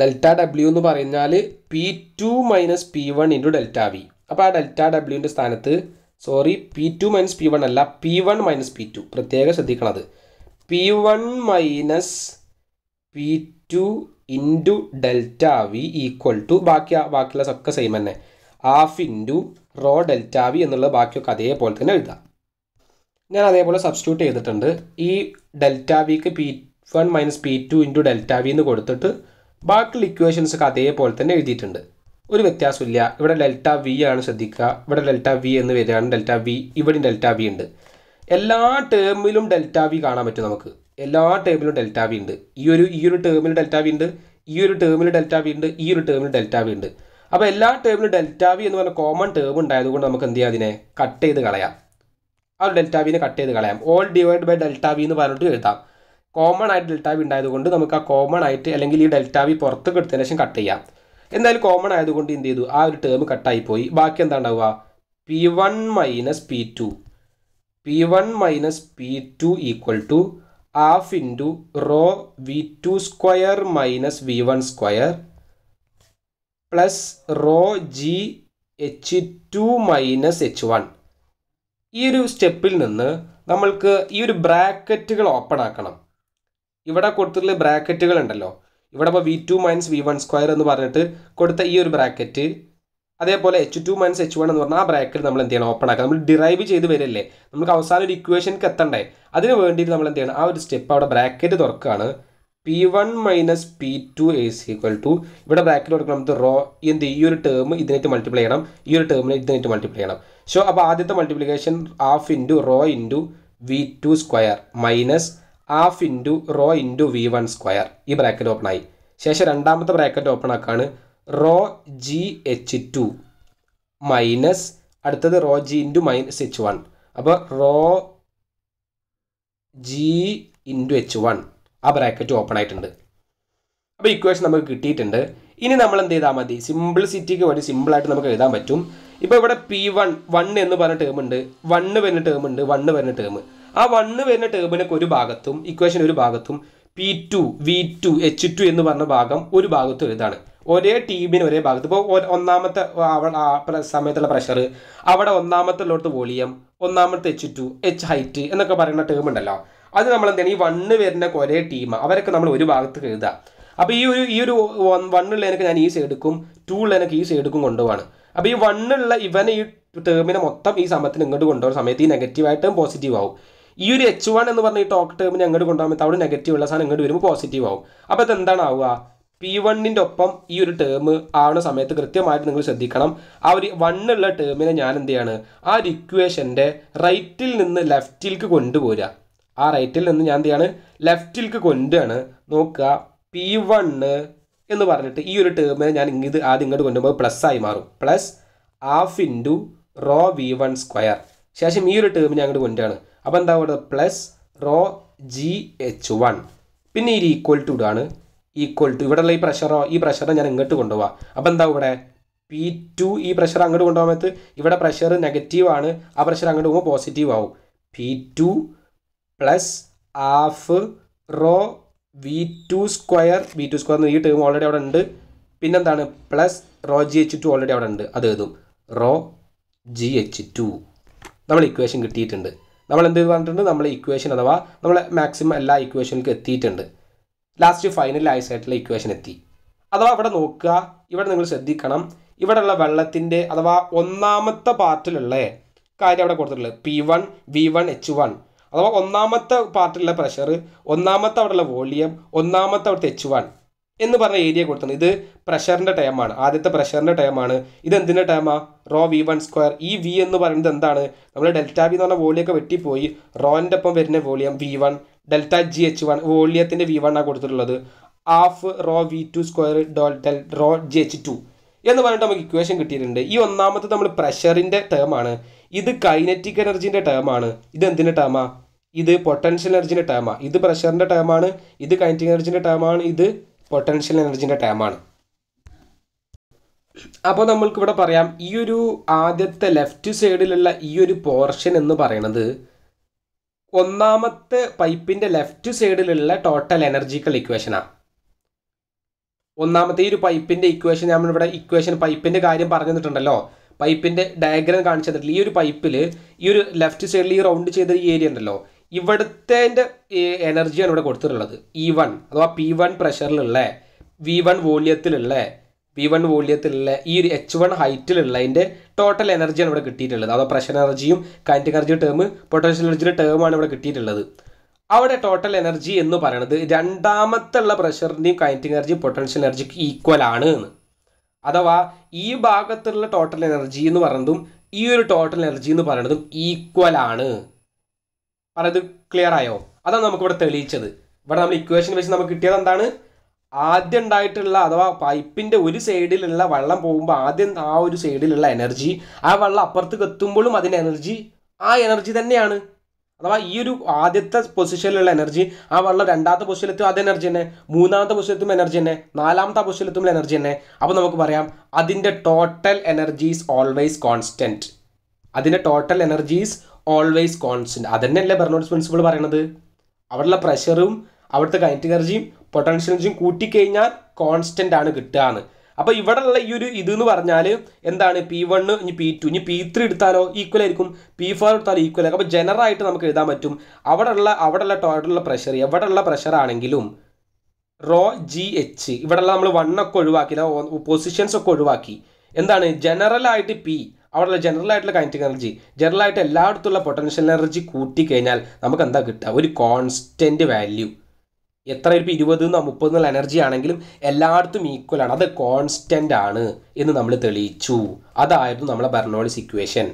ഡെൽറ്റ ഡബ്ല്യു എന്ന് പറഞ്ഞാൽ P two minus P one into delta V അപ്പോൾ ആ ഡെൽറ്റ ഡബ്ല്യുവിൻ്റെ സ്ഥാനത്ത് sorry P two minus P one അല്ല P one minus P two പ്രത്യേകം ശ്രദ്ധിക്കണത് P one minus P two into delta V equal to ബാക്കി ബാക്കിയുള്ള ഒക്കെ സെയിം തന്നെ half into rho delta V എന്നുള്ള ബാക്കിയൊക്കെ അതേപോലെ തന്നെ എഴുതാം ഞാൻ അതേപോലെ സബ്സ്റ്റിറ്റ്യൂട്ട് ചെയ്തിട്ടുണ്ട് ഈ ഡെൽറ്റ വിക്ക് P one minus P two into delta V എന്ന് കൊടുത്തിട്ട് ബാക്കിയുള്ള ഇക്വേഷൻസൊക്കെ അതേപോലെ തന്നെ എഴുതിയിട്ടുണ്ട് ഒരു വ്യത്യാസമില്ല ഇവിടെ ഡെൽറ്റ വി ആണ് ശ്രദ്ധിക്കുക ഇവിടെ ഡെൽറ്റ വി എന്ന് വരികയാണ് ഡെൽറ്റ വി ഇവിടെയും ഡെൽറ്റ വി ഉണ്ട് എല്ലാ ടേമിലും ഡെൽറ്റ വി കാണാൻ പറ്റും നമുക്ക് എല്ലാ ടേമിലും ഡെൽറ്റ വി ഉണ്ട് ഈ ഒരു ഈ ഒരു ടേമിൽ ഡെൽറ്റ വി ഉണ്ട് ഈ ഒരു ടേമിൽ ഡെൽറ്റ വി ഉണ്ട് ഈ ഒരു ടേമിൽ ഡെൽറ്റ വി ഉണ്ട് അപ്പോൾ എല്ലാ ടേമിലും ഡെൽറ്റ വി എന്ന് പറഞ്ഞ കോമൺ ടേം ഉണ്ടായതുകൊണ്ട് നമുക്ക് എന്ത് ചെയ്യാം അതിനെ കട്ട് ചെയ്ത് കളയാം ആ ഡെൽറ്റാ വിനെ കട്ട് ചെയ്ത് കളയാം all divide by delta V എന്ന് പറഞ്ഞിട്ട് എഴുതാം കോമൺ ആയിട്ട് ഡെൽറ്റാ വി ഉണ്ടായതുകൊണ്ട് നമുക്ക് ആ കോമൺ ആയിട്ട് അല്ലെങ്കിൽ ഈ ഡെൽറ്റാ വി പുറത്ത് കിടത്തതിന് ശേഷം കട്ട് ചെയ്യാം എന്തായാലും കോമൺ ആയതുകൊണ്ട് എന്ത് ചെയ്തു ആ ഒരു ടേം കട്ടായി പോയി ബാക്കി എന്താ ഉണ്ടാവുക P one minus P two P one minus P two equal to half into rho V two square minus V one square plus rho G H two minus H one ഈ ഒരു സ്റ്റെപ്പിൽ നിന്ന് നമ്മൾക്ക് ഈ ഒരു ബ്രാക്കറ്റുകൾ ഓപ്പൺ ആക്കണം ഇവിടെ കൊടുത്തിട്ടുള്ള ബ്രാക്കറ്റുകൾ ഉണ്ടല്ലോ ഇവിടെ ഇപ്പോൾ V two minus V one square എന്ന് പറഞ്ഞിട്ട് കൊടുത്ത ഈ ഒരു ബ്രാക്കറ്റ് അതേപോലെ H two minus H one എന്ന് പറഞ്ഞാൽ ആ ബ്രാക്കറ്റ് നമ്മൾ എന്ത് ചെയ്യണം ഓപ്പൺ ആക്കുക നമ്മൾ ഡിറൈവ് ചെയ്ത് വരില്ലേ നമുക്ക് അവസാന ഒരു ഇക്വേഷനിക്ക് എത്തണ്ടേ അതിന് വേണ്ടിയിട്ട് നമ്മൾ എന്ത് ചെയ്യണം ആ ഒരു സ്റ്റെപ്പ് അവിടെ ബ്രാക്കറ്റ് തുറക്കുകയാണ് P one minus P two is equal to ഇവിടെ ബ്രാക്കറ്റ് കൊടുക്കണം നമുക്ക് റോ എന്ത് ഈ ഒരു ടേം ഇതിനായിട്ട് മൾട്ടിപ്ലൈ ചെയ്യണം ഈ ഒരു ടേമിനെ ഇതിനായിട്ട് മൾട്ടിപ്ലൈ ചെയ്യണം സോ അപ്പോൾ ആദ്യത്തെ multiplication half into rho into V two square minus half into rho into V one square ഈ ബ്രാക്കറ്റ് ഓപ്പൺ ആയി ശേഷം രണ്ടാമത്തെ ബ്രാക്കറ്റ് ഓപ്പൺ ആക്കാണ് rho G H two minus അടുത്തത് rho G into minus H one അപ്പോൾ rho G into H one ആ bracket open ആയിട്ടുണ്ട് അപ്പോൾ ഇക്വേഷൻ നമുക്ക് കിട്ടിയിട്ടുണ്ട് ഇനി നമ്മൾ എന്ത് ചെയ്താൽ മതി സിംപ്ലിസിറ്റിക്ക് വേണ്ടി സിമ്പിളായിട്ട് നമുക്ക് എഴുതാൻ പറ്റും ഇപ്പോൾ ഇവിടെ പി വൺ വൺ എന്ന് പറഞ്ഞ ടേം ഉണ്ട് വണ്ണ് വരുന്ന ടേം ഉണ്ട് വണ്ണ് വരുന്ന ടേം ആ വണ്ണ് വരുന്ന ടേമിനൊക്കെ ഒരു ഭാഗത്തും ഇക്വേഷൻ ഒരു ഭാഗത്തും P two V two H two എന്ന് പറഞ്ഞ ഭാഗം ഒരു ഭാഗത്തും എഴുതാണ് ഒരേ ടീമിന് ഒരേ ഭാഗത്ത് ഇപ്പോൾ ഒന്നാമത്തെ സമയത്തുള്ള പ്രഷർ അവിടെ ഒന്നാമത്തെ ഉള്ളോട്ട് വോളിയം ഒന്നാമത്തെ എച്ച് ടു എച്ച് ഹൈറ്റ് എന്നൊക്കെ പറയുന്ന ടേം ഉണ്ടല്ലോ അത് നമ്മൾ എന്താണ് ഈ വണ്ണ് വരുന്ന ഒരേ ടീം അവരൊക്കെ നമ്മൾ ഒരു ഭാഗത്ത് എഴുതാം അപ്പോൾ ഈ ഒരു ഈ ഒരു വൺ എനിക്ക് ഞാൻ ഈ സൈഡെടുക്കും ടൂ എനിക്ക് ഈ സൈഡെടുക്കും കൊണ്ടുപോകാണ് അപ്പോൾ ഈ വണ്ണുള്ള ഇവനെ ഈ ടേമിനെ മൊത്തം ഈ സമയത്തിന് ഇങ്ങോട്ട് കൊണ്ടുപോകുന്ന സമയത്ത് ഈ നെഗറ്റീവായിട്ടും പോസിറ്റീവ് ആവും ഈ ഒരു എച്ച് വൺ എന്ന് പറഞ്ഞ ഈ ടോക്ക് ടേമിനെ അങ്ങോട്ട് കൊണ്ടുപോകുമ്പോൾ അവിടെ നെഗറ്റീവ് ഉള്ള സാധനം ഇങ്ങോട്ട് വരുമ്പോൾ പോസിറ്റീവ് ആവും അപ്പോൾ അത് എന്താണ് ആവുക പി വണ്ണിൻ്റെ ഒപ്പം ഈ ഒരു ടേം ആവുന്ന സമയത്ത് കൃത്യമായിട്ട് നിങ്ങൾ ശ്രദ്ധിക്കണം ആ ഒരു വണ്ണുള്ള ടേമിനെ ഞാൻ എന്ത് ചെയ്യാണ് ആ ഒരു ഇക്വേഷൻ്റെ റൈറ്റിൽ നിന്ന് ലെഫ്റ്റിലേക്ക് കൊണ്ടുപോരുക ആ റൈറ്റിൽ നിന്ന് ഞാൻ എന്ത് ചെയ്യാണ് ലെഫ്റ്റിലേക്ക് കൊണ്ടുവാണ് നോക്കുക പി വണ്ണ് എന്ന് പറഞ്ഞിട്ട് ഈ ഒരു ടേമിനെ ഞാൻ ഇത് ആദ്യം ഇങ്ങോട്ട് കൊണ്ടുപോകുമ്പോൾ പ്ലസ് ആയി മാറും plus half into rho V one square ശേഷം ഈ ഒരു ടേം ഞാൻ അങ്ങോട്ട് കൊണ്ടുപോണ് അപ്പോൾ എന്താ പറയുക plus rho G H one പിന്നെ ഈ ഈക്വൽ ടു ഇടാണ് ഈക്വൽ ടു ഇവിടെയുള്ള ഈ പ്രഷറോ ഈ പ്രഷറോ ഞാൻ ഇങ്ങോട്ട് കൊണ്ടുപോകാം അപ്പോൾ എന്താ ഇവിടെ പി ടു ഈ പ്രഷർ അങ്ങോട്ട് പറ്റത്ത് ഇവിടെ പ്രഷർ നെഗറ്റീവ് ആണ് ആ പ്രഷർ അങ്ങോട്ട് പോകുമ്പോൾ പോസിറ്റീവ് ആവും P two plus half rho V two square V two square ഈ ടേം ഓൾറെഡി അവിടെ ഉണ്ട് പിന്നെന്താണ് plus rho G H two already അവിടെ ഉണ്ട് അത് എഴുതും റോ ജി എച്ച് ടു നമ്മൾ ഇക്വേഷൻ കിട്ടിയിട്ടുണ്ട് നമ്മൾ എന്ത് പറഞ്ഞിട്ടുണ്ട് നമ്മൾ ഇക്വേഷൻ അഥവാ നമ്മൾ മാക്സിമം എല്ലാ ഇക്വേഷനിലേക്ക് എത്തിയിട്ടുണ്ട് ലാസ്റ്റ് ഫൈനലായിട്ടുള്ള ഇക്വേഷൻ എത്തി അഥവാ ഇവിടെ നോക്കുക ഇവിടെ നിങ്ങൾ ശ്രദ്ധിക്കണം ഇവിടെയുള്ള വെള്ളത്തിൻ്റെ അഥവാ ഒന്നാമത്തെ പാർട്ടിലുള്ള കാര്യം അവിടെ കൊടുത്തിട്ടുള്ളത് P one V one H one അഥവാ ഒന്നാമത്തെ പാർട്ടിലുള്ള പ്രഷർ ഒന്നാമത്തെ അവിടെയുള്ള വോളിയം ഒന്നാമത്തെ അവിടുത്തെ എച്ച് വൺ എന്ന് പറഞ്ഞ ഏരിയ കൊടുത്തത് ഇത് പ്രഷറിൻ്റെ ടൈമാണ് ആദ്യത്തെ പ്രഷറിൻ്റെ ടൈമാണ് ഇത് എന്തിൻ്റെ ടൈമാണ് റോ വി വൺ സ്ക്വയർ ഈ വി എന്ന് പറയുന്നത് എന്താണ് നമ്മൾ ഡെൽറ്റ വി എന്ന് പറഞ്ഞ വോളിയൊക്കെ വെട്ടിപ്പോയി റോൻ്റെ ഒപ്പം വരുന്ന volume V one delta G H one വോളിയത്തിൻ്റെ വി വൺ ആണ് കൊടുത്തിട്ടുള്ളത് half rho V two square ഡോൾ del rho G H two എന്ന് പറഞ്ഞിട്ട് നമുക്ക് ഇക്വേഷൻ കിട്ടിയിട്ടുണ്ട് ഈ ഒന്നാമത്തെ നമ്മൾ പ്രഷറിൻ്റെ ടേമാണ് ഇത് കൈനറ്റിക് എനർജീൻ്റെ ടേമാണ് ഇത് എന്തിൻ്റെ ടേമാണ് ഇത് പൊട്ടൻഷ്യൽ എനർജീൻ്റെ ടേമാണ് ഇത് പ്രഷറിൻ്റെ ടേമാണ് ഇത് കൈനറ്റിക് എനർജീൻ്റെ ടേമാണ് ഇത് പൊട്ടൻഷ്യൽ എനർജീൻ്റെ ടേമാണ് അപ്പോൾ നമ്മൾക്ക് ഇവിടെ പറയാം ഈ ഒരു ആദ്യത്തെ ലെഫ്റ്റ് സൈഡിലുള്ള ഈ ഒരു പോർഷൻ എന്ന് പറയുന്നത് ഒന്നാമത്തെ പൈപ്പിൻ്റെ ലെഫ്റ്റ് സൈഡിലുള്ള ടോട്ടൽ എനർജിക്കൽ ഇക്വേഷനാണ് ഒന്നാമത്തെ ഈ ഒരു പൈപ്പിൻ്റെ ഇക്വേഷൻ നമ്മളിവിടെ ഇക്വേഷൻ പൈപ്പിൻ്റെ കാര്യം പറഞ്ഞു തന്നിട്ടുണ്ടല്ലോ പൈപ്പിൻ്റെ ഡയഗ്രം കാണിച്ചു തന്നിട്ടില്ല ഈ ഒരു പൈപ്പിൽ ഈ ഒരു ലെഫ്റ്റ് സൈഡിൽ ഈ റൗണ്ട് ചെയ്ത ഈ ഏരിയ ഉണ്ടല്ലോ ഇവിടുത്തെ എനർജിയാണ് ഇവിടെ കൊടുത്തിട്ടുള്ളത് ഇ e വൺ അഥവാ പി വൺ പ്രഷറിലുള്ള വി വൺ വോള്യത്തിലുള്ള വി വൺ വോള്യത്തിലുള്ള ഈ ഒരു എച്ച് വൺ ഹൈറ്റിലുള്ളതിൻ്റെ ടോട്ടൽ എനർജിയാണ് ഇവിടെ കിട്ടിയിട്ടുള്ളത് അഥവാ പ്രഷർ എനർജിയും കൈനറ്റിക് എനർജി ടേം പൊട്ടൻഷ്യൽ എനർജിയുടെ ടേമാണ് ഇവിടെ കിട്ടിയിട്ടുള്ളത് അവിടെ ടോട്ടൽ എനർജി എന്ന് പറയുന്നത് ഉള്ള പ്രഷറിൻ്റെയും കൈനറ്റിക് എനർജി പൊട്ടൻഷ്യൽ എനർജിക്ക് ഈക്വൽ ആണ് എന്ന് അഥവാ ഈ ഭാഗത്തുള്ള ടോട്ടൽ എനർജി എന്ന് പറയുന്നതും ഈ ഒരു ടോട്ടൽ എനർജി എന്ന് പറയുന്നതും ഈക്വൽ ആണ് പറയുന്നത് ക്ലിയർ ആയോ അതാണ് നമുക്കിവിടെ തെളിയിച്ചത് ഇവിടെ നമ്മൾ ഇക്വേഷൻ വെച്ച് നമുക്ക് കിട്ടിയത് എന്താണ് ആദ്യം ഉണ്ടായിട്ടുള്ള അഥവാ പൈപ്പിൻ്റെ ഒരു സൈഡിലുള്ള വെള്ളം പോകുമ്പോൾ ആദ്യം ആ ഒരു സൈഡിലുള്ള എനർജി ആ വെള്ളം അപ്പുറത്തേക്ക് എത്തുമ്പോഴും അതിൻ്റെ എനർജി ആ എനർജി തന്നെയാണ് അഥവാ ഈ ഒരു ആദ്യത്തെ പൊസിഷനിലുള്ള എനർജി ആ വെള്ളം രണ്ടാമത്തെ പൊസിഷനിലെത്തും അത് എനർജി തന്നെ മൂന്നാമത്തെ പൊസിഷനിലെത്തും എനർജി തന്നെ നാലാമത്തെ പൊസിഷനിലെത്തും എനർജി തന്നെ അപ്പോൾ നമുക്ക് പറയാം അതിൻ്റെ total energy is always constant അതിൻ്റെ total energy is always constant അതന്നെയല്ലേ ബെർണോട്ട്സ് പ്രിൻസിപ്പിൾ പറയുന്നത് അവിടെയുള്ള പ്രഷറും അവിടുത്തെ കൈനറ്റിക് എനർജിയും പൊട്ടൻഷ്യൽ എനർജിയും കൂട്ടിക്കഴിഞ്ഞാൽ കോൺസ്റ്റൻ്റ് ആണ് കിട്ടുകയാണ് അപ്പോൾ ഇവിടെ ഉള്ള ഈ ഒരു ഇത് എന്ന് പറഞ്ഞാൽ എന്താണ് പി വണ്ണ് ഇനി പി ടു ഇനി പി ത്രീ എടുത്താലോ ഈക്വൽ ആയിരിക്കും പി ഫോർ എടുത്താലോ ഈക്വൽ ആയിരിക്കും അപ്പോൾ ജനറൽ ആയിട്ട് നമുക്ക് എഴുതാൻ പറ്റും അവിടെ ഉള്ള ടോട്ടലുള്ള പ്രഷർ ഉള്ള പ്രഷർ ആണെങ്കിലും റോ ജി എച്ച് ഉള്ള നമ്മൾ വണ്ണൊക്കെ ഒഴിവാക്കി പൊസിഷൻസ് ഒക്കെ ഒഴിവാക്കി എന്താണ് ആയിട്ട് പി അവിടെയുള്ള ജനറൽ ആയിട്ടുള്ള കൈനറ്റിക് എനർജി ജനറൽ ആയിട്ട് എല്ലായിടത്തുള്ള പൊട്ടൻഷ്യൽ എനർജി കൂട്ടിക്കഴിഞ്ഞാൽ കഴിഞ്ഞാൽ നമുക്ക് എന്താ കിട്ടുക ഒരു കോൺസ്റ്റൻറ്റ് വാല്യൂ എത്ര ഇപ്പോൾ ഇരുപത് എന്നോ മുപ്പത് എന്നുള്ള എനർജി ആണെങ്കിലും എല്ലായിടത്തും ഈക്വൽ ആണ് അത് കോൺസ്റ്റൻ്റ് ആണ് എന്ന് നമ്മൾ തെളിയിച്ചു അതായിരുന്നു നമ്മളെ ബെർണോളിസ് ഇക്വേഷൻ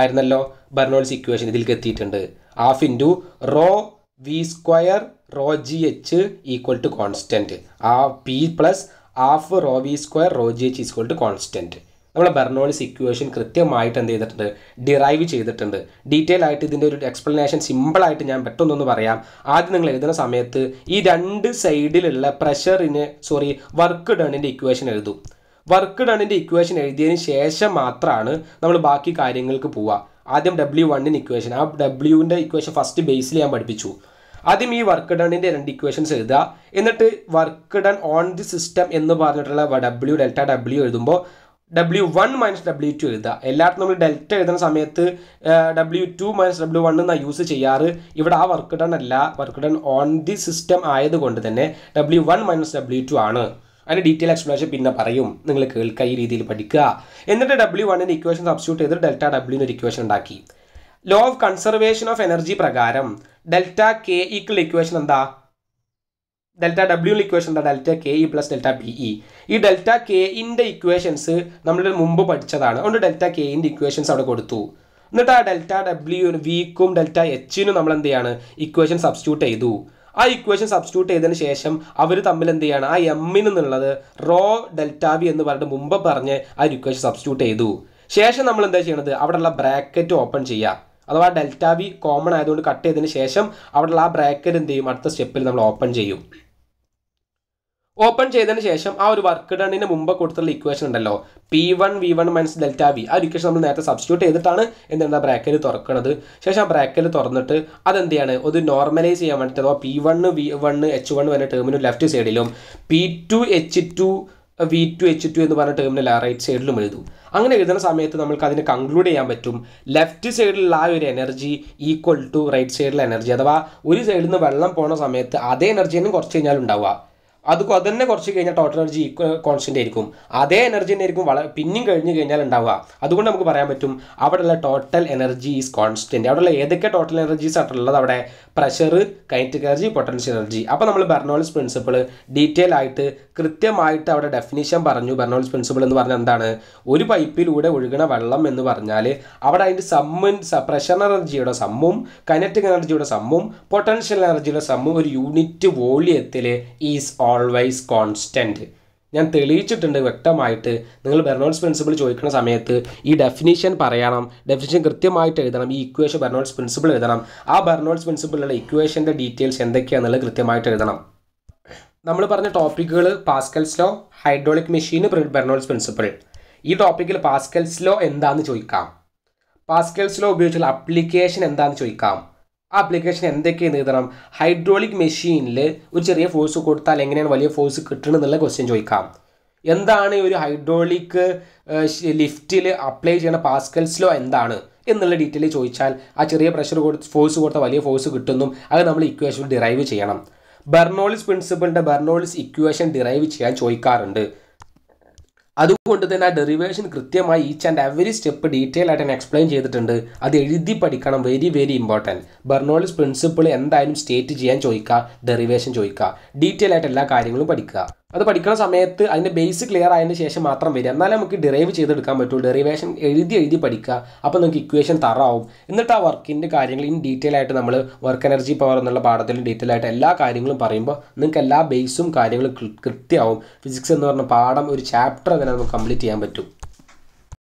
ആയിരുന്നല്ലോ ബെർണോളിസ് ഇക്വേഷൻ ഇതിലേക്ക് എത്തിയിട്ടുണ്ട് half into rho V square rho G H equal to constant ആ P plus half rho V square rho G H equal to constant നമ്മൾ ബെർണോളിസ് ഇക്വേഷൻ കൃത്യമായിട്ട് എന്ത് ചെയ്തിട്ടുണ്ട് ഡിറൈവ് ചെയ്തിട്ടുണ്ട് ഡീറ്റെയിൽ ആയിട്ട് ഇതിൻ്റെ ഒരു എക്സ്പ്ലനേഷൻ സിമ്പിളായിട്ട് ഞാൻ പെട്ടെന്നൊന്ന് പറയാം ആദ്യം നിങ്ങൾ എഴുതുന്ന സമയത്ത് ഈ രണ്ട് സൈഡിലുള്ള പ്രഷറിന് സോറി വർക്ക് ഡണിൻ്റെ ഇക്വേഷൻ എഴുതും വർക്ക് ഡണിൻ്റെ ഇക്വേഷൻ എഴുതിയതിന് ശേഷം മാത്രമാണ് നമ്മൾ ബാക്കി കാര്യങ്ങൾക്ക് പോവുക ആദ്യം ഡബ്ല്യു വണ്ണിൻ്റെ ഇക്വേഷൻ ആ ഡബ്ല്യുവിൻ്റെ ഇക്വേഷൻ ഫസ്റ്റ് ബേസിൽ ഞാൻ പഠിപ്പിച്ചു ആദ്യം ഈ വർക്ക് ഡണിൻ്റെ രണ്ട് ഇക്വേഷൻസ് എഴുതുക എന്നിട്ട് work done on the system എന്ന് പറഞ്ഞിട്ടുള്ള ഡബ്ല്യു ഡെൽറ്റ ഡബ്ല്യു എഴുതുമ്പോൾ W one minus W two എഴുതുക എല്ലായിടത്തും നമ്മൾ ഡെൽറ്റ എഴുതുന്ന സമയത്ത് W two minus W one എന്നാണ് യൂസ് ചെയ്യാറ് ഇവിടെ ആ വർക്ക് ഡൺ അല്ല work done on the system ആയതുകൊണ്ട് തന്നെ W one minus W two ആണ് അതിൻ്റെ ഡീറ്റെയിൽ എക്സ്പ്ലനേഷൻ പിന്നെ പറയും നിങ്ങൾ കേൾക്കുക ഈ രീതിയിൽ പഠിക്കുക എന്നിട്ട് ഡബ്ല്യു വണ്ണിൻ്റെ ഇക്വേഷൻ സബ്സ്റ്റ്യൂട്ട് ചെയ്ത് ഡെൽറ്റ ഡബ്ല്യുവിന് ഒരു ഇക്വേഷൻ ഉണ്ടാക്കി law of conservation of energy പ്രകാരം ഡെൽറ്റ കെ ഈക്വൽ ഇക്വേഷൻ എന്താ ഡെൽറ്റ ഡബ്ല്യൂവിൽ ഇക്വേഷൻ എന്താ delta K E plus delta P E ഈ ഡെൽറ്റ കെ ഇൻ്റെ ഇക്വേഷൻസ് നമ്മൾ മുമ്പ് പഠിച്ചതാണ് അതുകൊണ്ട് ഡെൽറ്റ കെ ഇൻ്റെ ഇക്വേഷൻസ് അവിടെ കൊടുത്തു എന്നിട്ട് ആ ഡെൽറ്റ ഡബ്ല്യുവിന് വിക്കും ഡെൽറ്റ എച്ചിനും നമ്മൾ എന്ത് ചെയ്യാണ് ഇക്വേഷൻ സബ്സ്റ്റിറ്റ്യൂട്ട് ചെയ്തു ആ ഇക്വേഷൻ സബ്സ്റ്റിറ്റ്യൂട്ട് ചെയ്തതിന് ശേഷം അവർ തമ്മിൽ എന്ത് ചെയ്യാണ് ആ എമ്മിന് എന്നുള്ളത് റോ ഡെൽറ്റ വി എന്ന് പറഞ്ഞിട്ട് മുമ്പ് പറഞ്ഞ് ആ ഒരു ഇക്വേഷൻ സബ്സ്റ്റിറ്റ്യൂട്ട് ചെയ്തു ശേഷം നമ്മൾ എന്താ ചെയ്യണത് അവിടെയുള്ള ബ്രാക്കറ്റ് ഓപ്പൺ ചെയ്യുക അഥവാ ഡെൽറ്റ വി കോമൺ ആയതുകൊണ്ട് കട്ട് ചെയ്തതിന് ശേഷം അവിടെയുള്ള ആ ബ്രാക്കറ്റ് എന്ത് ചെയ്യും അടുത്ത സ്റ്റെപ്പിൽ നമ്മൾ ഓപ്പൺ ചെയ്യും ഓപ്പൺ ചെയ്തതിന് ശേഷം ആ ഒരു വർക്ക് ഡണ്ണിന് മുമ്പ് കൊടുത്തുള്ള ഇക്വേഷൻ ഉണ്ടല്ലോ P one V one minus delta V ആ ഒരു ഇക്വേഷൻ നമ്മൾ നേരത്തെ സബ്സ്റ്റിറ്റ്യൂട്ട് ചെയ്തിട്ടാണ് എന്താണ് ബ്രാക്കറ്റ് തുറക്കുന്നത് ശേഷം ആ ബ്രാക്കറ്റ് തുറന്നിട്ട് അതെന്ത് ചെയ്യാണ് നോർമലൈസ് ചെയ്യാൻ വേണ്ടിയിട്ട് അപ്പോൾ P one V one H one എന്ന ടേമിന് ലെഫ്റ്റ് സൈഡിലും P two H two V two H two എന്ന് പറഞ്ഞ ടേമിനൽ ആ റൈറ്റ് സൈഡിലും എഴുതും അങ്ങനെ എഴുതുന്ന സമയത്ത് നമുക്ക് അതിനെ കൺക്ലൂഡ് ചെയ്യാൻ പറ്റും ലെഫ്റ്റ് സൈഡിലുള്ള ആ ഒരു എനർജി ഈക്വൽ ടു റൈറ്റ് സൈഡിലെ എനർജി അഥവാ ഒരു സൈഡിൽ നിന്ന് വെള്ളം പോണ സമയത്ത് അതേ എനർജി തന്നെ കുറച്ച് കഴിഞ്ഞാൽ ഉണ്ടാവുക അത് തന്നെ കുറച്ച് കഴിഞ്ഞാൽ ടോട്ടൽ എനർജി ഈക്വൽ കോൺസ്റ്റൻ്റ് ആയിരിക്കും അതേ എനർജി തന്നെ ആയിരിക്കും വളരെ പിന്നെയും കഴിഞ്ഞ് കഴിഞ്ഞാൽ ഉണ്ടാവുക അതുകൊണ്ട് നമുക്ക് പറയാൻ പറ്റും അവിടെയുള്ള ടോട്ടൽ എനർജി ഈസ് കോൺസ്റ്റൻറ്റ് അവിടെയുള്ള ഏതൊക്കെ ടോട്ടൽ എനർജീസ് ആയിട്ടുള്ളത് അവിടെ pressure kinetic energy potential energy അപ്പോൾ നമ്മൾ ബെർണോൾസ് പ്രിൻസിപ്പിൾ ഡീറ്റെയിൽ ആയിട്ട് കൃത്യമായിട്ട് അവിടെ ഡെഫിനിഷൻ പറഞ്ഞു ബെർണോൾസ് പ്രിൻസിപ്പിൾ എന്ന് പറഞ്ഞാൽ എന്താണ് ഒരു പൈപ്പിലൂടെ ഒഴുകണ വെള്ളം എന്ന് പറഞ്ഞാൽ അവിടെ അതിൻ്റെ സമ്മൻ പ്രഷർ എനർജിയുടെ സമ്മും കൈനറ്റിക് എനർജിയുടെ സമ്മും പൊട്ടൻഷ്യൽ എനർജിയുടെ സമ്മും ഒരു യൂണിറ്റ് വോളിയത്തിൽ ഈസ് ഓൺ ഓൾവേസ് കോൺസ്റ്റൻറ്റ് ഞാൻ തെളിയിച്ചിട്ടുണ്ട് വ്യക്തമായിട്ട് നിങ്ങൾ ബെർണോൾസ് പ്രിൻസിപ്പിൾ ചോദിക്കുന്ന സമയത്ത് ഈ ഡെഫിനിഷൻ പറയണം ഡെഫിനിഷൻ കൃത്യമായിട്ട് എഴുതണം ഈ ഇക്വേഷൻ ബെർണോൾസ് പ്രിൻസിപ്പിൾ എഴുതണം ആ ബെർണോൾസ് പ്രിൻസിപ്പിളിലുള്ള ഇക്വേഷൻ്റെ ഡീറ്റെയിൽസ് എന്തൊക്കെയാണെന്നുള്ളത് കൃത്യമായിട്ട് എഴുതണം നമ്മൾ പറഞ്ഞ ടോപ്പിക്കുകൾ Pascal's law hydraulic machine Bernoulli's principle ഈ ടോപ്പിക്കിൽ പാസ്കൽസ് ലോ എന്താണെന്ന് ചോദിക്കാം പാസ്കൽസ് ലോ ഉപയോഗിച്ചുള്ള അപ്ലിക്കേഷൻ എന്താണെന്ന് ചോദിക്കാം ആ ആപ്ലിക്കേഷൻ എന്തൊക്കെ എഴുതണം ഹൈഡ്രോളിക് മെഷീനിൽ ഒരു ചെറിയ ഫോഴ്സ് കൊടുത്താൽ എങ്ങനെയാണ് വലിയ ഫോഴ്സ് കിട്ടണം എന്നുള്ള ക്വസ്റ്റ്യൻ ചോദിക്കാം എന്താണ് ഒരു ഹൈഡ്രോളിക് ലിഫ്റ്റിൽ അപ്ലൈ ചെയ്യണ പാസ്കൽസിലോ എന്താണ് എന്നുള്ള ഡീറ്റെയിൽ ചോദിച്ചാൽ ആ ചെറിയ പ്രഷർ കൊടുത്ത് ഫോഴ്സ് കൊടുത്ത വലിയ ഫോഴ്സ് കിട്ടുന്നു അത് നമ്മൾ ഇക്വേഷൻ ഡിറൈവ് ചെയ്യണം ബെർണോളിസ് പ്രിൻസിപ്പിളിൻ്റെ ബെർണോളിസ് ഇക്വേഷൻ ഡിറൈവ് ചെയ്യാൻ ചോദിക്കാറുണ്ട് അതുകൊണ്ട് തന്നെ ആ ഡെറിവേഷൻ കൃത്യമായി each and every step detail ആയിട്ട് ഞാൻ എക്സ്പ്ലെയിൻ ചെയ്തിട്ടുണ്ട് അത് എഴുതി പഠിക്കണം very very important Bernoulli's principle എന്തായാലും സ്റ്റേറ്റ് ചെയ്യാൻ ചോദിക്കുക ഡെറിവേഷൻ ചോദിക്കുക ഡീറ്റെയിൽ ആയിട്ട് എല്ലാ കാര്യങ്ങളും പഠിക്കുക അത് പഠിക്കുന്ന സമയത്ത് അതിൻ്റെ ബേസ് ക്ലിയർ ആയതിന് ശേഷം മാത്രം വരിക എന്നാലേ നമുക്ക് ഡിറൈവ് ചെയ്തെടുക്കാൻ പറ്റുള്ളൂ ഡെറിവേഷൻ എഴുതി എഴുതി പഠിക്കുക അപ്പോൾ നമുക്ക് ഇക്വേഷൻ തറാവും എന്നിട്ട് ആ വർക്കിൻ്റെ കാര്യങ്ങൾ ഇൻ ഡീറ്റെയിൽ ആയിട്ട് നമ്മൾ വർക്ക് എനർജി പവർ എന്നുള്ള പാഠത്തിൽ ഡീറ്റെയിൽ ആയിട്ട് എല്ലാ കാര്യങ്ങളും പറയുമ്പോൾ നിങ്ങൾക്ക് എല്ലാ ബേസും കാര്യങ്ങളും കൃത്യമാവും ഫിസിക്സ് എന്ന് പറഞ്ഞ പാഠം ഒരു ചാപ്റ്റർ തന്നെ നമുക്ക് കംപ്ലീറ്റ് ചെയ്യാൻ പറ്റും